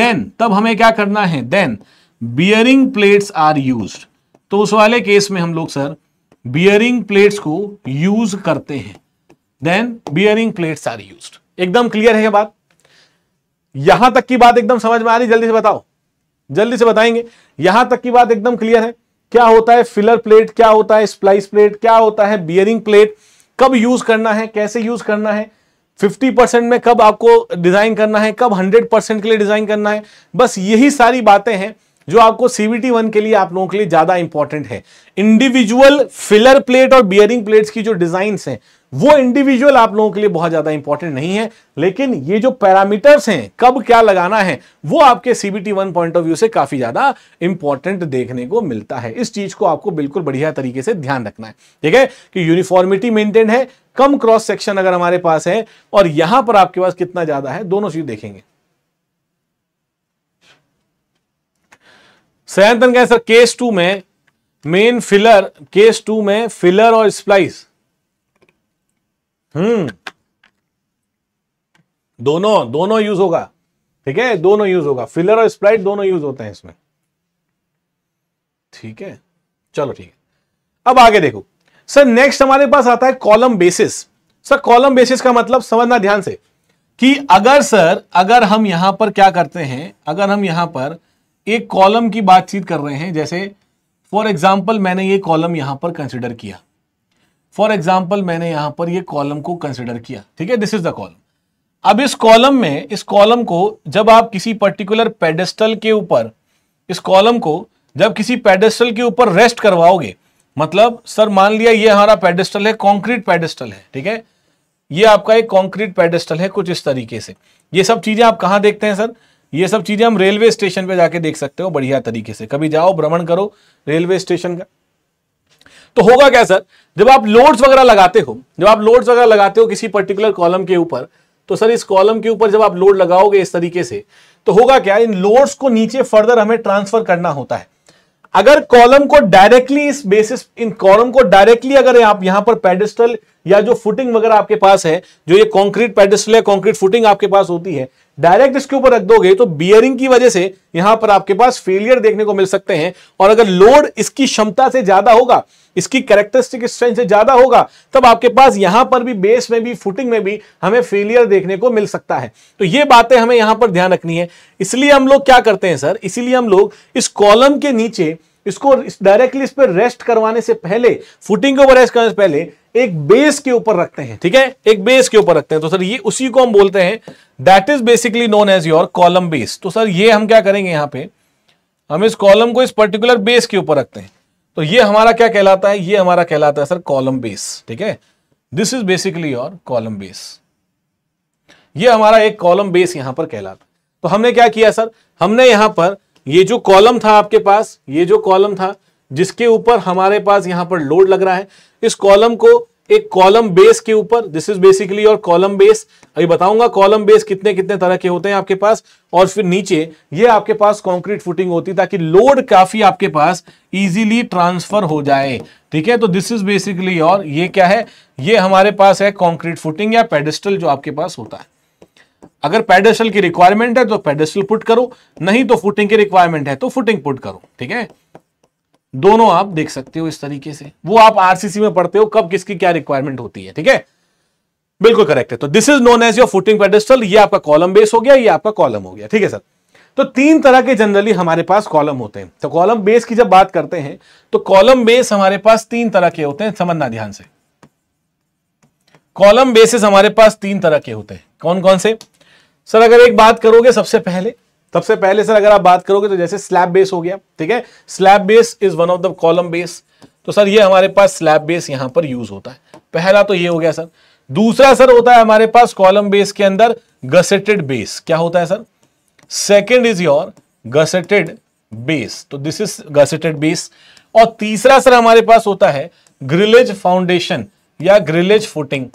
देन तब हमें क्या करना है then bearing plates are use तो उस वाले केस में हम लोग सर बियरिंग प्लेट्स को यूज करते हैं then bearing plates are use एकदम क्लियर है यह बात यहां तक की बात एकदम समझ में आ रही जल्दी से बताओ जल्दी से बताएंगे यहां तक की बात एकदम क्लियर है क्या होता है फिलर प्लेट क्या होता है स्प्लाइस प्लेट क्या होता है बियरिंग प्लेट कब यूज करना है कैसे यूज करना है 50 परसेंट में कब आपको डिजाइन करना है कब 100 परसेंट के लिए डिजाइन करना है बस यही सारी बातें हैं जो आपको सीवीटी वन के लिए आप लोगों के लिए ज्यादा इंपॉर्टेंट है इंडिविजुअल फिलर प्लेट और बियरिंग प्लेट्स की जो डिजाइन हैं वो इंडिविजुअल आप लोगों के लिए बहुत ज्यादा इंपॉर्टेंट नहीं है लेकिन ये जो पैरामीटर्स हैं कब क्या लगाना है वो आपके CBT one point of view से काफी ज्यादा इंपॉर्टेंट देखने को मिलता है इस चीज को आपको बिल्कुल बढ़िया तरीके से ध्यान रखना है ठीक है कि यूनिफॉर्मिटी मेंटेन है कम क्रॉस सेक्शन अगर हमारे पास है और यहां पर आपके पास कितना ज्यादा है दोनों चीज देखेंगे सयांतन कह सर केस टू में मेन फिलर केस टू में फिलर और स्प्लाइस हम्म दोनों दोनों यूज होगा ठीक है दोनों यूज होगा फिलर और स्प्राइट दोनों यूज होते हैं इसमें ठीक है चलो ठीक है अब आगे देखो सर नेक्स्ट हमारे पास आता है column bases sir column bases का मतलब समझना ध्यान से कि अगर सर अगर हम यहां पर क्या करते हैं अगर हम यहां पर एक कॉलम की बातचीत कर रहे हैं जैसे फॉर एग्जाम्पल मैंने ये कॉलम यहां पर कंसिडर किया फॉर एग्जाम्पल मैंने यहां पर ये कॉलम को कंसिडर किया ठीक है दिस इज द कॉलम अब इस कॉलम में इस कॉलम को जब आप किसी पर्टिकुलर पेडेस्टल के ऊपर इस कॉलम को जब किसी पेडेस्टल के ऊपर रेस्ट करवाओगे मतलब सर मान लिया ये हमारा पेडेस्टल है कॉन्क्रीट पेडेस्टल है ठीक है ये आपका एक कॉन्क्रीट पेडेस्टल है कुछ इस तरीके से ये सब चीजें आप कहाँ देखते हैं सर ये सब चीजें हम रेलवे स्टेशन पे जाके देख सकते हो बढ़िया तरीके से कभी जाओ भ्रमण करो रेलवे स्टेशन का तो होगा क्या सर जब आप लोड्स वगैरह लगाते हो जब आप लोड्स वगैरह लगाते हो किसी पर्टिकुलर कॉलम के ऊपर तो सर इस कॉलम के ऊपर जब आप लोड लगाओगे इस तरीके से तो होगा क्या इन लोड्स को नीचे फर्दर हमें ट्रांसफर करना होता है अगर कॉलम को डायरेक्टली इस बेसिस इन कॉलम को डायरेक्टली अगर आप यहां पर पेडिस्टल या जो फुटिंग वगैरह आपके पास है जो ये कंक्रीट पेडिस्टल है कंक्रीट फुटिंग आपके पास होती है डायरेक्ट इसके ऊपर रख दोगे तो बियरिंग की वजह से यहां पर आपके पास फेलियर देखने को मिल सकते हैं और अगर लोड इसकी क्षमता से ज्यादा होगा इसकी कैरेक्टरिस्टिक स्ट्रेंथ से ज्यादा होगा तब आपके पास यहां पर भी बेस में भी फुटिंग में भी हमें फेलियर देखने को मिल सकता है तो ये बातें हमें यहां पर ध्यान रखनी है इसलिए हम लोग क्या करते हैं सर इसीलिए हम लोग इस कॉलम के नीचे इसको डायरेक्टली इस पर रेस्ट करवाने से पहले फुटिंग के ऊपर रेस्ट करने से पहले एक बेस के ऊपर रखते हैं ठीक है एक बेस के ऊपर रखते हैं तो सर ये उसी को हम बोलते हैं that is basically known as your column base तो सर ये हम क्या करेंगे यहां पे हम इस कॉलम को इस पर्टिकुलर बेस के ऊपर रखते हैं तो ये हमारा क्या कहलाता है ये हमारा कहलाता है सर कॉलम बेस ठीक है this is basically your column base ये हमारा एक कॉलम बेस यहां पर कहलाता है तो हमने क्या किया सर हमने यहां पर ये जो कॉलम था आपके पास ये जो कॉलम था जिसके ऊपर हमारे पास यहां पर लोड लग रहा है इस कॉलम को एक कॉलम बेस के ऊपर दिस इज बेसिकली और कॉलम बेस अभी बताऊंगा कॉलम बेस कितने कितने तरह के होते हैं आपके पास और फिर नीचे ये आपके पास कंक्रीट फुटिंग होती है ताकि लोड काफी आपके पास इजीली ट्रांसफर हो जाए ठीक है तो दिस इज बेसिकली और ये क्या है ये हमारे पास है कंक्रीट फुटिंग या पेडिस्टल जो आपके पास होता है अगर पेडेस्टल की रिक्वायरमेंट है तो पेडेस्टल पुट करो नहीं तो फुटिंग की रिक्वायरमेंट है तो फुटिंग पुट करो ठीक है दोनों आप देख सकते हो इस तरीके से वो आप आरसीसी में पढ़ते हो कब किसकी क्या रिक्वायरमेंट होती है ठीक है बिल्कुल करेक्ट है तो this is known as your footing pedestal ये आपका कॉलम बेस हो गया ये आपका कॉलम हो गया ठीक है सर तो तीन तरह के जनरली हमारे पास कॉलम होते हैं तो कॉलम बेस की जब बात करते हैं तो कॉलम बेस हमारे पास तीन तरह के होते हैं समझना ध्यान से कॉलम बेसिस हमारे पास तीन तरह के होते हैं कौन कौन से सर अगर एक बात करोगे सबसे पहले सबसे पहले सर अगर आप बात करोगे तो जैसे स्लैब बेस हो गया ठीक है slab base is one of the column base तो सर ये हमारे पास स्लैब बेस यहां पर यूज होता है पहला तो ये हो गया सर दूसरा सर होता है हमारे पास कॉलम बेस के अंदर गसेटेड बेस क्या होता है sir second is your gusseted base तो दिस इज गसेटेड बेस और तीसरा सर हमारे पास होता है ग्रिलेज फाउंडेशन या ग्रिलेज फुटिंग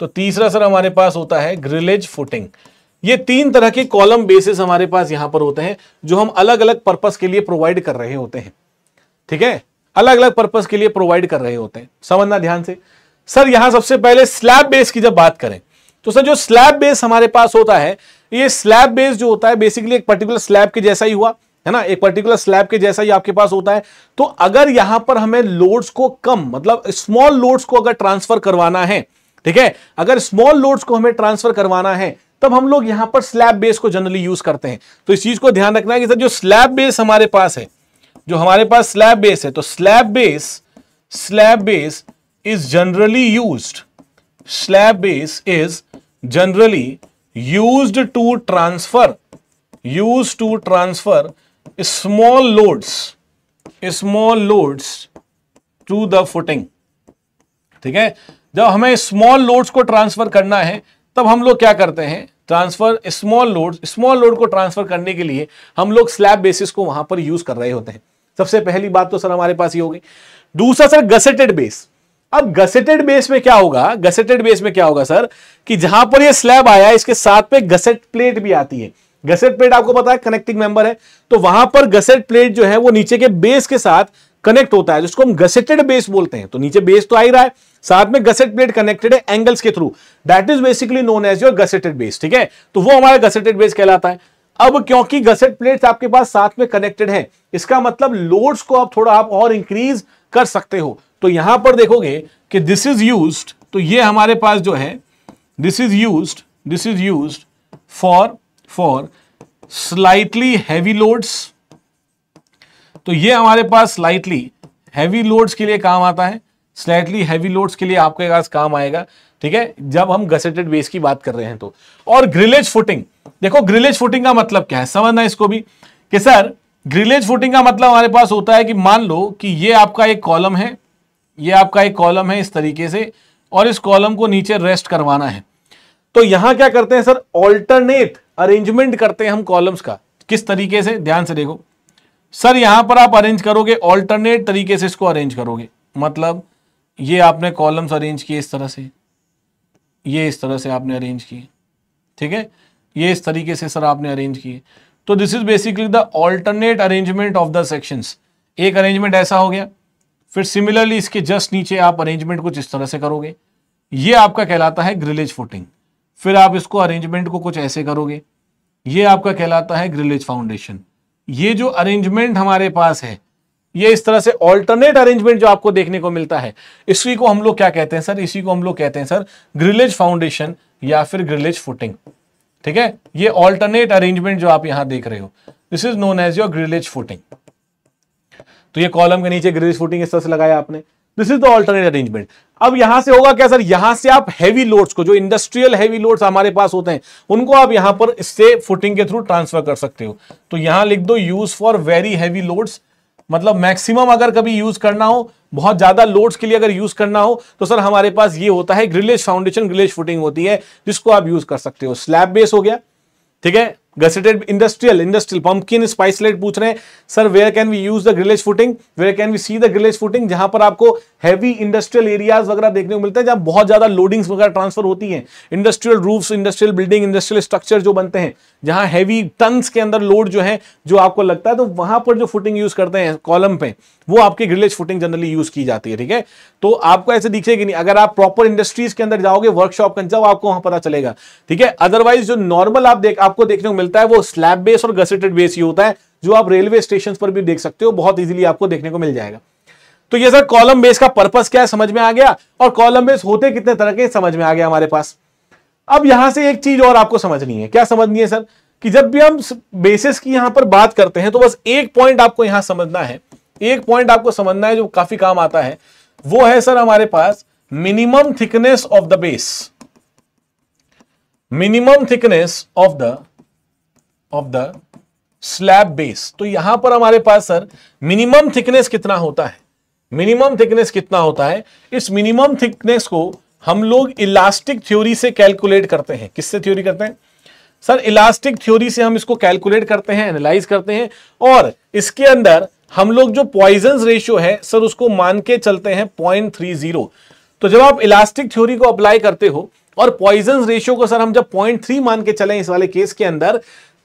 तो तीसरा सर हमारे पास होता है ग्रिलेज फुटिंग ये तीन तरह के कॉलम बेसिस हमारे पास यहां पर होते हैं जो हम अलग अलग पर्पस के लिए प्रोवाइड कर रहे होते हैं ठीक है अलग अलग पर्पस के लिए प्रोवाइड कर रहे होते हैं समझना ध्यान से सर यहां सबसे पहले स्लैब बेस की जब बात करें तो सर जो स्लैब बेस हमारे पास होता है ये स्लैब बेस जो होता है बेसिकली एक पर्टिकुलर स्लैब के जैसा ही हुआ है ना एक पर्टिकुलर स्लैब के जैसा ही आपके पास होता है तो अगर यहां पर हमें लोड्स को कम मतलब स्मॉल लोड्स को अगर ट्रांसफर करवाना है ठीक है अगर स्मॉल लोड्स को हमें ट्रांसफर करवाना है तब हम लोग यहां पर स्लैब बेस को जनरली यूज करते हैं तो इस चीज को ध्यान रखना है कि सर जो स्लैब बेस हमारे पास है जो हमारे पास स्लैब बेस है तो slab base slab base is generally use slab base is generally use to transfer use to transfer small loads small loads to the footing ठीक है जब हमें स्मॉल लोड्स को ट्रांसफर करना है तब हम लोग क्या करते हैं transfer small load small load को ट्रांसफर करने के लिए हम लोग स्लैब बेसिस को वहां पर यूज कर रहे होते हैं सबसे पहली बात तो सर हमारे पास ये होगी दूसरा सर गसेटेड बेस अब गसेटेड बेस में क्या होगा गसेटेड बेस में क्या होगा सर कि जहां पर ये स्लैब आया इसके साथ पे गसेट प्लेट भी आती है गसेट प्लेट आपको पता है कनेक्टिंग मेंबर है तो वहां पर गसेट प्लेट जो है वो नीचे के बेस के साथ कनेक्ट होता है जिसको हम गसेटेड बेस बोलते हैं तो नीचे बेस तो आ ही रहा है साथ में गसेट प्लेट कनेक्टेड है एंगल्स के through that is basically known as your gusseted base ठीक है तो वो हमारा गसेटेड बेस कहलाता है अब क्योंकि गसेट प्लेट आपके पास साथ में कनेक्टेड है इसका मतलब लोड्स को आप थोड़ा आप और इंक्रीज कर सकते हो तो यहां पर देखोगे कि दिस इज यूज तो ये हमारे पास जो है this is use this is use for for slightly heavy loads तो ये हमारे पास स्लाइटली हैवी लोड्स के लिए काम आता है स्लाइटली हैवी लोड्स के लिए आपके पास काम आएगा ठीक है जब हम गसेटेड बेस की बात कर रहे हैं तो और ग्रिलेज फुटिंग देखो ग्रिलेज फुटिंग का मतलब क्या है समझना इसको भी कि सर ग्रिलेज फुटिंग का मतलब हमारे पास होता है कि मान लो कि ये आपका एक कॉलम है ये आपका एक कॉलम है इस तरीके से और इस कॉलम को नीचे रेस्ट करवाना है तो यहां क्या करते हैं सर ऑल्टरनेट अरेंजमेंट करते हैं हम कॉलम्स का किस तरीके से ध्यान से देखो सर यहां पर आप अरेंज करोगे ऑल्टरनेट तरीके से इसको अरेंज करोगे मतलब ये आपने कॉलम्स अरेंज किए इस तरह से ये इस तरह से आपने अरेंज किए ठीक है ये इस तरीके से सर आपने अरेंज किए तो this is basically the alternate arrangement of the sections एक अरेंजमेंट ऐसा हो गया फिर सिमिलरली इसके जस्ट नीचे आप अरेंजमेंट कुछ इस तरह से करोगे ये आपका कहलाता है ग्रिलेज फुटिंग फिर आप इसको अरेंजमेंट को कुछ ऐसे करोगे ये आपका कहलाता है ग्रिलेज फाउंडेशन ये जो अरेंजमेंट हमारे पास है ये इस तरह से ऑल्टरनेट अरेंजमेंट जो आपको देखने को मिलता है इसी को हम लोग क्या कहते हैं सर इसी को हम लोग कहते हैं सर ग्रिलेज फाउंडेशन या फिर ग्रिलेज फुटिंग ठीक है ये ऑल्टरनेट अरेंजमेंट जो आप यहां देख रहे हो this is known as your grillage footing तो ये कॉलम के नीचे ग्रिलेज फुटिंग इस तरह से लगाया आपने this is the alternate arrangement अब यहां से होगा क्या सर यहां से आप हैवी लोड्स को जो इंडस्ट्रियल हैवी लोड्स हमारे पास होते हैं उनको आप यहां पर इससे फुटिंग के थ्रू ट्रांसफर कर सकते हो तो यहां लिख दो use for very heavy loads मतलब मैक्सिमम अगर कभी यूज करना हो बहुत ज्यादा लोड्स के लिए अगर यूज करना हो तो सर हमारे पास ये होता है ग्रिलेज फाउंडेशन ग्रिलेज फुटिंग होती है जिसको आप यूज कर सकते हो स्लैब बेस हो गया ठीक है gusseted industrial industrial pumpkin spice latte पूछ रहे हैं sir where can we use the grillage footing where can we see the grillage footing जहां पर आपको हैवी इंडस्ट्रियल एरियाज वगैरह देखने को मिलते हैं जहां बहुत ज्यादा लोडिंग्स वगैरह ट्रांसफर होती हैं industrial roofs industrial building industrial structure जो बनते हैं जहां हैवी टन के अंदर लोड जो है जो आपको लगता है तो वहां पर जो फुटिंग यूज करते हैं कॉलम पे वो आपकी ग्रिलेज फुटिंग जनरली यूज की जाती है ठीक है तो आपको ऐसे दिखेगी नहीं अगर आप प्रॉपर इंडस्ट्रीज के अंदर जाओगे वर्कशॉप के अंदर जाओ आपको वहां पता चलेगा ठीक है अदरवाइज जो नॉर्मल आप देख आपको देखने को मिलता है वो स्लैब बेस और गसेटेड बेस ही होता है जो आप रेलवे स्टेशन पर भी देख सकते हो बहुत इजिली आपको देखने को मिल जाएगा तो ये सर कॉलम बेस का पर्पस क्या है समझ में आ गया और कॉलम बेस होते कितने तरह के समझ में आ गया हमारे पास अब यहां से एक चीज और आपको समझनी है क्या समझनी है सर कि जब भी हम बेसिस की यहां पर बात करते हैं तो बस एक पॉइंट आपको यहां समझना है एक पॉइंट आपको समझना है जो काफी काम आता है वो है सर हमारे पास minimum thickness of the base minimum thickness of the of the slab base तो यहां पर हमारे पास सर मिनिमम थिकनेस कितना होता है मिनिमम थिकनेस कितना होता है इस मिनिमम थिकनेस को हम लोग इलास्टिक थ्योरी से कैलकुलेट करते हैं किससे थ्योरी करते हैं सर इलास्टिक थ्योरी से हम इसको कैलकुलेट करते हैं एनालाइज करते हैं और इसके अंदर हम लोग जो पॉइजन रेशियो है सर उसको मान के चलते हैं पॉइंट थ्री जीरो तो जब आप इलास्टिक थ्योरी को अप्लाई करते हो और पॉइजन रेशियो को सर हम जब पॉइंट थ्री मान के चले इस वाले केस के अंदर तब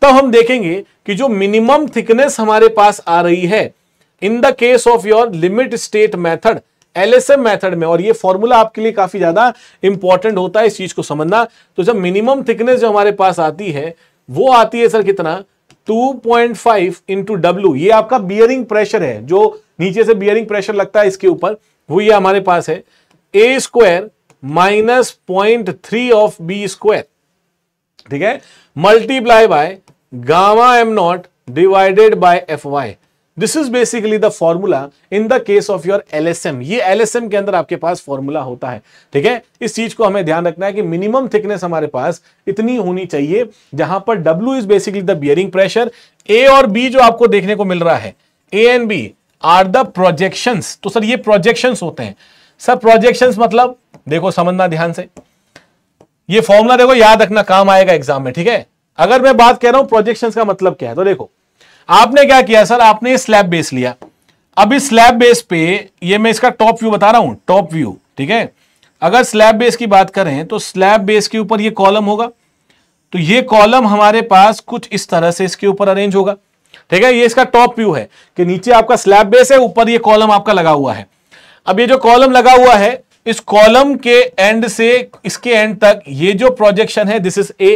तो हम देखेंगे कि जो मिनिमम थिकनेस हमारे पास आ रही है in the case of your limit state S LSM method में और ये फॉर्मूला आपके लिए काफी ज्यादा इंपॉर्टेंट होता है इस चीज को समझना तो जब मिनिमम थिकनेस जो हमारे पास आती है वो आती है सर कितना 2.5 इंटू डब्ल्यू ये आपका बियरिंग प्रेशर है जो नीचे से बियरिंग प्रेशर लगता है इसके ऊपर वो ये हमारे पास है A square minus point three of B square ठीक है multiply by gamma M naught divided by F Y this is basically the formula in the case of your LSM ये एलएसएम के अंदर आपके पास फॉर्मूला होता है ठीक है इस चीज को हमें ध्यान रखना है कि मिनिमम थिकनेस हमारे पास इतनी होनी चाहिए जहां पर W is basically the bearing pressure A और बी जो आपको देखने को मिल रहा है A and B are the projection तो सर ये प्रोजेक्शन होते हैं सर प्रोजेक्शन मतलब देखो समझना ध्यान से ये फॉर्मूला देखो याद रखना काम आएगा एग्जाम में ठीक है अगर मैं बात कह रहा हूं प्रोजेक्शन का मतलब क्या है तो देखो आपने क्या किया सर आपने स्लैब बेस लिया अब इस स्लैब बेस पे ये मैं इसका टॉप व्यू बता रहा हूं टॉप व्यू ठीक है अगर स्लैब बेस की बात करें तो स्लैब बेस के ऊपर ये कॉलम होगा तो ये कॉलम हमारे पास कुछ इस तरह से इसके ऊपर अरेंज होगा ठीक है ये इसका टॉप व्यू है कि नीचे आपका स्लैब बेस है ऊपर ये कॉलम आपका लगा हुआ है अब ये जो कॉलम लगा हुआ है इस कॉलम के एंड से इसके एंड तक ये जो प्रोजेक्शन है दिस इज ए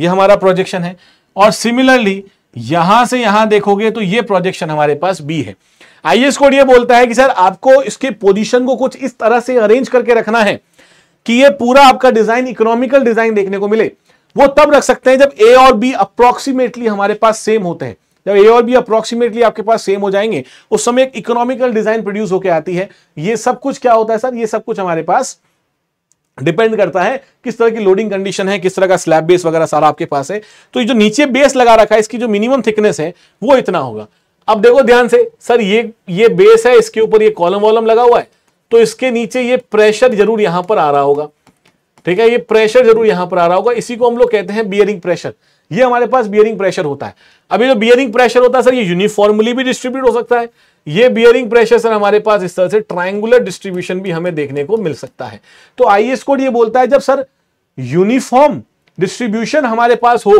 ये हमारा प्रोजेक्शन है और सिमिलरली यहां से यहां देखोगे तो ये प्रोजेक्शन हमारे पास बी है आईएएस कोड ये बोलता है कि सर आपको इसके पोजीशन को कुछ इस तरह से अरेंज करके रखना है कि ये पूरा आपका डिजाइन इकोनॉमिकल डिजाइन देखने को मिले वो तब रख सकते हैं जब ए और बी अप्रोक्सीमेटली हमारे पास सेम होते हैं जब ए और बी अप्रोक्सीमेटली आपके पास सेम हो जाएंगे उस समय एक इकोनॉमिकल डिजाइन प्रोड्यूस होकर आती है ये सब कुछ क्या होता है सर ये सब कुछ हमारे पास डिपेंड करता है किस तरह की लोडिंग कंडीशन है किस तरह का स्लैब बेस वगैरह सारा आपके पास है तो जो नीचे बेस लगा रखा है इसकी जो मिनिमम थिकनेस है वो इतना होगा अब देखो ध्यान से सर ये ये बेस है इसके ऊपर ये कॉलम वॉलम लगा हुआ है तो इसके नीचे ये प्रेशर जरूर यहां पर आ रहा होगा ठीक है ये प्रेशर जरूर यहां पर आ रहा होगा इसी को हम लोग कहते हैं बियरिंग प्रेशर ये हमारे पास बियरिंग प्रेशर होता है अभी जो बियरिंग प्रेशर होता है सर ये यूनिफॉर्मली भी डिस्ट्रीब्यूट हो सकता है ये बियरिंग प्रेशर सर हमारे पास इस तरह से ट्राइंगुलर डिस्ट्रीब्यूशन भी हमें देखने को मिल सकता है तो आई कोड ये बोलता है जब सर यूनिफॉर्म डिस्ट्रीब्यूशन हमारे पास हो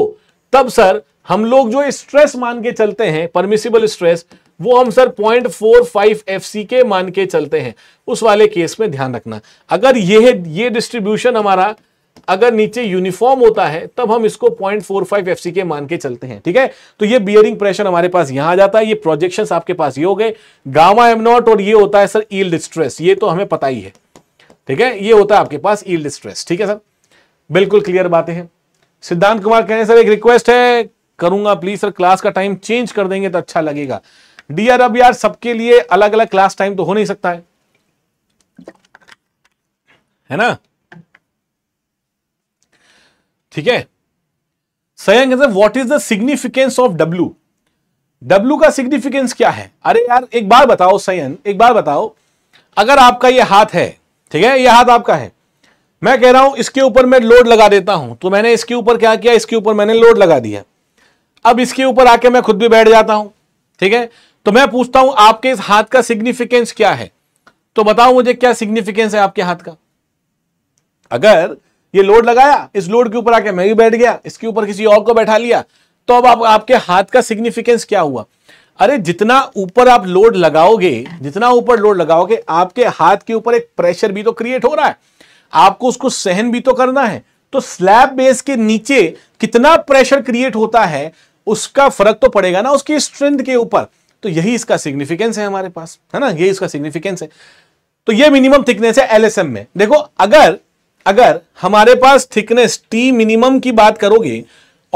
तब सर हम लोग जो स्ट्रेस मान के चलते हैं परमिसिबल स्ट्रेस वो हम सर 0.45 एफसी के मान के चलते हैं उस वाले केस में ध्यान रखना अगर ये ये डिस्ट्रीब्यूशन हमारा अगर नीचे यूनिफॉर्म होता है तब हम इसको 0.45 फोर के मान के चलते हैं ठीक है तो ये बियरिंग प्रेशर हमारे पास यहां आ जाता है ये प्रोजेक्शंस आपके पास ये हो गए गामा एम नॉट और ये होता है सर ईल्ड स्ट्रेस ये तो हमें पता ही है ठीक है ये होता है आपके पास ईल्ड स्ट्रेस ठीक है सर बिल्कुल क्लियर बातें हैं सिद्धांत कुमार कह रहे हैं सर एक रिक्वेस्ट है करूंगा प्लीज सर क्लास का टाइम चेंज कर देंगे तो अच्छा लगेगा डीआर अब यार सबके लिए अलग अलग क्लास टाइम तो हो नहीं सकता है है ना ठीक है सयंग कहते what is the significance of W W का सिग्निफिकेंस क्या है अरे यार एक बार बताओ सयन एक बार बताओ अगर आपका ये हाथ है ठीक है ये हाथ आपका है मैं कह रहा हूं इसके ऊपर मैं लोड लगा देता हूं तो मैंने इसके ऊपर क्या किया इसके ऊपर मैंने लोड लगा दिया अब इसके ऊपर आके मैं खुद भी बैठ जाता हूं ठीक है तो मैं पूछता हूं आपके इस हाथ का सिग्निफिकेंस क्या है तो बताओ मुझे क्या सिग्निफिकेंस है आपके हाथ का अगर ये लोड लगाया इस लोड के ऊपर आके मैं भी बैठ गया इसके ऊपर किसी और को बैठा लिया तो अब आप, आपके हाथ का सिग्निफिकेंस क्या हुआ अरे जितना ऊपर आप लोड लगाओगे जितना ऊपर लोड लगाओगे आपके हाथ के ऊपर एक प्रेशर भी तो क्रिएट हो रहा है आपको उसको सहन भी तो करना है तो स्लैब बेस के नीचे कितना प्रेशर क्रिएट होता है उसका फर्क तो पड़ेगा ना उसकी स्ट्रेंथ के ऊपर तो यही इसका सिग्निफिकेंस है हमारे पास है ना यही इसका सिग्निफिकेंस है तो ये मिनिमम थिकनेस है एलएसएम में देखो अगर अगर हमारे पास थिकनेस टी मिनिमम की बात करोगे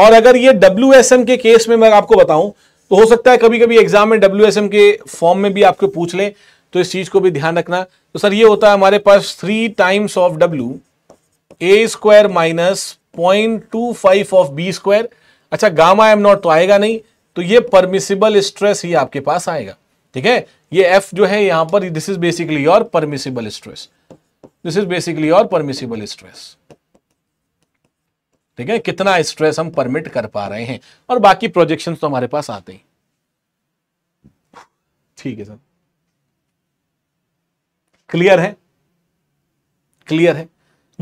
और अगर ये डब्ल्यू के केस में मैं आपको बताऊं तो हो सकता है कभी कभी एग्जाम में डब्ल्यू के फॉर्म में भी आपको पूछ लें तो इस चीज को भी ध्यान रखना तो सर ये होता है हमारे पास three times of W A square minus point two five of B square अच्छा गामा एम नॉट तो आएगा नहीं तो ये परमिसिबल स्ट्रेस ही आपके पास आएगा ठीक है ये एफ जो है यहां पर this is basically your permissible stress this is basically और परमिसिबल स्ट्रेस ठीक है कितना स्ट्रेस हम परमिट कर पा रहे हैं और बाकी प्रोजेक्शन तो हमारे पास आते ही ठीक है सर क्लियर है क्लियर है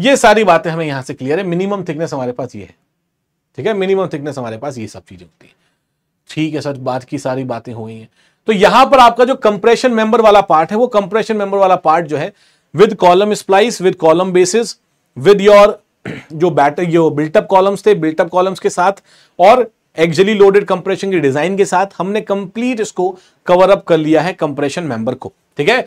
ये सारी बातें हमें यहां से क्लियर है मिनिमम थिकनेस हमारे पास ये है ठीक है मिनिमम थिकनेस हमारे पास ये सब चीजें होती है ठीक है सर बात की सारी बातें हुई हैं तो यहां पर आपका जो कंप्रेशन मेंबर वाला पार्ट है वो कंप्रेशन मेंबर वाला पार्ट जो है with column splice with column bases with your जो बैटर जो बिल्टअप कॉलम्स थे बिल्टअप कॉलम्स के साथ और एक्चुअली लोडेड कंप्रेशन के डिजाइन के साथ हमने कंप्लीट इसको कवर अप कर लिया है कंप्रेशन मेंबर को ठीक है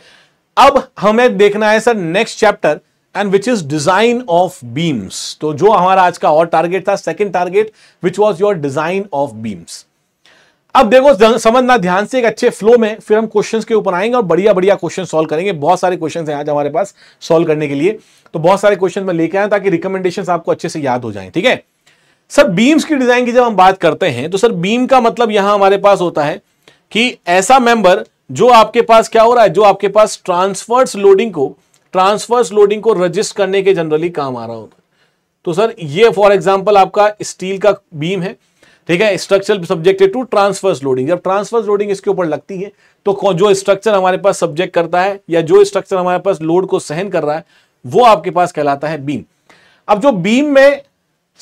अब हमें देखना है sir next chapter and which is design of beams तो जो हमारा आज का और टारगेट था second target which was your design of beams अब देखो समझना ध्यान से एक अच्छे फ्लो में फिर हम क्वेश्चंस के ऊपर आएंगे और बढ़िया बढ़िया क्वेश्चन सॉल्व करेंगे बहुत सारे क्वेश्चंस हैं आज हमारे पास सॉल्व करने के लिए तो बहुत सारे क्वेश्चन मैं लेके आया ताकि रिकमेंडेशन आपको अच्छे से याद हो जाए ठीक है सर बीम्स की डिजाइन की जब हम बात करते हैं तो सर बीम का मतलब यहां हमारे पास होता है कि ऐसा मेंबर जो आपके पास क्या हो रहा है जो आपके पास ट्रांसफर्स लोडिंग को ट्रांसफर्स लोडिंग को रजिस्ट करने के जनरली काम आ रहा होता है तो सर ये फॉर एग्जाम्पल आपका स्टील का बीम है ठीक है structure subjected to transverse loading जब ट्रांसफर्स लोडिंग इसके ऊपर लगती है तो जो स्ट्रक्चर हमारे पास सब्जेक्ट करता है या जो स्ट्रक्चर हमारे पास लोड को सहन कर रहा है वो आपके पास कहलाता है बीम अब जो बीम में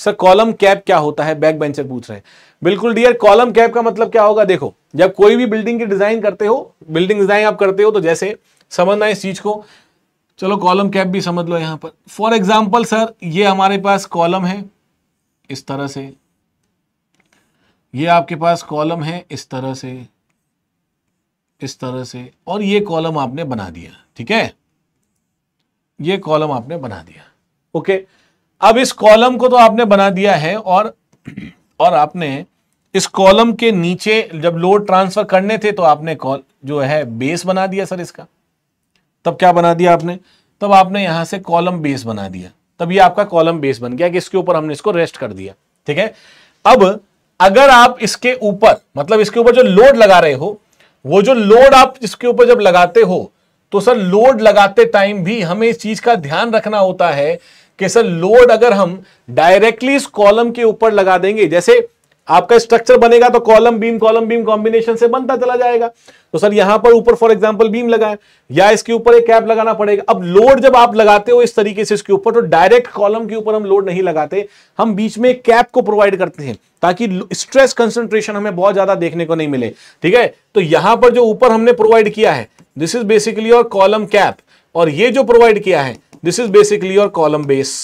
सर कॉलम कैप क्या होता है बैक बेंचर पूछ रहे हैं बिल्कुल डियर कॉलम कैप का मतलब क्या होगा देखो जब कोई भी बिल्डिंग की डिजाइन करते हो बिल्डिंग डिजाइन आप करते हो तो जैसे समझना इस चीज को चलो कॉलम कैप भी समझ लो यहां पर फॉर एग्जाम्पल सर ये हमारे पास कॉलम है इस तरह से ये आपके पास कॉलम है इस तरह से इस तरह से और ये कॉलम आपने बना दिया ठीक है ये कॉलम आपने बना दिया ओके अब इस कॉलम को तो आपने बना दिया है और और आपने इस कॉलम के नीचे जब लोड ट्रांसफर करने थे तो आपने कॉल जो है बेस बना दिया सर इसका तब क्या बना दिया आपने तब आपने यहां से कॉलम बेस बना दिया तब ये आपका कॉलम बेस बन गया कि इसके ऊपर हमने इसको रेस्ट कर दिया ठीक है अब अगर आप इसके ऊपर मतलब इसके ऊपर जो लोड लगा रहे हो वो जो लोड आप इसके ऊपर जब लगाते हो तो सर लोड लगाते टाइम भी हमें इस चीज का ध्यान रखना होता है कि सर लोड अगर हम डायरेक्टली इस कॉलम के ऊपर लगा देंगे जैसे आपका स्ट्रक्चर बनेगा तो column beam column beam combination से बनता चला जाएगा तो सर यहां पर ऊपर फॉर एग्जाम्पल बीम लगाए या इसके ऊपर एक कैप लगाना पड़ेगा अब लोड जब आप लगाते हो इस तरीके से इसके ऊपर तो डायरेक्ट कॉलम के ऊपर हम लोड नहीं लगाते हम बीच में कैप को प्रोवाइड करते हैं ताकि स्ट्रेस कंसेंट्रेशन हमें बहुत ज्यादा देखने को नहीं मिले ठीक है तो यहां पर जो ऊपर हमने प्रोवाइड किया है दिस इज बेसिकली और कॉलम कैप और ये जो प्रोवाइड किया है दिस इज बेसिकली और कॉलम बेस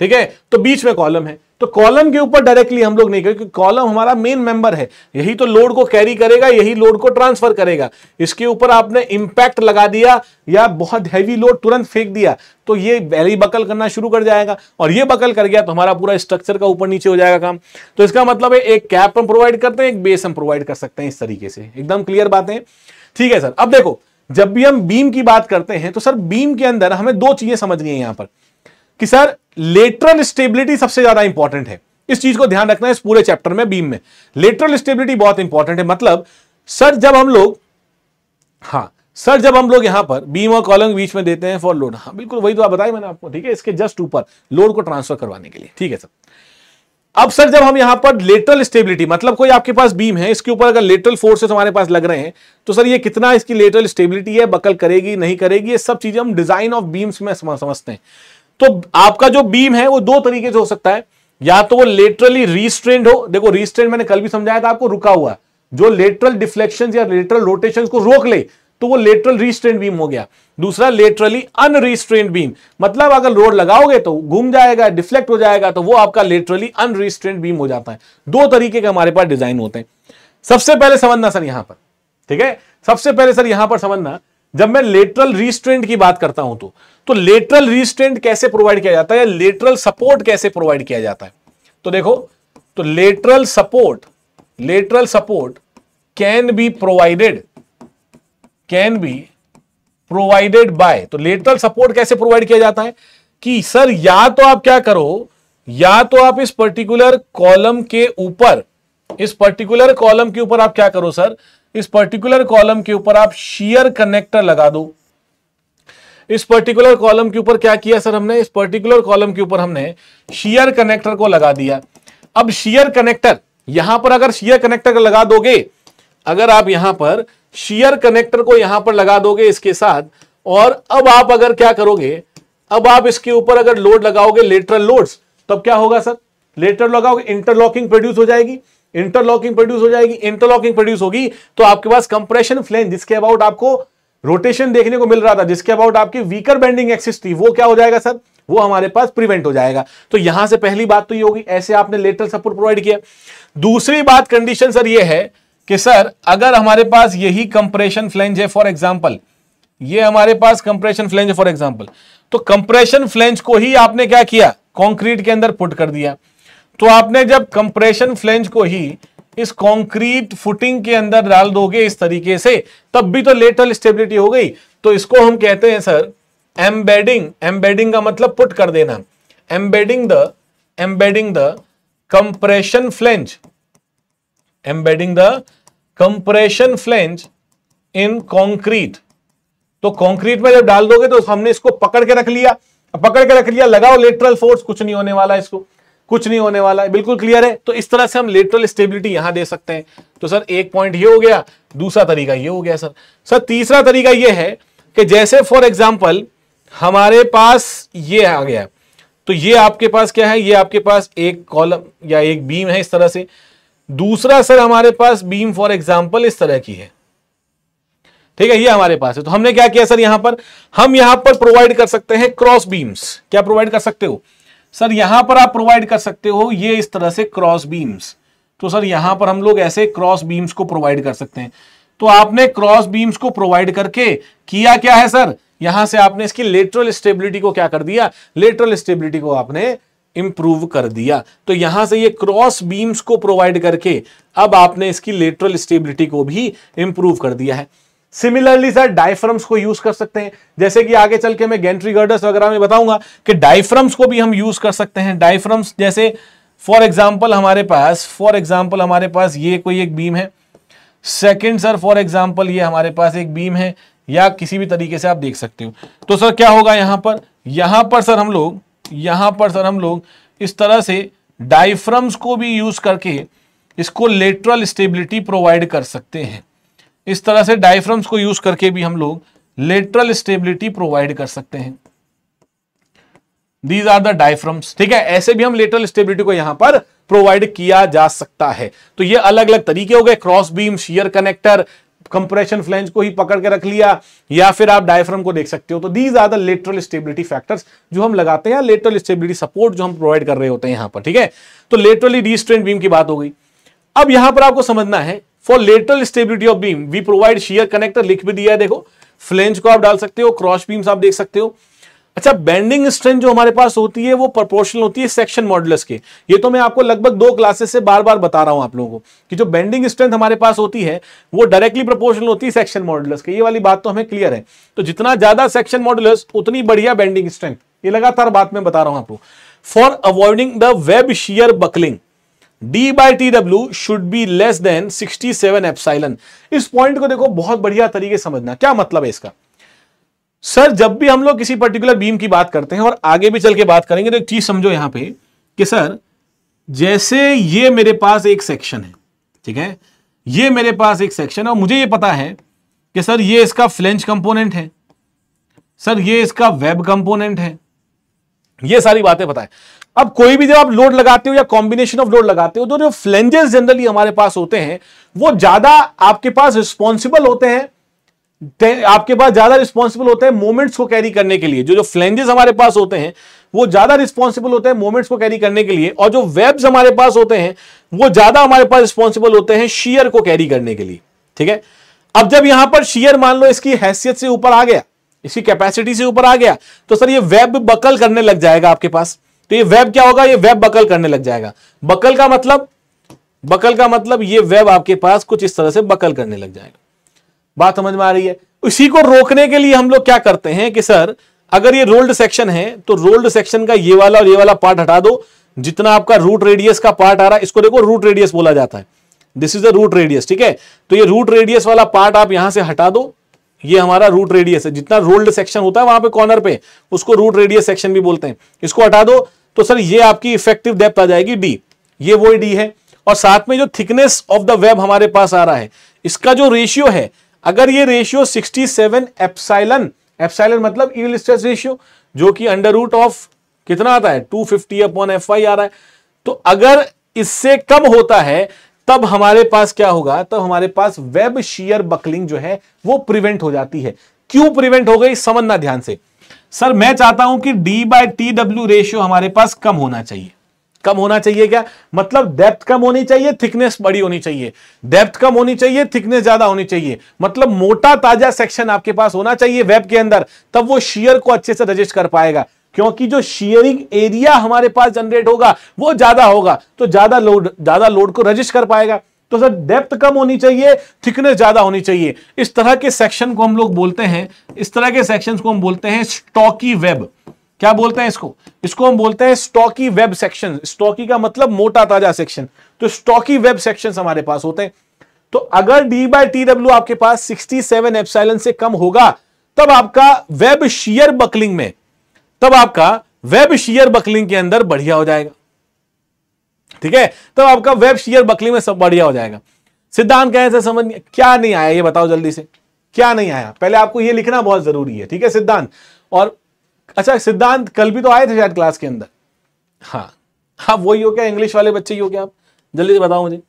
ठीक है तो बीच में कॉलम है तो कॉलम के ऊपर डायरेक्टली हम लोग नहीं क्योंकि कॉलम हमारा मेन मेंबर है यही तो लोड को कैरी करेगा यही लोड को ट्रांसफर करेगा इसके ऊपर आपने इंपैक्ट लगा दिया या बहुत हैवी लोड तुरंत फेंक दिया तो ये वैली बकल करना शुरू कर जाएगा और ये बकल कर गया तो हमारा पूरा स्ट्रक्चर का ऊपर नीचे हो जाएगा काम तो इसका मतलब है एक कैप हम प्रोवाइड करते हैं एक बेस हम प्रोवाइड कर सकते हैं इस तरीके से एकदम क्लियर बातें ठीक है सर अब देखो जब भी हम बीम की बात करते हैं तो सर बीम के अंदर हमें दो चीजें समझनी है यहां पर कि सर लेटरल स्टेबिलिटी सबसे ज्यादा इंपॉर्टेंट है इस चीज को ध्यान रखना है इस पूरे चैप्टर में बीम में लेटरल स्टेबिलिटी बहुत इंपॉर्टेंट है मतलब सर जब हम लोग हाँ सर जब हम लोग यहां पर बीम और कॉलम बीच में देते हैं फॉर लोड हाँ बिल्कुल वही तो आप बताया मैंने आपको ठीक है इसके जस्ट ऊपर लोड को ट्रांसफर करवाने के लिए ठीक है सर अब सर जब हम यहां पर लेटरल स्टेबिलिटी मतलब कोई आपके पास बीम है इसके ऊपर अगर लेटरल फोर्सेस हमारे पास लग रहे हैं तो सर ये कितना इसकी लेटरल स्टेबिलिटी है बकल करेगी नहीं करेगी ये सब चीजें हम डिजाइन ऑफ बीम्स में समझते हैं तो आपका जो बीम है वो दो तरीके से हो सकता है या तो वो लेटरली रिस्ट्रेंड हो देखो रिस्ट्रेंड मैंने कल भी समझाया था आपको रुका हुआ जो लेटरल डिफ्लेक्शन या लेटरल रोटेशन को रोक ले तो वो लेटरल रिस्ट्रेंड बीम हो गया दूसरा लेटरली अनरिस्ट्रेंड बीम मतलब अगर रोड लगाओगे तो घूम जाएगा डिफ्लेक्ट हो जाएगा तो वो आपका लेटरली अनरिस्ट्रेंड बीम हो जाता है दो तरीके के हमारे पास डिजाइन होते हैं सबसे पहले समझना सर यहां पर ठीक है सबसे पहले सर यहां पर समझना जब मैं लेटरल रिस्ट्रेंट की बात करता हूं तो तो लेटरल रिस्ट्रेंट कैसे प्रोवाइड किया जाता है या लेटरल सपोर्ट कैसे प्रोवाइड किया जाता है तो देखो तो lateral support lateral support can be provided can be provided by तो लेटरल सपोर्ट कैसे प्रोवाइड किया जाता है कि सर या तो आप क्या करो या तो आप इस पर्टिकुलर कॉलम के ऊपर इस पर्टिकुलर कॉलम के ऊपर आप क्या करो सर इस पर्टिकुलर कॉलम के ऊपर आप शीयर कनेक्टर लगा दो इस पर्टिकुलर कॉलम के ऊपर क्या किया सर हमने इस पर्टिकुलर कॉलम के ऊपर हमने शीयर कनेक्टर को लगा दिया अब शीयर कनेक्टर यहां पर अगर शीयर कनेक्टर लगा दोगे अगर आप यहां पर शीयर कनेक्टर को यहां पर लगा दोगे इसके साथ और अब आप अगर क्या करोगे अब आप इसके ऊपर अगर लोड लगाओगे लेटरल लोड्स तब क्या होगा सर लेटरल लगाओगे इंटरलॉकिंग प्रोड्यूस हो जाएगी इंटरलॉकिंग प्रोड्यूस हो जाएगी इंटरलॉकिंग प्रोड्यूस होगी तो आपके पास कंप्रेशन फ्लेन जिसके अबाउट आपको रोटेशन देखने को मिल रहा था जिसके अबाउट आपकी वीकर बेंडिंग एक्सिस थी वो क्या हो जाएगा सर वो हमारे पास प्रिवेंट हो जाएगा तो यहां से पहली बात तो ये होगी ऐसे आपने लेटरल सपोर्ट प्रोवाइड किया दूसरी बात कंडीशन सर ये है कि सर अगर हमारे पास यही कंप्रेशन फ्लेंज है फॉर एग्जाम्पल ये हमारे पास कंप्रेशन फ्लेंज फॉर एग्जाम्पल तो कंप्रेशन फ्लेंज को ही आपने क्या किया कॉन्क्रीट के अंदर पुट कर दिया तो आपने जब कंप्रेशन फ्लेंज को ही इस कंक्रीट फुटिंग के अंदर डाल दोगे इस तरीके से तब भी तो लेटरल स्टेबिलिटी हो गई तो इसको हम कहते हैं सर एम्बेडिंग एम्बेडिंग का मतलब पुट कर देना embedding the embedding the compression flange embedding the compression flange in concrete तो कंक्रीट में जब डाल दोगे तो हमने इसको पकड़ के रख लिया पकड़ के रख लिया लगाओ लेटरल फोर्स कुछ नहीं होने वाला इसको कुछ नहीं होने वाला है बिल्कुल क्लियर है तो इस तरह से हम लेटरल स्टेबिलिटी यहां दे सकते हैं तो सर एक पॉइंट ये हो गया दूसरा तरीका ये हो गया सर सर तीसरा तरीका ये है कि जैसे फॉर एग्जाम्पल हमारे पास ये आ गया तो ये आपके पास क्या है ये आपके पास एक कॉलम या एक बीम है इस तरह से दूसरा सर हमारे पास बीम फॉर एग्जाम्पल इस तरह की है ठीक है ये हमारे पास है तो हमने क्या किया सर यहां पर हम यहां पर प्रोवाइड कर सकते हैं क्रॉस बीम्स क्या प्रोवाइड कर सकते हो सर यहां पर आप प्रोवाइड कर सकते हो ये इस तरह से क्रॉस बीम्स तो सर यहां पर हम लोग ऐसे क्रॉस बीम्स को प्रोवाइड कर सकते हैं तो आपने क्रॉस बीम्स को प्रोवाइड करके किया क्या है सर यहां से आपने इसकी लेटरल स्टेबिलिटी को क्या कर दिया लेटरल स्टेबिलिटी को आपने इंप्रूव कर दिया तो यहां से ये क्रॉस बीम्स को प्रोवाइड करके अब आपने इसकी लेटरल स्टेबिलिटी को भी इंप्रूव कर दिया है सिमिलरली सर डायफ्रम्स को यूज कर सकते हैं जैसे कि आगे चल के मैं गेंट्री गर्डर्स वगैरह में बताऊंगा कि डायफ्रम्स को भी हम यूज कर सकते हैं डायफ्रम्स जैसे फॉर एग्जाम्पल हमारे पास फॉर एग्जाम्पल हमारे पास ये कोई एक बीम है सेकेंड सर फॉर एग्जाम्पल ये हमारे पास एक बीम है या किसी भी तरीके से आप देख सकते हो तो सर क्या होगा यहाँ पर यहाँ पर सर हम लोग यहाँ पर सर हम लोग इस तरह से डायफ्रम्स को भी यूज करके इसको लेटरल स्टेबिलिटी प्रोवाइड कर सकते हैं इस तरह से डायफ्रम्स को यूज करके भी हम लोग लेटरल स्टेबिलिटी प्रोवाइड कर सकते हैं दीज आर द डायफ्रम्स ठीक है ऐसे भी हम लेटरल स्टेबिलिटी को यहां पर प्रोवाइड किया जा सकता है तो ये अलग अलग तरीके हो गए cross beam shear connector compression flange को ही पकड़ के रख लिया या फिर आप डायफ्रम को देख सकते हो तो these are the lateral stability factors जो हम लगाते हैं लेटरल स्टेबिलिटी सपोर्ट जो हम प्रोवाइड कर रहे होते हैं यहां पर ठीक है तो लेटरली रिस्ट्रेंट बीम की बात हो गई अब यहां पर आपको समझना है for lateral stability of beam we provide shear connector लिख भी दिया है देखो फ्लेंज को आप डाल सकते हो क्रॉस बीम्स आप देख सकते हो अच्छा बैंडिंग स्ट्रेंथ जो हमारे पास होती है वो प्रोपोर्शनल होती है सेक्शन मॉडल के ये तो मैं आपको लगभग दो क्लासेस से बार बार बता रहा हूं आप लोगों को कि जो बैंडिंग स्ट्रेंथ हमारे पास होती है वो डायरेक्टली प्रोपोर्शनल होती है सेक्शन मॉडल के ये वाली बात तो हमें क्लियर है तो जितना ज्यादा सेक्शन मॉडल उतनी बढ़िया बैंडिंग स्ट्रेंथ ये लगातार बात में बता रहा हूं आपको for avoiding the web shear buckling d by t डब्ल्यू should be less than 67 epsilon इस पॉइंट को देखो बहुत बढ़िया तरीके समझना क्या मतलब है इसका सर जब भी हम लोग किसी पर्टिकुलर बीम की बात करते हैं और आगे भी चल के बात करेंगे तो एक चीज समझो यहां पे कि सर जैसे ये मेरे पास एक सेक्शन है ठीक है ये मेरे पास एक सेक्शन है और मुझे ये पता है कि सर ये इसका फ्लेंच कंपोनेंट है सर ये इसका वेब कंपोनेंट है ये सारी बातें बताएं अब कोई भी जब आप लोड लगाते हो या कॉम्बिनेशन ऑफ लोड लगाते हो तो जो फ्लेंजेस जनरली हमारे पास होते हैं वो ज्यादा आपके पास रिस्पॉन्सिबल होते हैं आपके पास ज्यादा रिस्पॉन्सिबल होते हैं मोमेंट्स को कैरी करने के लिए जो जो फ्लेंजेस हमारे पास होते हैं वो ज्यादा रिस्पॉन्सिबल होते हैं मोमेंट्स को कैरी करने के लिए और जो वेब्स हमारे पास होते हैं वो ज्यादा हमारे पास रिस्पॉन्सिबल होते हैं शीयर को कैरी करने के लिए ठीक है अब जब यहां पर शीयर मान लो इसकी हैसियत से ऊपर आ गया इसकी कैपेसिटी से ऊपर आ गया तो सर ये वेब बकल करने लग जाएगा आपके पास तो ये वेब क्या होगा ये वेब बकल करने लग जाएगा बकल का मतलब बकल का मतलब ये वेब आपके पास कुछ इस तरह से बकल करने लग जाएगा बात समझ में आ रही है इसी को रोकने के लिए हम लोग क्या करते हैं कि सर अगर ये रोल्ड सेक्शन है तो रोल्ड सेक्शन का ये वाला और ये वाला पार्ट हटा दो जितना आपका रूट रेडियस का पार्ट आ रहा है इसको देखो रूट रेडियस बोला जाता है this is the root radius ठीक है तो ये रूट रेडियस वाला पार्ट आप यहां से हटा दो ये हमारा रूट रेडियस है जितना रोल्ड सेक्शन होता है वहां पे कॉर्नर पे उसको रूट रेडियस सेक्शन भी बोलते हैं इसको हटा दो तो सर ये आपकी इफेक्टिव डेप्थ आ जाएगी डी ये वो डी है और साथ में जो थिकनेस ऑफ द वेब हमारे पास आ रहा है इसका जो रेशियो है अगर ये रेशियो 67 सेवन एपसाइलन एपसाइलन मतलब स्ट्रेस रेशियो जो कि अंडर रूट ऑफ कितना आता है 250 फिफ्टी अपॉन एफ आ रहा है तो अगर इससे कम होता है तब हमारे पास क्या होगा तब हमारे पास वेब शीयर बकलिंग जो है वो प्रिवेंट हो जाती है क्यों प्रिवेंट हो गई समझना ध्यान से सर मैं चाहता हूं कि डी बाय टी डब्ल्यू रेशियो हमारे पास कम होना चाहिए कम होना चाहिए क्या मतलब डेप्थ कम होनी चाहिए थिकनेस बड़ी होनी चाहिए डेप्थ कम होनी चाहिए थिकनेस ज्यादा होनी चाहिए मतलब मोटा ताजा सेक्शन आपके पास होना चाहिए वेब के अंदर तब वो शेयर को अच्छे से रजिस्ट कर पाएगा क्योंकि जो शेयरिंग एरिया हमारे पास जनरेट होगा वो ज्यादा होगा तो ज्यादा लोड ज्यादा लोड को रजिस्ट कर पाएगा तो सर डेप्थ कम होनी चाहिए थिकनेस ज्यादा होनी चाहिए इस तरह के सेक्शन को हम लोग बोलते हैं इस तरह के सेक्शन को हम बोलते हैं स्टॉकी वेब क्या बोलते हैं इसको इसको हम बोलते हैं स्टॉकी वेब सेक्शन स्टॉकी का मतलब मोटा ताजा सेक्शन तो स्टॉकी वेब सेक्शन हमारे पास होते हैं तो अगर डी बाई टी डब्ल्यू आपके पास सिक्सटी सेवन से कम होगा तब आपका वेब शियर बकलिंग में तब आपका वेब शेयर बकलिंग के अंदर बढ़िया हो जाएगा ठीक है तब आपका वेब शेयर बकलिंग में सब बढ़िया हो जाएगा सिद्धांत कहने से समझ क्या नहीं आया ये बताओ जल्दी से क्या नहीं आया पहले आपको ये लिखना बहुत जरूरी है ठीक है सिद्धांत और अच्छा सिद्धांत कल भी तो आए थे शायद क्लास के अंदर हाँ आप हाँ, वही हो क्या इंग्लिश वाले बच्चे ही हो क्या आप जल्दी से बताओ मुझे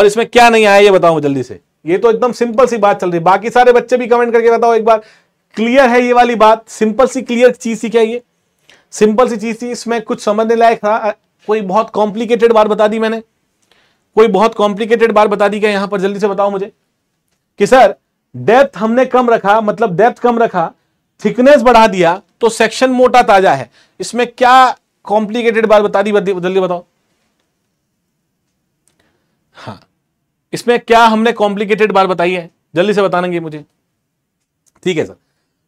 और इसमें क्या नहीं आया ये बताओ जल्दी से ये तो एकदम सिंपल सी बात चल रही है बाकी सारे बच्चे भी कमेंट करके बताओ एक बार क्लियर है ये वाली बात सिंपल सी क्लियर चीज थी क्या ये सिंपल सी चीज थी इसमें कुछ समझने लायक था कोई बहुत कॉम्प्लिकेटेड बात बता दी मैंने कोई बहुत कॉम्प्लिकेटेड बात बता दी क्या यहां पर जल्दी से बताओ मुझे कि सर डेप्थ हमने कम रखा मतलब डेप्थ कम रखा थिकनेस बढ़ा दिया तो सेक्शन मोटा ताजा है इसमें क्या कॉम्प्लिकेटेड बात बता दी जल्दी बताओ हाँ इसमें क्या हमने कॉम्प्लिकेटेड बात बताई है जल्दी से बताना मुझे ठीक है सर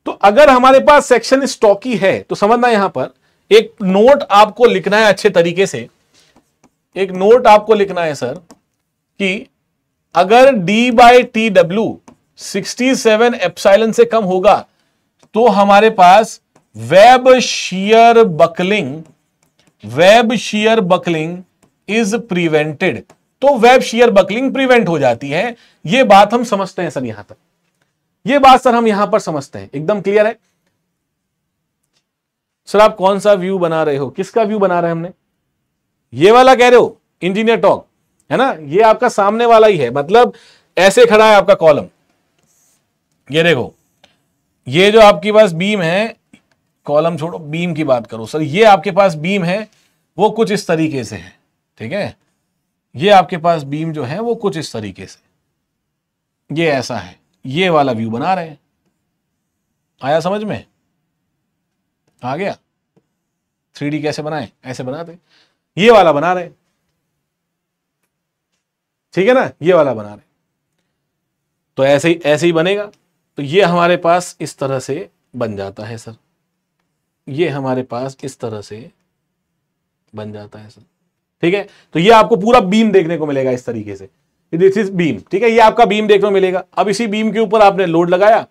तो अगर हमारे पास सेक्शन स्टॉकी है तो समझना यहां पर एक नोट आपको लिखना है अच्छे तरीके से एक नोट आपको लिखना है सर कि अगर डी बाई टी डब्ल्यू सिक्सटी सेवन एपसाइलन से कम होगा तो हमारे पास web shear buckling web shear buckling is prevented तो वेब शियर बकलिंग प्रिवेंट हो जाती है यह बात हम समझते हैं सर यहां तक ये बात सर हम यहां पर समझते हैं एकदम क्लियर है सर आप कौन सा व्यू बना रहे हो किसका व्यू बना रहे हमने ये वाला कह रहे हो इंजीनियर टॉक है ना ये आपका सामने वाला ही है मतलब ऐसे खड़ा है आपका कॉलम ये देखो ये जो आपके पास बीम है कॉलम छोड़ो बीम की बात करो सर ये आपके पास बीम है वो कुछ इस तरीके से है ठीक है ये आपके पास बीम जो है वो कुछ इस तरीके से ये ऐसा है ये वाला व्यू बना रहे हैं आया समझ में आ गया थ्री कैसे बनाए ऐसे बनाते ये वाला बना रहे ठीक है ना ये वाला बना रहे तो ऐसे ही ऐसे ही बनेगा तो ये हमारे पास इस तरह से बन जाता है सर ये हमारे पास इस तरह से बन जाता है सर ठीक है तो ये आपको पूरा बीम देखने को मिलेगा इस तरीके से दिस इज बीम ठीक है ये आपका बीम देखने को मिलेगा अब इसी बीम के ऊपर आपने लोड लगाया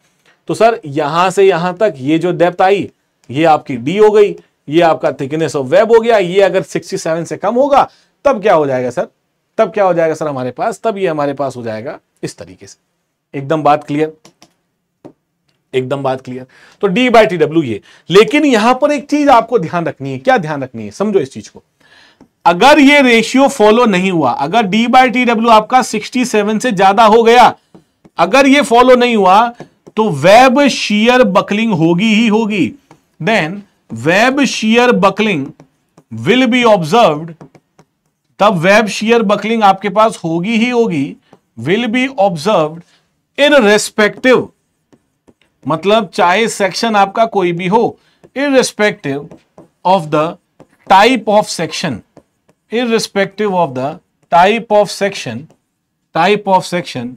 तो सर यहां से यहां तक ये जो डेप्थ आई ये आपकी डी हो गई ये आपका थिकनेस ऑफ वेब हो गया ये अगर 67 से कम होगा तब क्या हो जाएगा सर तब क्या हो जाएगा सर हमारे पास तब ये हमारे पास हो जाएगा इस तरीके से एकदम बात क्लियर एकदम बात क्लियर तो डी बाई टी डब्ल्यू ये लेकिन यहां पर एक चीज आपको ध्यान रखनी है क्या ध्यान रखनी है समझो इस चीज को अगर ये रेशियो फॉलो नहीं हुआ अगर डी बाई टी डब्ल्यू आपका 67 से ज्यादा हो गया अगर ये फॉलो नहीं हुआ तो वेब शियर बकलिंग होगी ही होगी then web shear buckling will be observe तब वेब शियर बकलिंग आपके पास होगी ही होगी will be observe in respective मतलब चाहे सेक्शन आपका कोई भी हो in respective of the type of section irrespective of the type of section type of section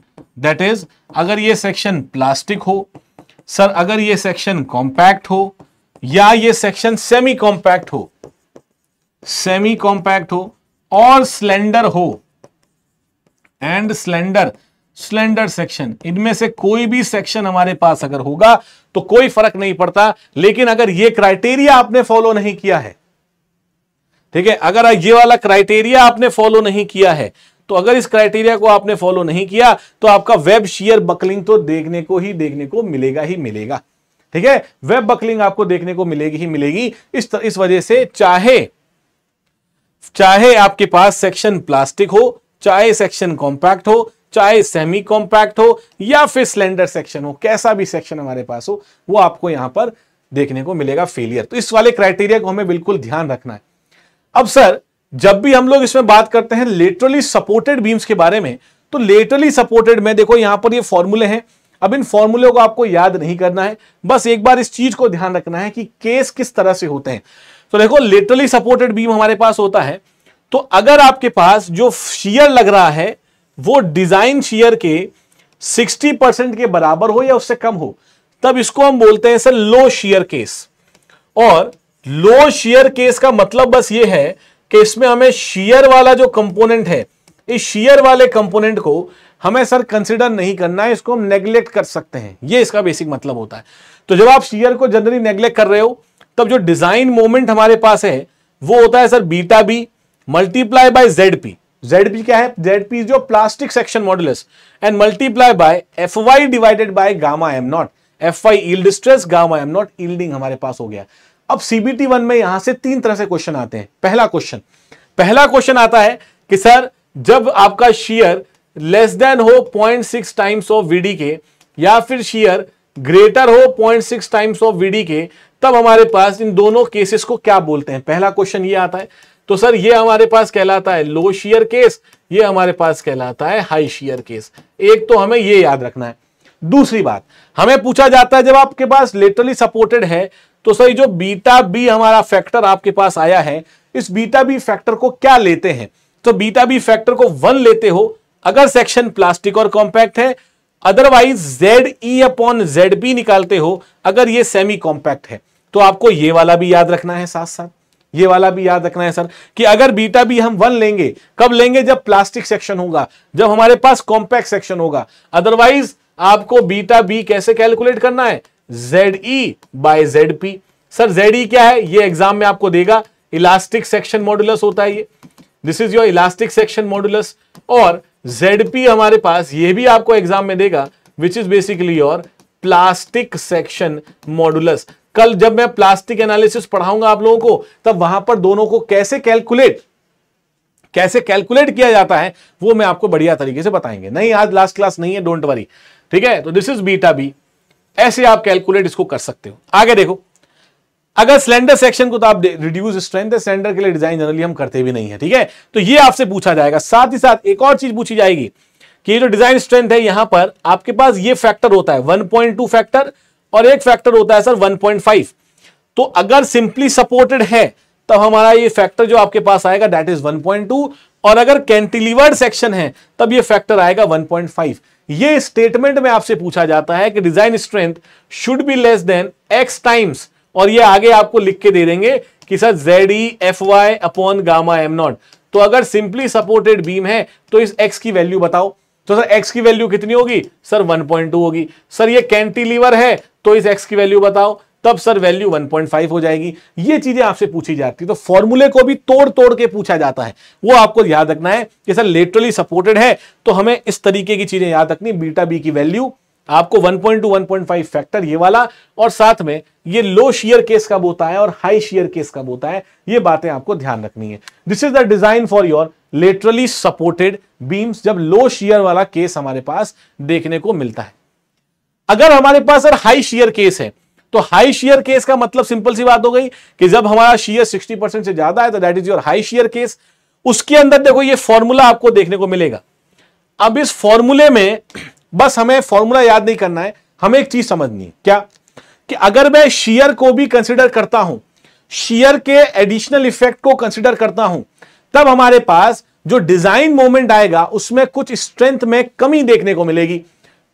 that is अगर ये सेक्शन प्लास्टिक हो सर अगर ये सेक्शन कॉम्पैक्ट हो या ये सेक्शन सेमी कॉम्पैक्ट हो सेमी कॉम्पैक्ट हो और स्लेंडर हो एंड स्लेंडर स्लेंडर सेक्शन इनमें से कोई भी सेक्शन हमारे पास अगर होगा तो कोई फर्क नहीं पड़ता लेकिन अगर ये क्राइटेरिया आपने फॉलो नहीं किया है ठीक है अगर ये वाला क्राइटेरिया आपने फॉलो नहीं किया है तो अगर इस क्राइटेरिया को आपने फॉलो नहीं किया तो आपका वेब शेयर बकलिंग तो देखने को ही देखने को मिलेगा ही मिलेगा ठीक है वेब बकलिंग आपको देखने को मिलेगी ही मिलेगी इस तर, इस वजह से चाहे चाहे आपके पास सेक्शन प्लास्टिक हो चाहे सेक्शन कॉम्पैक्ट हो चाहे सेमी कॉम्पैक्ट हो या फिर सिलेंडर सेक्शन हो कैसा भी सेक्शन हमारे पास हो वो आपको यहां पर देखने को मिलेगा फेलियर तो इस वाले क्राइटेरिया को हमें बिल्कुल ध्यान रखना है अब सर जब भी हम लोग इसमें बात करते हैं लेटरली सपोर्टेड बीम्स के बारे में तो लेटरली सपोर्टेड में देखो यहां पर ये फॉर्मूले हैं अब इन फॉर्मूले को आपको याद नहीं करना है बस एक बार इस चीज को ध्यान रखना है कि केस किस तरह से होते हैं तो देखो लेटरली सपोर्टेड बीम हमारे पास होता है तो अगर आपके पास जो शियर लग रहा है वो डिजाइन शियर के 60 परसेंट के बराबर हो या उससे कम हो तब इसको हम बोलते हैं सर लो शियर केस और लो शेयर केस का मतलब बस ये है कि इसमें हमें शेयर वाला जो कंपोनेंट है इस शेयर वाले कंपोनेंट को हमें सर कंसिडर नहीं करना है इसको हम नेग्लेक्ट कर सकते हैं ये इसका बेसिक मतलब होता है तो जब आप शेयर को जनरली नेग्लेक्ट कर रहे हो तब जो डिजाइन मोमेंट हमारे पास है वो होता है sir beta b multiply by z p z p क्या है जेड पी जो plastic section model and multiply by F y divided by gamma M not f y yield stress gamma M not yielding हमारे पास हो गया अब CBT one में यहां से तीन तरह से क्वेश्चन आते हैं पहला क्वेश्चन पहला क्वेश्चन आता है कि सर जब आपका शेयर लेस देन हो point six times of V d के या फिर शेयर ग्रेटर हो point six times of V d के तब हमारे पास इन दोनों केसेस को क्या बोलते हैं पहला क्वेश्चन ये आता है तो सर ये हमारे पास कहलाता है लो शेयर केस ये हमारे पास कहलाता है हाई शेयर केस एक तो हमें ये याद रखना है दूसरी बात हमें पूछा जाता है जब आपके पास लेटरली सपोर्टेड है तो सही जो बीटा बी हमारा फैक्टर आपके पास आया है इस बीटा बी फैक्टर को क्या लेते हैं तो बीटा बी फैक्टर को वन लेते हो अगर सेक्शन प्लास्टिक और कॉम्पैक्ट है otherwise z e upon z b निकालते हो अगर ये सेमी कॉम्पैक्ट है तो आपको ये वाला भी याद रखना है साथ साथ ये वाला भी याद रखना है सर कि अगर बीटा भी हम वन लेंगे कब लेंगे जब प्लास्टिक सेक्शन होगा जब हमारे पास कॉम्पैक्ट सेक्शन होगा अदरवाइज आपको बीटा बी कैसे कैलकुलेट करना है z e by z p sir z e क्या है ये एग्जाम में आपको देगा इलास्टिक सेक्शन मॉडुलस होता है ये this is your elastic section modulus और जेड पी हमारे पास ये भी आपको एग्जाम में देगा which is basically your plastic section modulus कल जब मैं प्लास्टिक एनालिसिस पढ़ाऊंगा आप लोगों को तब वहां पर दोनों को कैसे कैलकुलेट कैसे कैलकुलेट किया जाता है वो मैं आपको बढ़िया तरीके से बताएंगे नहीं आज लास्ट क्लास नहीं है डोंट वरी ठीक है तो दिस इज बीटा बी ऐसे आप कैलकुलेट इसको कर सकते हो आगे देखो अगर सिलेंडर सेक्शन को तो आप रिड्यूस स्ट्रेंथ है सिलेंडर के लिए डिजाइन जनरली हम करते भी नहीं है ठीक है तो ये आपसे पूछा जाएगा साथ ही साथ एक और चीज पूछी जाएगी कि ये जो डिजाइन स्ट्रेंथ है यहां पर आपके पास ये फैक्टर होता है 1.2 फैक्टर और एक फैक्टर होता है सर 1.5 तो अगर सिंपली सपोर्टेड है तब हमारा ये फैक्टर जो आपके पास आएगा दैट इज वन और अगर कैंटिलीवर्ड सेक्शन है तब ये फैक्टर आएगा 1.5 ये स्टेटमेंट में आपसे पूछा जाता है कि design strength should be less than x times और ये आगे आपको लिख के दे देंगे कि sir z e f Y upon gamma am not तो अगर सिंपली सपोर्टेड बीम है तो इस एक्स की वैल्यू बताओ तो सर एक्स की वैल्यू कितनी होगी सर 1.2 होगी सर ये कैंटिलीवर है तो इस एक्स की वैल्यू बताओ तब सर वैल्यू 1.5 हो जाएगी ये चीजें आपसे पूछी जाती है तो फॉर्मूले को भी तोड़ तोड़ के पूछा जाता है वो आपको याद रखना है कि सर लेटरली सपोर्टेड है तो हमें इस तरीके की चीजें याद रखनी बीटा बी की वैल्यू आपको 1.2 1.5 फैक्टर ये वाला और साथ में ये लो शेयर केस कब होता है और हाई शेयर केस कब होता है ये बातें आपको ध्यान रखनी है this is the design for your laterally supported beams जब लो शेयर वाला केस हमारे पास देखने को मिलता है अगर हमारे पास सर हाई शेयर केस है तो हाई शेयर केस का मतलब सिंपल सी बात हो गई कि जब हमारा शेयर 60 परसेंट से ज्यादा है तो that is your high shear case उसके अंदर देखो ये फॉर्मूला आपको देखने को मिलेगा अब इस फॉर्मूले में बस हमें फॉर्मूला याद नहीं करना है हमें एक चीज समझनी है क्या कि अगर मैं शेयर को भी कंसिडर करता हूं शेयर के एडिशनल इफेक्ट को कंसिडर करता हूं तब हमारे पास जो डिजाइन मोमेंट आएगा उसमें कुछ स्ट्रेंथ में कमी देखने को मिलेगी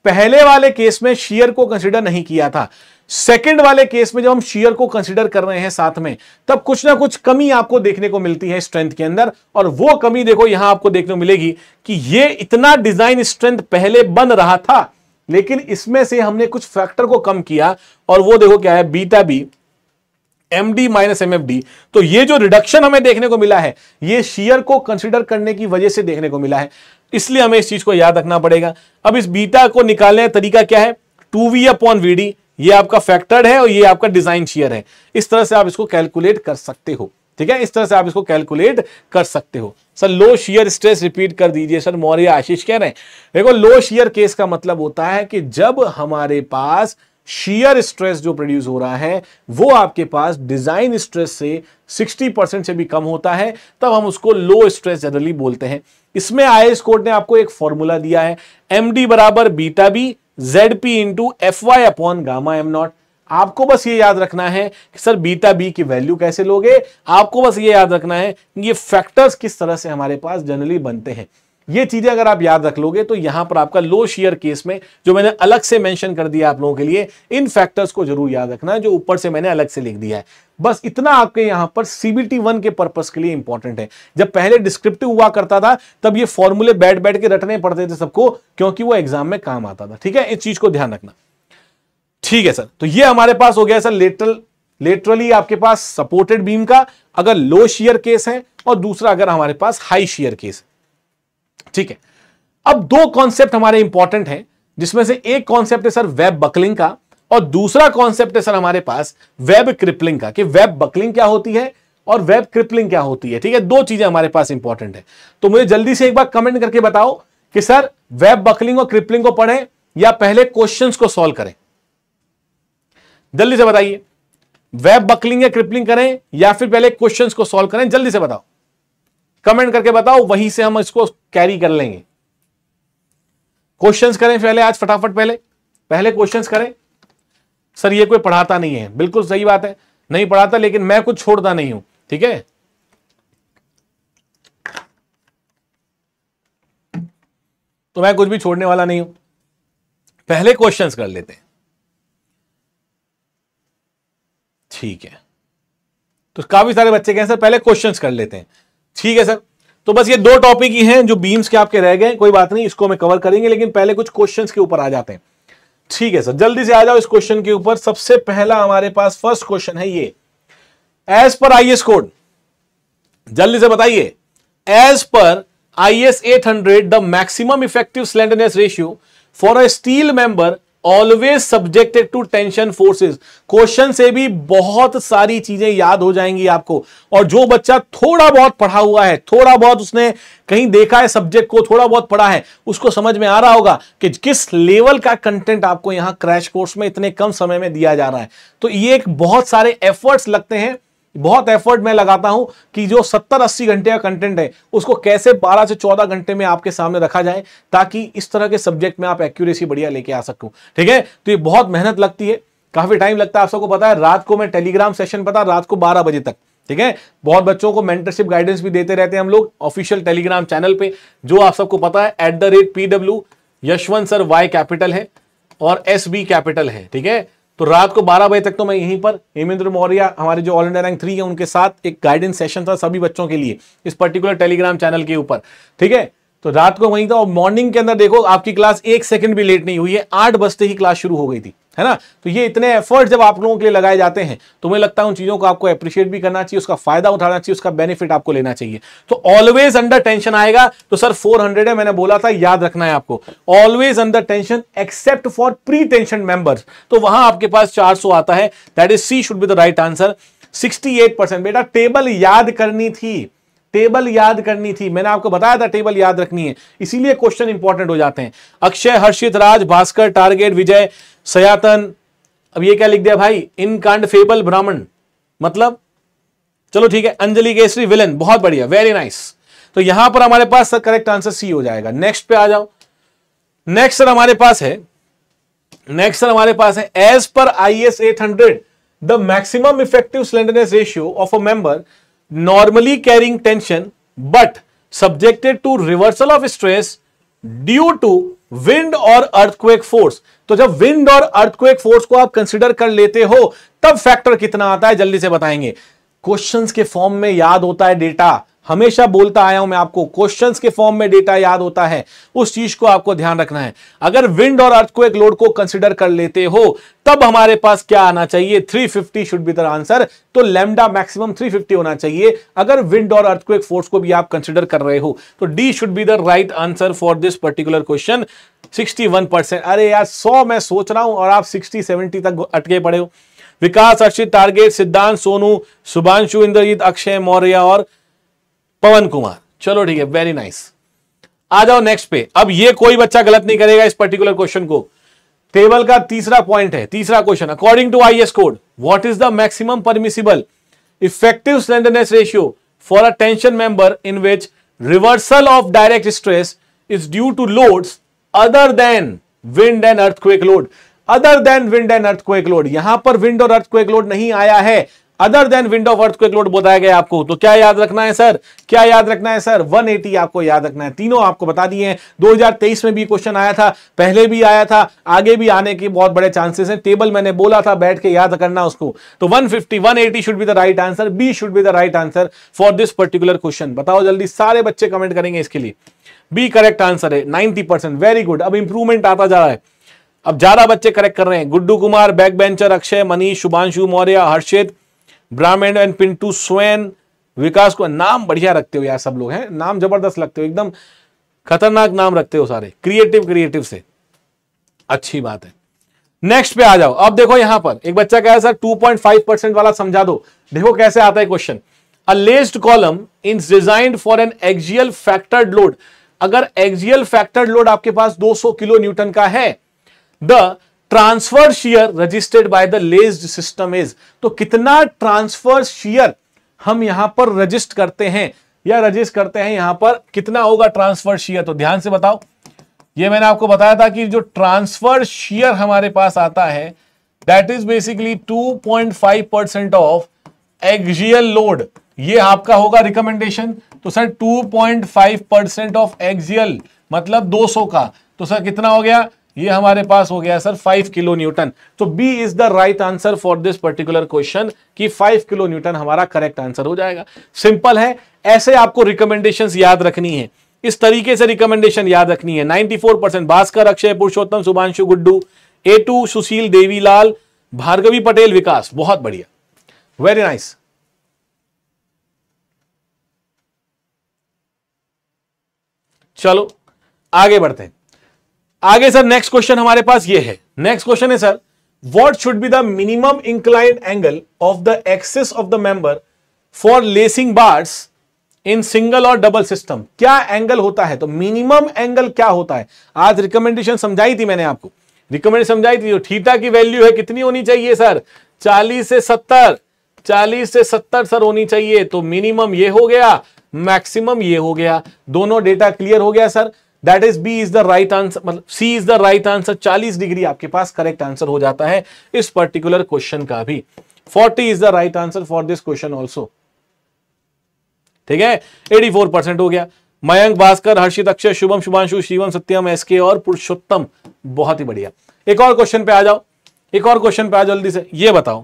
पहले वाले केस में शेयर को कंसिडर नहीं किया था सेकेंड वाले केस में जब हम शेयर को कंसिडर कर रहे हैं साथ में तब कुछ ना कुछ कमी आपको देखने को मिलती है स्ट्रेंथ के अंदर और वो कमी देखो यहां आपको देखने को मिलेगी कि ये इतना डिजाइन स्ट्रेंथ पहले बन रहा था लेकिन इसमें से हमने कुछ फैक्टर को कम किया और वो देखो क्या है beta b m d minus m तो ये जो रिडक्शन हमें देखने को मिला है ये शेयर को कंसिडर करने की वजह से देखने को मिला है इसलिए हमें इस चीज को याद रखना पड़ेगा अब इस बीटा को निकालने का तरीका क्या है टू वी अपॉन वीडी ये आपका फैक्टर्ड है और ये आपका डिजाइन शेयर है इस तरह से आप इसको कैलकुलेट कर सकते हो ठीक है इस तरह से आप इसको कैलकुलेट कर सकते हो sir low shear stress repeat कर दीजिए सर मौर्य आशीष कह रहे हैं देखो लो शेयर केस का मतलब होता है कि जब हमारे पास शेयर स्ट्रेस जो प्रोड्यूस हो रहा है वो आपके पास डिजाइन स्ट्रेस से 60 परसेंट से भी कम होता है तब हम उसको लो स्ट्रेस जनरली बोलते हैं इसमें आई एस कोर्ट ने आपको एक फॉर्मूला दिया है एम डी बराबर beta b z p into f Y upon gamma M not आपको बस ये याद रखना है कि सर बीटा बी की वैल्यू कैसे लोगे आपको बस ये याद रखना है ये फैक्टर्स किस तरह से हमारे पास जनरली बनते हैं ये चीजें अगर आप याद रख लोगे तो यहां पर आपका लो शेयर केस में जो मैंने अलग से मेंशन कर दिया आप लोगों के लिए इन फैक्टर्स को जरूर याद रखना जो ऊपर से मैंने अलग से लिख दिया है बस इतना आपके यहां पर सीबीटी वन के पर्पस के लिए इंपॉर्टेंट है जब पहले डिस्क्रिप्टिव हुआ करता था तब ये फॉर्मूले बैठ बैठ के रटने पड़ते थे सबको क्योंकि वो एग्जाम में काम आता था ठीक है इस चीज को ध्यान रखना ठीक है सर तो ये हमारे पास हो गया सर लेटरल लेटरली आपके पास सपोर्टेड बीम का अगर लो शेयर केस है और दूसरा अगर हमारे पास हाई शेयर केस है ठीक है अब दो कॉन्सेप्ट हमारे इंपॉर्टेंट हैं जिसमें से एक कॉन्सेप्ट है सर वेब बकलिंग का और दूसरा कॉन्सेप्ट है सर हमारे पास वेब क्रिपलिंग का कि वेब बकलिंग क्या होती है और वेब क्रिपलिंग क्या होती है ठीक है दो चीजें हमारे पास इंपॉर्टेंट है तो मुझे जल्दी से एक बार कमेंट करके बताओ कि सर वेब बकलिंग और क्रिपलिंग को पढ़ें या पहले क्वेश्चन को सॉल्व करें जल्दी से बताइए वेब बकलिंग या क्रिपलिंग करें या फिर पहले क्वेश्चन को सॉल्व करें जल्दी से बताओ कमेंट करके बताओ वहीं से हम इसको कैरी कर लेंगे क्वेश्चंस करें पहले आज फटाफट पहले पहले क्वेश्चंस करें सर ये कोई पढ़ाता नहीं है बिल्कुल सही बात है नहीं पढ़ाता लेकिन मैं कुछ छोड़ता नहीं हूं ठीक है तो मैं कुछ भी छोड़ने वाला नहीं हूं पहले क्वेश्चंस कर लेते हैं ठीक है तो काफी सारे बच्चे कहें सर पहले क्वेश्चंस कर लेते हैं ठीक है सर तो बस ये दो टॉपिक ही हैं जो बीम्स के आपके रह गए कोई बात नहीं इसको हमें कवर करेंगे लेकिन पहले कुछ क्वेश्चंस के ऊपर आ जाते हैं ठीक है सर जल्दी से आ जाओ इस क्वेश्चन के ऊपर सबसे पहला हमारे पास फर्स्ट क्वेश्चन है ये एज पर आई कोड जल्दी से बताइए as per I S eight hundred the maximum effective slenderness ratio for a steel member always subjected to tension forces question से भी बहुत सारी चीजें याद हो जाएंगी आपको और जो बच्चा थोड़ा बहुत पढ़ा हुआ है थोड़ा बहुत उसने कहीं देखा है सब्जेक्ट को थोड़ा बहुत पढ़ा है उसको समझ में आ रहा होगा कि किस लेवल का कंटेंट आपको यहां क्रैश कोर्स में इतने कम समय में दिया जा रहा है तो ये एक बहुत सारे एफर्ट्स लगते हैं बहुत एफर्ट मैं लगाता हूं कि जो 70-80 घंटे का कंटेंट है उसको कैसे 12 से 14 घंटे में आपके सामने रखा जाए ताकि इस तरह के सब्जेक्ट में आप एक्यूरेसी बढ़िया लेके आ सकूं ठीक है तो ये बहुत मेहनत लगती है काफी टाइम लगता है आप सबको पता है रात को मैं टेलीग्राम सेशन पता रात को बारह बजे तक ठीक है बहुत बच्चों को मेंटरशिप गाइडेंस भी देते रहते हैं हम लोग ऑफिशियल टेलीग्राम चैनल पे जो आप सबको पता है at the rate Yashwant sir y capital है और एस बी कैपिटल है ठीक है तो रात को बारह बजे तक तो मैं यहीं पर हेमेंद्र मौर्य हमारे जो ऑल इंडिया रैंक थ्री है उनके साथ एक गाइडेंस सेशन था सभी बच्चों के लिए इस पर्टिकुलर टेलीग्राम चैनल के ऊपर ठीक है तो रात को वहीं था और मॉर्निंग के अंदर देखो आपकी क्लास एक सेकंड भी लेट नहीं हुई है आठ बजते ही क्लास शुरू हो गई थी है ना तो ये इतने एफर्ट जब आप लोगों के लिए लगाए जाते हैं तो मुझे लगता है उन चीज़ों को आपको अप्रिशिएट भी करना चाहिए उसका फायदा उठाना चाहिए उसका बेनिफिट आपको लेना चाहिए तो ऑलवेज अंडर टेंशन आएगा तो सर 400 है मैंने बोला था याद रखना है आपको always under tension except for pre tension members तो वहां आपके पास चार आता है that is c should be the right answer sixty percent बेटा टेबल याद करनी थी टेबल याद करनी थी मैंने आपको बताया था टेबल याद रखनी है इसीलिए क्वेश्चन इंपॉर्टेंट हो जाते हैं अक्षय हर्षित राज भास्कर टारगेट विजय सयातन अब ये क्या लिख दिया भाई इन कांड फेबल ब्राह्मण मतलब चलो ठीक है अंजलि केसरी विलन बहुत बढ़िया वेरी नाइस तो यहां पर हमारे पास करेक्ट आंसर सी हो जाएगा नेक्स्ट पे आ जाओ नेक्स्ट सर हमारे पास है नेक्स्ट सर हमारे पास है as per I S eight hundred the maximum effective slenderness ratio of a member normally carrying tension but subjected to reversal of stress due to wind और earthquake force तो जब wind और earthquake force को आप consider कर लेते हो तब फैक्टर कितना आता है जल्दी से बताएंगे क्वेश्चंस के फॉर्म में याद होता है डेटा हमेशा बोलता आया हूं मैं आपको क्वेश्चंस के फॉर्म में डेटा याद होता है उस चीज को आपको ध्यान रखना है अगर विंड और अर्थ को एक लोड को कंसिडर कर लेते हो तब हमारे पास क्या आना चाहिए 350 शुड बी द आंसर तो लेमडा मैक्सिमम 350 होना चाहिए अगर विंड और अर्थ को एक फोर्स को भी आप कंसिडर कर रहे हो तो d should be the right answer for this particular question sixty अरे यार सौ मैं सोच रहा हूं और आप सिक्सटी सेवेंटी तक अटके पड़े हो विकास अर्षित टारगेट सिद्धांत सोनू सुभांशु इंद्रजीत अक्षय मौर्य और पवन कुमार चलो ठीक है वेरी नाइस आ जाओ नेक्स्ट पे अब ये कोई बच्चा गलत नहीं करेगा इस पर्टिकुलर क्वेश्चन को टेबल का तीसरा पॉइंट है तीसरा question according to I code what is the maximum permissible effective slenderness ratio for a tension member in which reversal of direct stress is due to loads other than wind and earthquake load other than wind and earthquake load यहां पर wind और earthquake load नहीं आया है other than window of earth को एक load बताया गया आपको तो क्या याद रखना है सर क्या याद रखना है सर 180 आपको याद रखना है तीनों आपको बता दिए हैं 2023 में भी क्वेश्चन आया था पहले भी आया था आगे भी आने के बहुत बड़े चांसेस हैं टेबल मैंने बोला था बैठ के याद करना उसको तो 150 180 should be the right answer b should be the right answer for this particular question बताओ जल्दी सारे बच्चे कमेंट करेंगे इसके लिए बी करेक्ट आंसर है नाइनटी वेरी गुड अब इंप्रूवमेंट आता जा रहा है अब ज्यादा बच्चे करेक्ट कर रहे हैं Guddu Kumar back bencher Akshay Manish Shubhanshu Maurya Harshit Brahman and Pintu स्वयं विकास को नाम बढ़िया रखते हो यार सब लोग हैं नाम जबरदस्त लगते हो एकदम खतरनाक नाम रखते हो सारे क्रिएटिव क्रिएटिव से अच्छी बात है नेक्स्ट पे आ जाओ अब देखो यहां पर एक बच्चा कह रहा सर 2.5 परसेंट वाला समझा दो देखो कैसे आता है question a laced column in design for an axial factored load अगर एक्जियल फैक्टर्ड लोड आपके पास 200 किलो न्यूटन का है the transfer shear registered by the laced system is तो कितना ट्रांसफर शेयर हम यहां पर रजिस्ट करते हैं या रजिस्ट करते हैं यहां पर कितना होगा ट्रांसफर शेयर तो ध्यान से बताओ ये मैंने आपको बताया था कि जो ट्रांसफर शेयर हमारे पास आता है that is basically 2.5 percent of axial load ये आपका होगा रिकमेंडेशन तो सर 2.5 परसेंट ऑफ एक्जियल मतलब 200 का तो सर कितना हो गया ये हमारे पास हो गया सर फाइव किलो न्यूटन तो b is the right answer for this particular question कि फाइव किलो न्यूटन हमारा करेक्ट आंसर हो जाएगा सिंपल है ऐसे आपको रिकमेंडेशन याद रखनी है इस तरीके से रिकमेंडेशन याद रखनी है 94 percent Bhaskar Akshay Purushottam Subhanshu Guddu A two Sushil Devilal Bhargavi Patel Vikas बहुत बढ़िया वेरी नाइस nice. चलो आगे बढ़ते हैं आगे सर नेक्स्ट क्वेश्चन हमारे पास ये है नेक्स्ट क्वेश्चन है sir what should be the minimum inclined angle of the axis of the member for lacing bars in single और डबल सिस्टम क्या एंगल होता है तो मिनिमम एंगल क्या होता है आज रिकमेंडेशन समझाई थी मैंने आपको रिकमेंडेशन समझाई थी जो थीटा की वैल्यू है कितनी होनी चाहिए सर चालीस से सत्तर चालीस से सत्तर सर होनी चाहिए तो मिनिमम ये हो गया मैक्सिमम ये हो गया दोनों डेटा क्लियर हो गया sir that is B is the right answer मतलब सी is the right answer 40 degree आपके पास करेक्ट आंसर हो जाता है इस पर्टिकुलर क्वेश्चन का भी 40 is the right answer for this question also ठीक है 84 परसेंट हो गया मयंक भास्कर हर्षित अक्षय शुभम शुभांशु शिवम सत्यम एस के और पुरुषोत्तम बहुत ही बढ़िया एक और क्वेश्चन पे आ जाओ एक और क्वेश्चन पे आ जाओ जल्दी से ये बताओ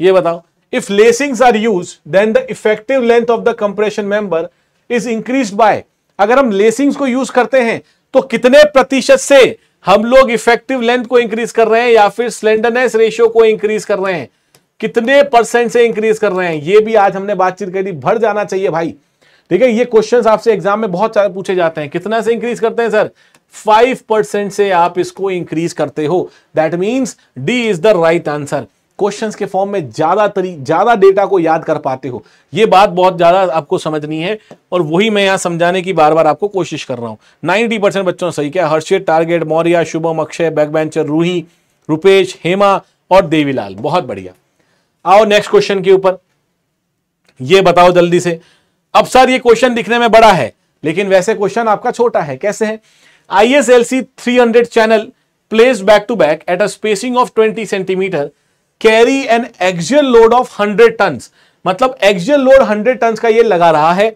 ये बताओ if lacings are use then the effective length of the compression member is increase by अगर हम लेसिंग्स को यूज करते हैं तो कितने प्रतिशत से हम लोग इफेक्टिव लेंथ को इंक्रीज कर रहे हैं या फिर स्लेंडरनेस रेशियो को इंक्रीज कर रहे हैं कितने परसेंट से इंक्रीज कर रहे हैं ये भी आज हमने बातचीत करी भर जाना चाहिए भाई ठीक है ये क्वेश्चंस आपसे एग्जाम में बहुत सारे पूछे जाते हैं कितना से इंक्रीज करते हैं सर फाइव परसेंट से आप इसको इंक्रीज करते हो that means D is the right answer questions के फॉर्म में ज़्यादा तरी ज़्यादा डेटा को याद कर पाते हो ये बात बहुत ज़्यादा आपको समझनी है और वही मैं यहाँ समझाने की बार बार आपको कोशिश कर रहा हूँ नाइन्टी परसेंट बच्चों सही क्या हर्षित टारगेट मौर्य शुभम अक्षय बैकबेंचर रूही रूपेश हेमा और देवीलाल बहुत बढ़िया आओ नेक्स्ट क्वेश्चन के ऊपर ये बताओ जल्दी से अब सर ये क्वेश्चन दिखने में बड़ा है लेकिन वैसे क्वेश्चन आपका छोटा है कैसे है I S L C three hundred channel place back to back at a spacing of twenty centimetre carry an axial load of 100 tonne मतलब एक्सियल लोड 100 टन का ये लगा रहा है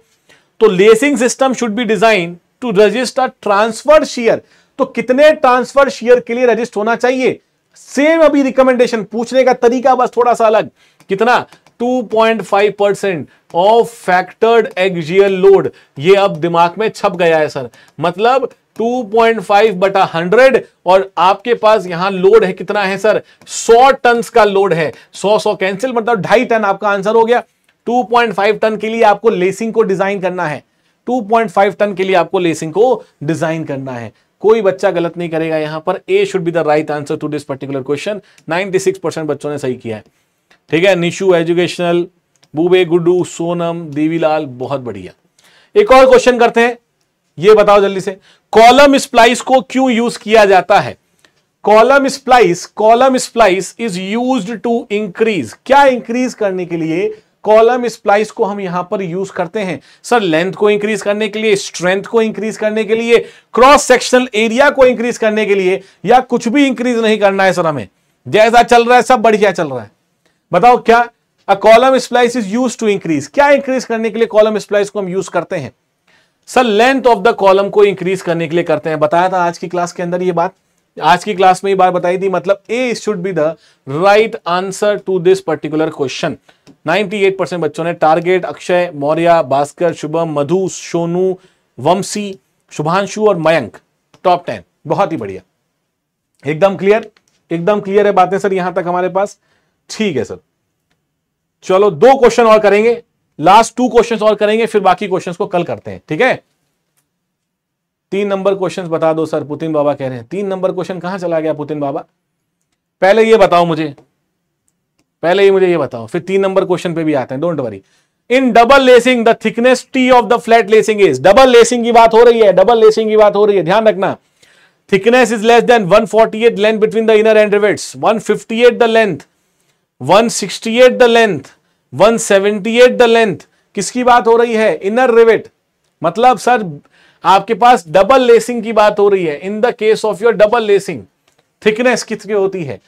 तो lacing system should be design to register transfer shear तो कितने transfer share के लिए रजिस्ट होना चाहिए सेम अभी रिकमेंडेशन पूछने का तरीका बस थोड़ा सा अलग कितना 2.5 percent of factored axial load ये अब दिमाग में छप गया है सर मतलब 2.5 बटा 100 और आपके पास यहां लोड है कितना है सर 100 टन का लोड है 100 100 कैंसिल मतलब ढाई टन आपका आंसर हो गया 2.5 टन के लिए आपको लेसिंग को डिजाइन करना है 2.5 टन के लिए आपको लेसिंग को डिजाइन करना है कोई बच्चा गलत नहीं करेगा यहां पर A should be the right answer to this particular question 96 percent बच्चों ने सही किया है ठीक है निशु एजुकेशनल बूबे गुड्डू सोनम देवीलाल बहुत बढ़िया एक और क्वेश्चन करते हैं ये बताओ जल्दी से कॉलम स्प्लाइस को क्यों यूज किया जाता है column splice column splice is use to increase क्या इंक्रीज करने के लिए कॉलम स्प्लाइस को हम यहां पर यूज करते हैं सर लेंथ को इंक्रीज करने के लिए स्ट्रेंथ को इंक्रीज करने के लिए क्रॉस सेक्शनल एरिया को इंक्रीज करने के लिए या कुछ भी इंक्रीज नहीं करना है सर हमें जैसा चल रहा है सब बढ़िया चल रहा है बताओ क्या a column splice is use to increase क्या इंक्रीज करने के लिए कॉलम स्प्लाइस को हम यूज करते हैं sir length of the column को इंक्रीज करने के लिए करते हैं बताया था आज की क्लास के अंदर ये बात आज की क्लास में ये बात बताई थी मतलब A should be the right answer to this particular question 98 percent बच्चों ने टारगेट अक्षय मौर्य भास्कर शुभम मधु सोनू वंशी शुभांशु और मयंक टॉप टेन बहुत ही बढ़िया एकदम क्लियर एकदम क्लियर है बातें सर यहां तक हमारे पास ठीक है सर चलो दो क्वेश्चन और करेंगे लास्ट टू क्वेश्चन और करेंगे फिर बाकी क्वेश्चन को कल करते हैं ठीक है तीन नंबर क्वेश्चन बता दो सर पुतिन बाबा कह रहे हैं तीन नंबर क्वेश्चन कहां चला गया पुतिन बाबा पहले ये बताओ मुझे पहले ही मुझे ये बताओ फिर तीन नंबर क्वेश्चन पे भी आते हैं don't worry in double lacing the thickness T of the flat lacing is double lacing की बात हो रही है डबल लेसिंग की बात हो रही है ध्यान रखना thickness is less than 148 length between the inner end rivets one fifty eight the length one sixty eight the length 178 the length किसकी बात हो रही है इनर रिवेट मतलब सर आपके पास डबल लेसिंग की बात हो रही है in the case of your double lacing thickness कितनी होती है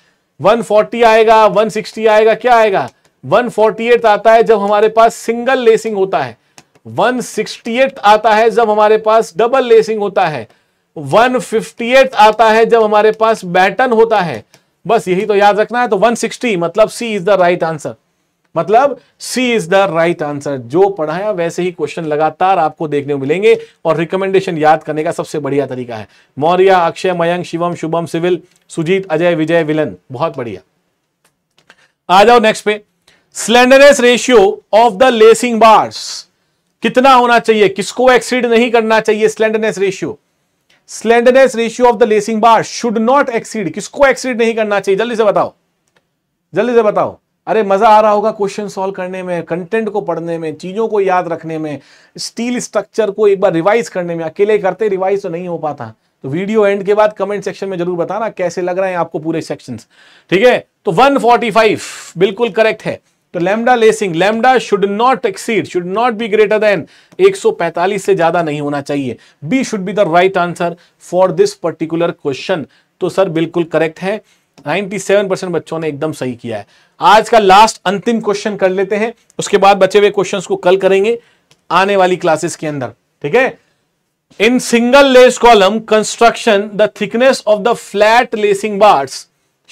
140 आएगा 160 आएगा क्या आएगा 148 आता है जब हमारे पास सिंगल लेसिंग होता है 168 आता है जब हमारे पास डबल लेसिंग होता है 158 आता है जब हमारे पास बैटन होता है बस यही तो याद रखना है तो 160 मतलब सी इज द राइट आंसर मतलब सी इज द राइट आंसर जो पढ़ाया वैसे ही क्वेश्चन लगातार आपको देखने को मिलेंगे और रिकमेंडेशन याद करने का सबसे बढ़िया तरीका है मौर्य अक्षय मयंक शिवम शुभम सिविल सुजीत अजय विजय विलन बहुत बढ़िया आ जाओ नेक्स्ट पे slenderness ratio of the lacing bars कितना होना चाहिए किसको एक्सीड नहीं करना चाहिए slenderness ratio slenderness ratio of the lacing bar should not exceed किसको एक्सीड नहीं करना चाहिए जल्दी से बताओ जल्दी से बताओ अरे मज़ा आ रहा होगा क्वेश्चन सॉल्व करने में कंटेंट को पढ़ने में चीज़ों को याद रखने में स्टील स्ट्रक्चर को एक बार रिवाइज करने में अकेले करते रिवाइज तो नहीं हो पाता तो वीडियो एंड के बाद कमेंट सेक्शन में जरूर बताना कैसे लग रहे हैं आपको पूरे सेक्शन ठीक है तो 145 बिल्कुल करेक्ट है तो lambda lacing lambda should not exceed should not be greater than 145 से ज्यादा नहीं होना चाहिए B should be the right answer for this particular question तो सर बिल्कुल करेक्ट है 97 परसेंट बच्चों ने एकदम सही किया है आज का लास्ट अंतिम क्वेश्चन कर लेते हैं उसके बाद बचे हुए क्वेश्चन को कल करेंगे आने वाली क्लासेस के अंदर ठीक है in single lace column construction the thickness of the flat lacing bars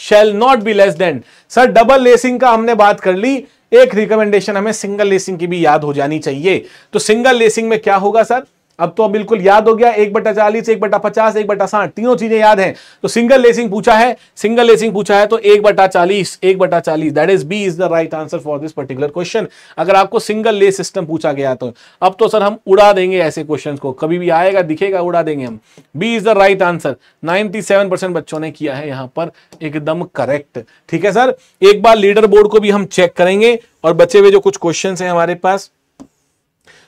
shall not be less than sir double lacing का हमने बात कर ली एक रिकमेंडेशन हमें सिंगल लेसिंग की भी याद हो जानी चाहिए तो सिंगल लेसिंग में क्या होगा सर अब तो बिल्कुल याद हो गया एक बटा चालीस एक बटा पचास एक बटा साठ तीनों चीजें याद हैं तो सिंगल लेसिंग पूछा है सिंगल लेसिंग पूछा है तो एक बटा चालीस एक बटा चालीस that is B is the right answer for this particular question अगर आपको सिंगल ले सिस्टम पूछा गया तो अब तो सर हम उड़ा देंगे ऐसे क्वेश्चन को कभी भी आएगा दिखेगा उड़ा देंगे हम B is the right answer ninety seven percent बच्चों ने किया है यहाँ पर एकदम करेक्ट ठीक है सर एक बार लीडर बोर्ड को भी हम चेक करेंगे और बचे हुए जो कुछ क्वेश्चन है हमारे पास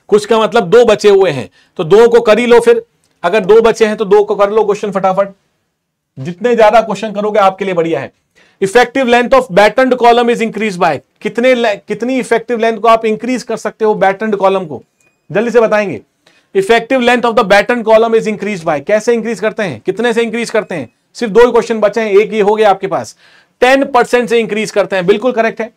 कुछ का मतलब दो बचे हुए हैं तो दो को कर ही लो फिर अगर दो बचे हैं तो दो को कर लो क्वेश्चन फटाफट जितने ज्यादा क्वेश्चन करोगे आपके लिए बढ़िया है effective length of battered column is increase by कितने कितनी इफेक्टिव लेंथ को आप इंक्रीज कर सकते हो बैटर्ड कॉलम को जल्दी से बताएंगे effective length of the battered column is increase by कैसे इंक्रीज करते हैं कितने से इंक्रीज करते हैं सिर्फ दो ही क्वेश्चन बचे हैं एक ये हो गया आपके पास टेन परसेंट से इंक्रीज करते हैं बिल्कुल करेक्ट है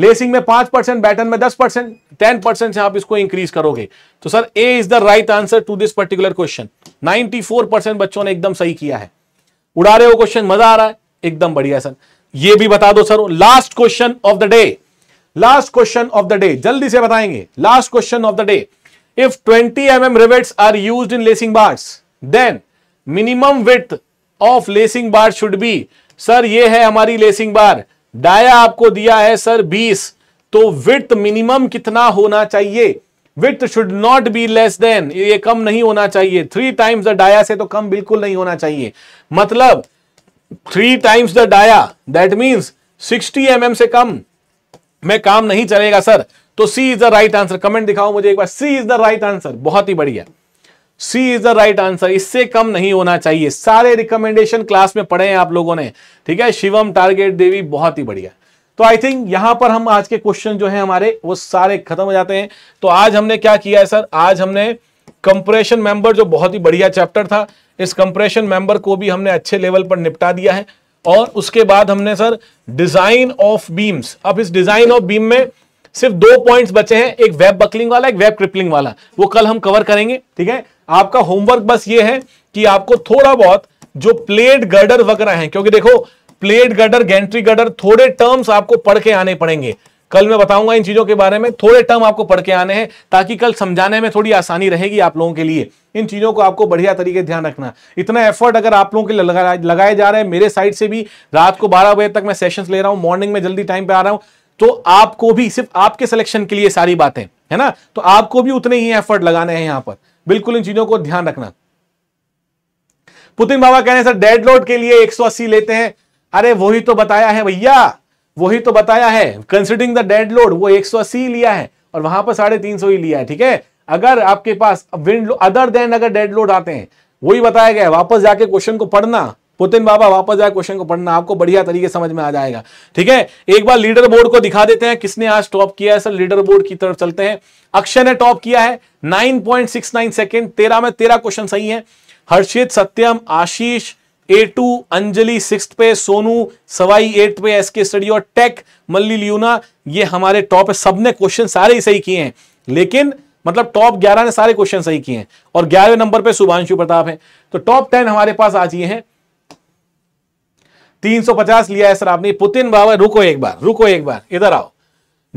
लेसिंग में पांच परसेंट बैटन में दस परसेंट टेन परसेंट से आप इसको इंक्रीज करोगे तो sir A is the right answer to this particular question four percent बच्चों ने एकदम सही किया है उड़ा रहे हो क्वेश्चन मजा आ रहा है एकदम बढ़िया सर ये भी बता दो sir last question of the day last question of the day जल्दी से बताएंगे last question of the day if twenty M M rivets are use in lacing bars then minimum width of lacing bar should be sir ये है हमारी lacing bar dia आपको दिया है sir 20 तो विथ मिनिमम कितना होना चाहिए width should not be less than ये कम नहीं होना चाहिए थ्री टाइम्स द डाया से तो कम बिल्कुल नहीं होना चाहिए मतलब three times the dia that means sixty M से कम में काम नहीं चलेगा सर तो C is the right answer comment दिखाओ मुझे एक बार C is the right answer बहुत ही बढ़िया C is the right answer इससे कम नहीं होना चाहिए सारे रिकमेंडेशन क्लास में पढ़े हैं आप लोगों ने ठीक है शिवम टारगेट देवी बहुत ही बढ़िया तो आई थिंक यहां पर हम आज के क्वेश्चन जो है हमारे वो सारे खत्म हो जाते हैं तो आज हमने क्या किया है सर आज हमने कंप्रेशन मेंबर जो बहुत ही बढ़िया चैप्टर था इस कंप्रेशन मेंबर को भी हमने अच्छे लेवल पर निपटा दिया है और उसके बाद हमने सर डिजाइन ऑफ बीम्स अब इस डिजाइन ऑफ बीम में सिर्फ दो पॉइंट्स बचे हैं एक वेब बकलिंग वाला एक वेब क्रिपलिंग वाला वो कल हम कवर करेंगे ठीक है आपका होमवर्क बस ये है कि आपको थोड़ा बहुत जो प्लेट गर्डर वगैरह है क्योंकि देखो प्लेट गर्डर गेंट्री गर्डर थोड़े टर्म्स आपको पढ़ के आने पड़ेंगे कल मैं बताऊंगा इन चीजों के बारे में थोड़े टर्म आपको पढ़ के आने हैं ताकि कल समझाने में थोड़ी आसानी रहेगी आप लोगों के लिए इन चीजों को आपको बढ़िया तरीके ध्यान रखना इतना एफर्ट अगर आप लोगों के लगा, लगाए जा रहे हैं मेरे साइड से भी रात को बारह बजे तक मैं सेशंस ले रहा हूं मॉर्निंग में जल्दी टाइम पे आ रहा हूं तो आपको भी सिर्फ आपके सिलेक्शन के लिए सारी बातें है ना तो आपको भी उतने ही एफर्ट लगाने हैं यहां पर बिल्कुल इन चीजों को ध्यान रखना पुतिन बाबा कह रहे हैं सर डेड लोड के लिए 180 लेते हैं अरे वही तो बताया है भैया वही तो बताया है कंसिडरिंग द डेड लोड वो 180 लिया है और वहां पर साढ़े तीन सौ ही लिया है ठीक है अगर आपके पास विंड अदर देन अगर डेड लोड आते हैं वही बताया गया है वापस जाके क्वेश्चन को पढ़ना पुतिन बाबा वापस जाए क्वेश्चन को पढ़ना आपको बढ़िया तरीके समझ में आ जाएगा ठीक है एक बार लीडर बोर्ड को दिखा देते हैं किसने आज टॉप किया है सर लीडर बोर्ड की तरफ चलते हैं अक्षय ने टॉप किया है 9.69 सेकेंड तेरह में तेरह क्वेश्चन सही है Harshit Satyam Ashish A two Anjali six पे सोनू सवाई एट पे एस के स्टडी और टेक मल्ली लियोना ये हमारे टॉप है सबने क्वेश्चन सारे ही सही किए हैं लेकिन मतलब टॉप 11 ने सारे क्वेश्चन सही किए हैं और ग्यारहवें नंबर पे शुभांशु प्रताप है तो टॉप 10 हमारे पास आज ये हैं 350 लिया है सर आपने पुतिन बाबा रुको एक बार रुको एक बार इधर आओ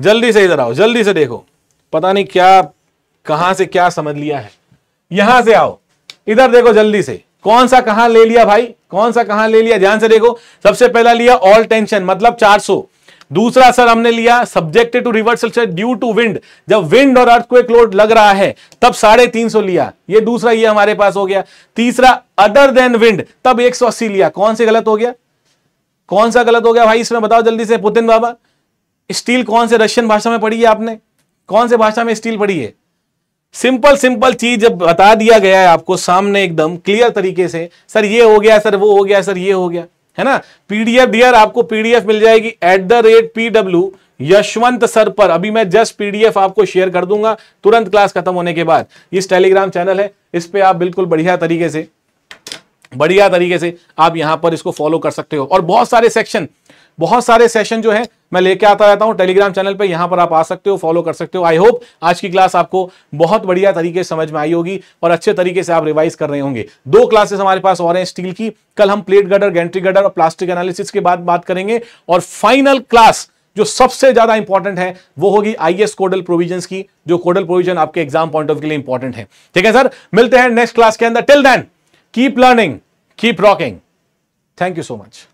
जल्दी से इधर आओ जल्दी से देखो पता नहीं क्या कहां से क्या समझ लिया है यहां से आओ इधर देखो जल्दी से कौन सा कहां ले लिया भाई कौन सा कहां ले लिया ध्यान से देखो सबसे पहला लिया ऑल टेंशन मतलब 400 दूसरा सर हमने लिया subjected to reversal due to wind जब विंड और अर्थ को एक लोड लग रहा है तब साढ़े तीन सौ लिया ये दूसरा ये हमारे पास हो गया तीसरा अदर देन विंड तब एक सौ अस्सी लिया कौन से गलत हो गया कौन सा गलत हो गया भाई इसमें बताओ जल्दी से पुतिन बाबा स्टील कौन से रशियन भाषा में पढ़ी है आपने कौन से भाषा में स्टील पढ़ी है सिंपल सिंपल चीज जब बता दिया गया है आपको सामने एकदम क्लियर तरीके से सर ये हो गया सर वो हो गया सर ये हो गया है ना पीडीएफ डियर आपको पीडीएफ मिल जाएगी at the rate PW Yashwant sir पर अभी मैं जस्ट पीडीएफ आपको शेयर कर दूंगा तुरंत क्लास खत्म होने के बाद इस टेलीग्राम चैनल है इस पर आप बिल्कुल बढ़िया तरीके से बढ़िया तरीके से आप यहां पर इसको फॉलो कर सकते हो और बहुत सारे सेक्शन बहुत सारे सेशन जो है मैं लेके आता रहता हूं टेलीग्राम चैनल पे यहां पर आप आ सकते हो फॉलो कर सकते हो आई होप आज की क्लास आपको बहुत बढ़िया तरीके से समझ में आई होगी और अच्छे तरीके से आप रिवाइज कर रहे होंगे दो क्लासेस हमारे पास और हैं स्टील की कल हम प्लेट गडर गेंट्री गडर और प्लास्टिक एनालिसिस के बाद बात करेंगे और फाइनल क्लास जो सबसे ज्यादा इंपॉर्टेंट है वो होगी एस कोडल प्रोविजन की जो कोडल प्रोविजन आपके एग्जाम पॉइंट ऑफ के लिए इंपॉर्टेंट है ठीक है सर मिलते हैं नेक्स्ट क्लास के अंदर till then Keep learning. Keep rocking. Thank you so much.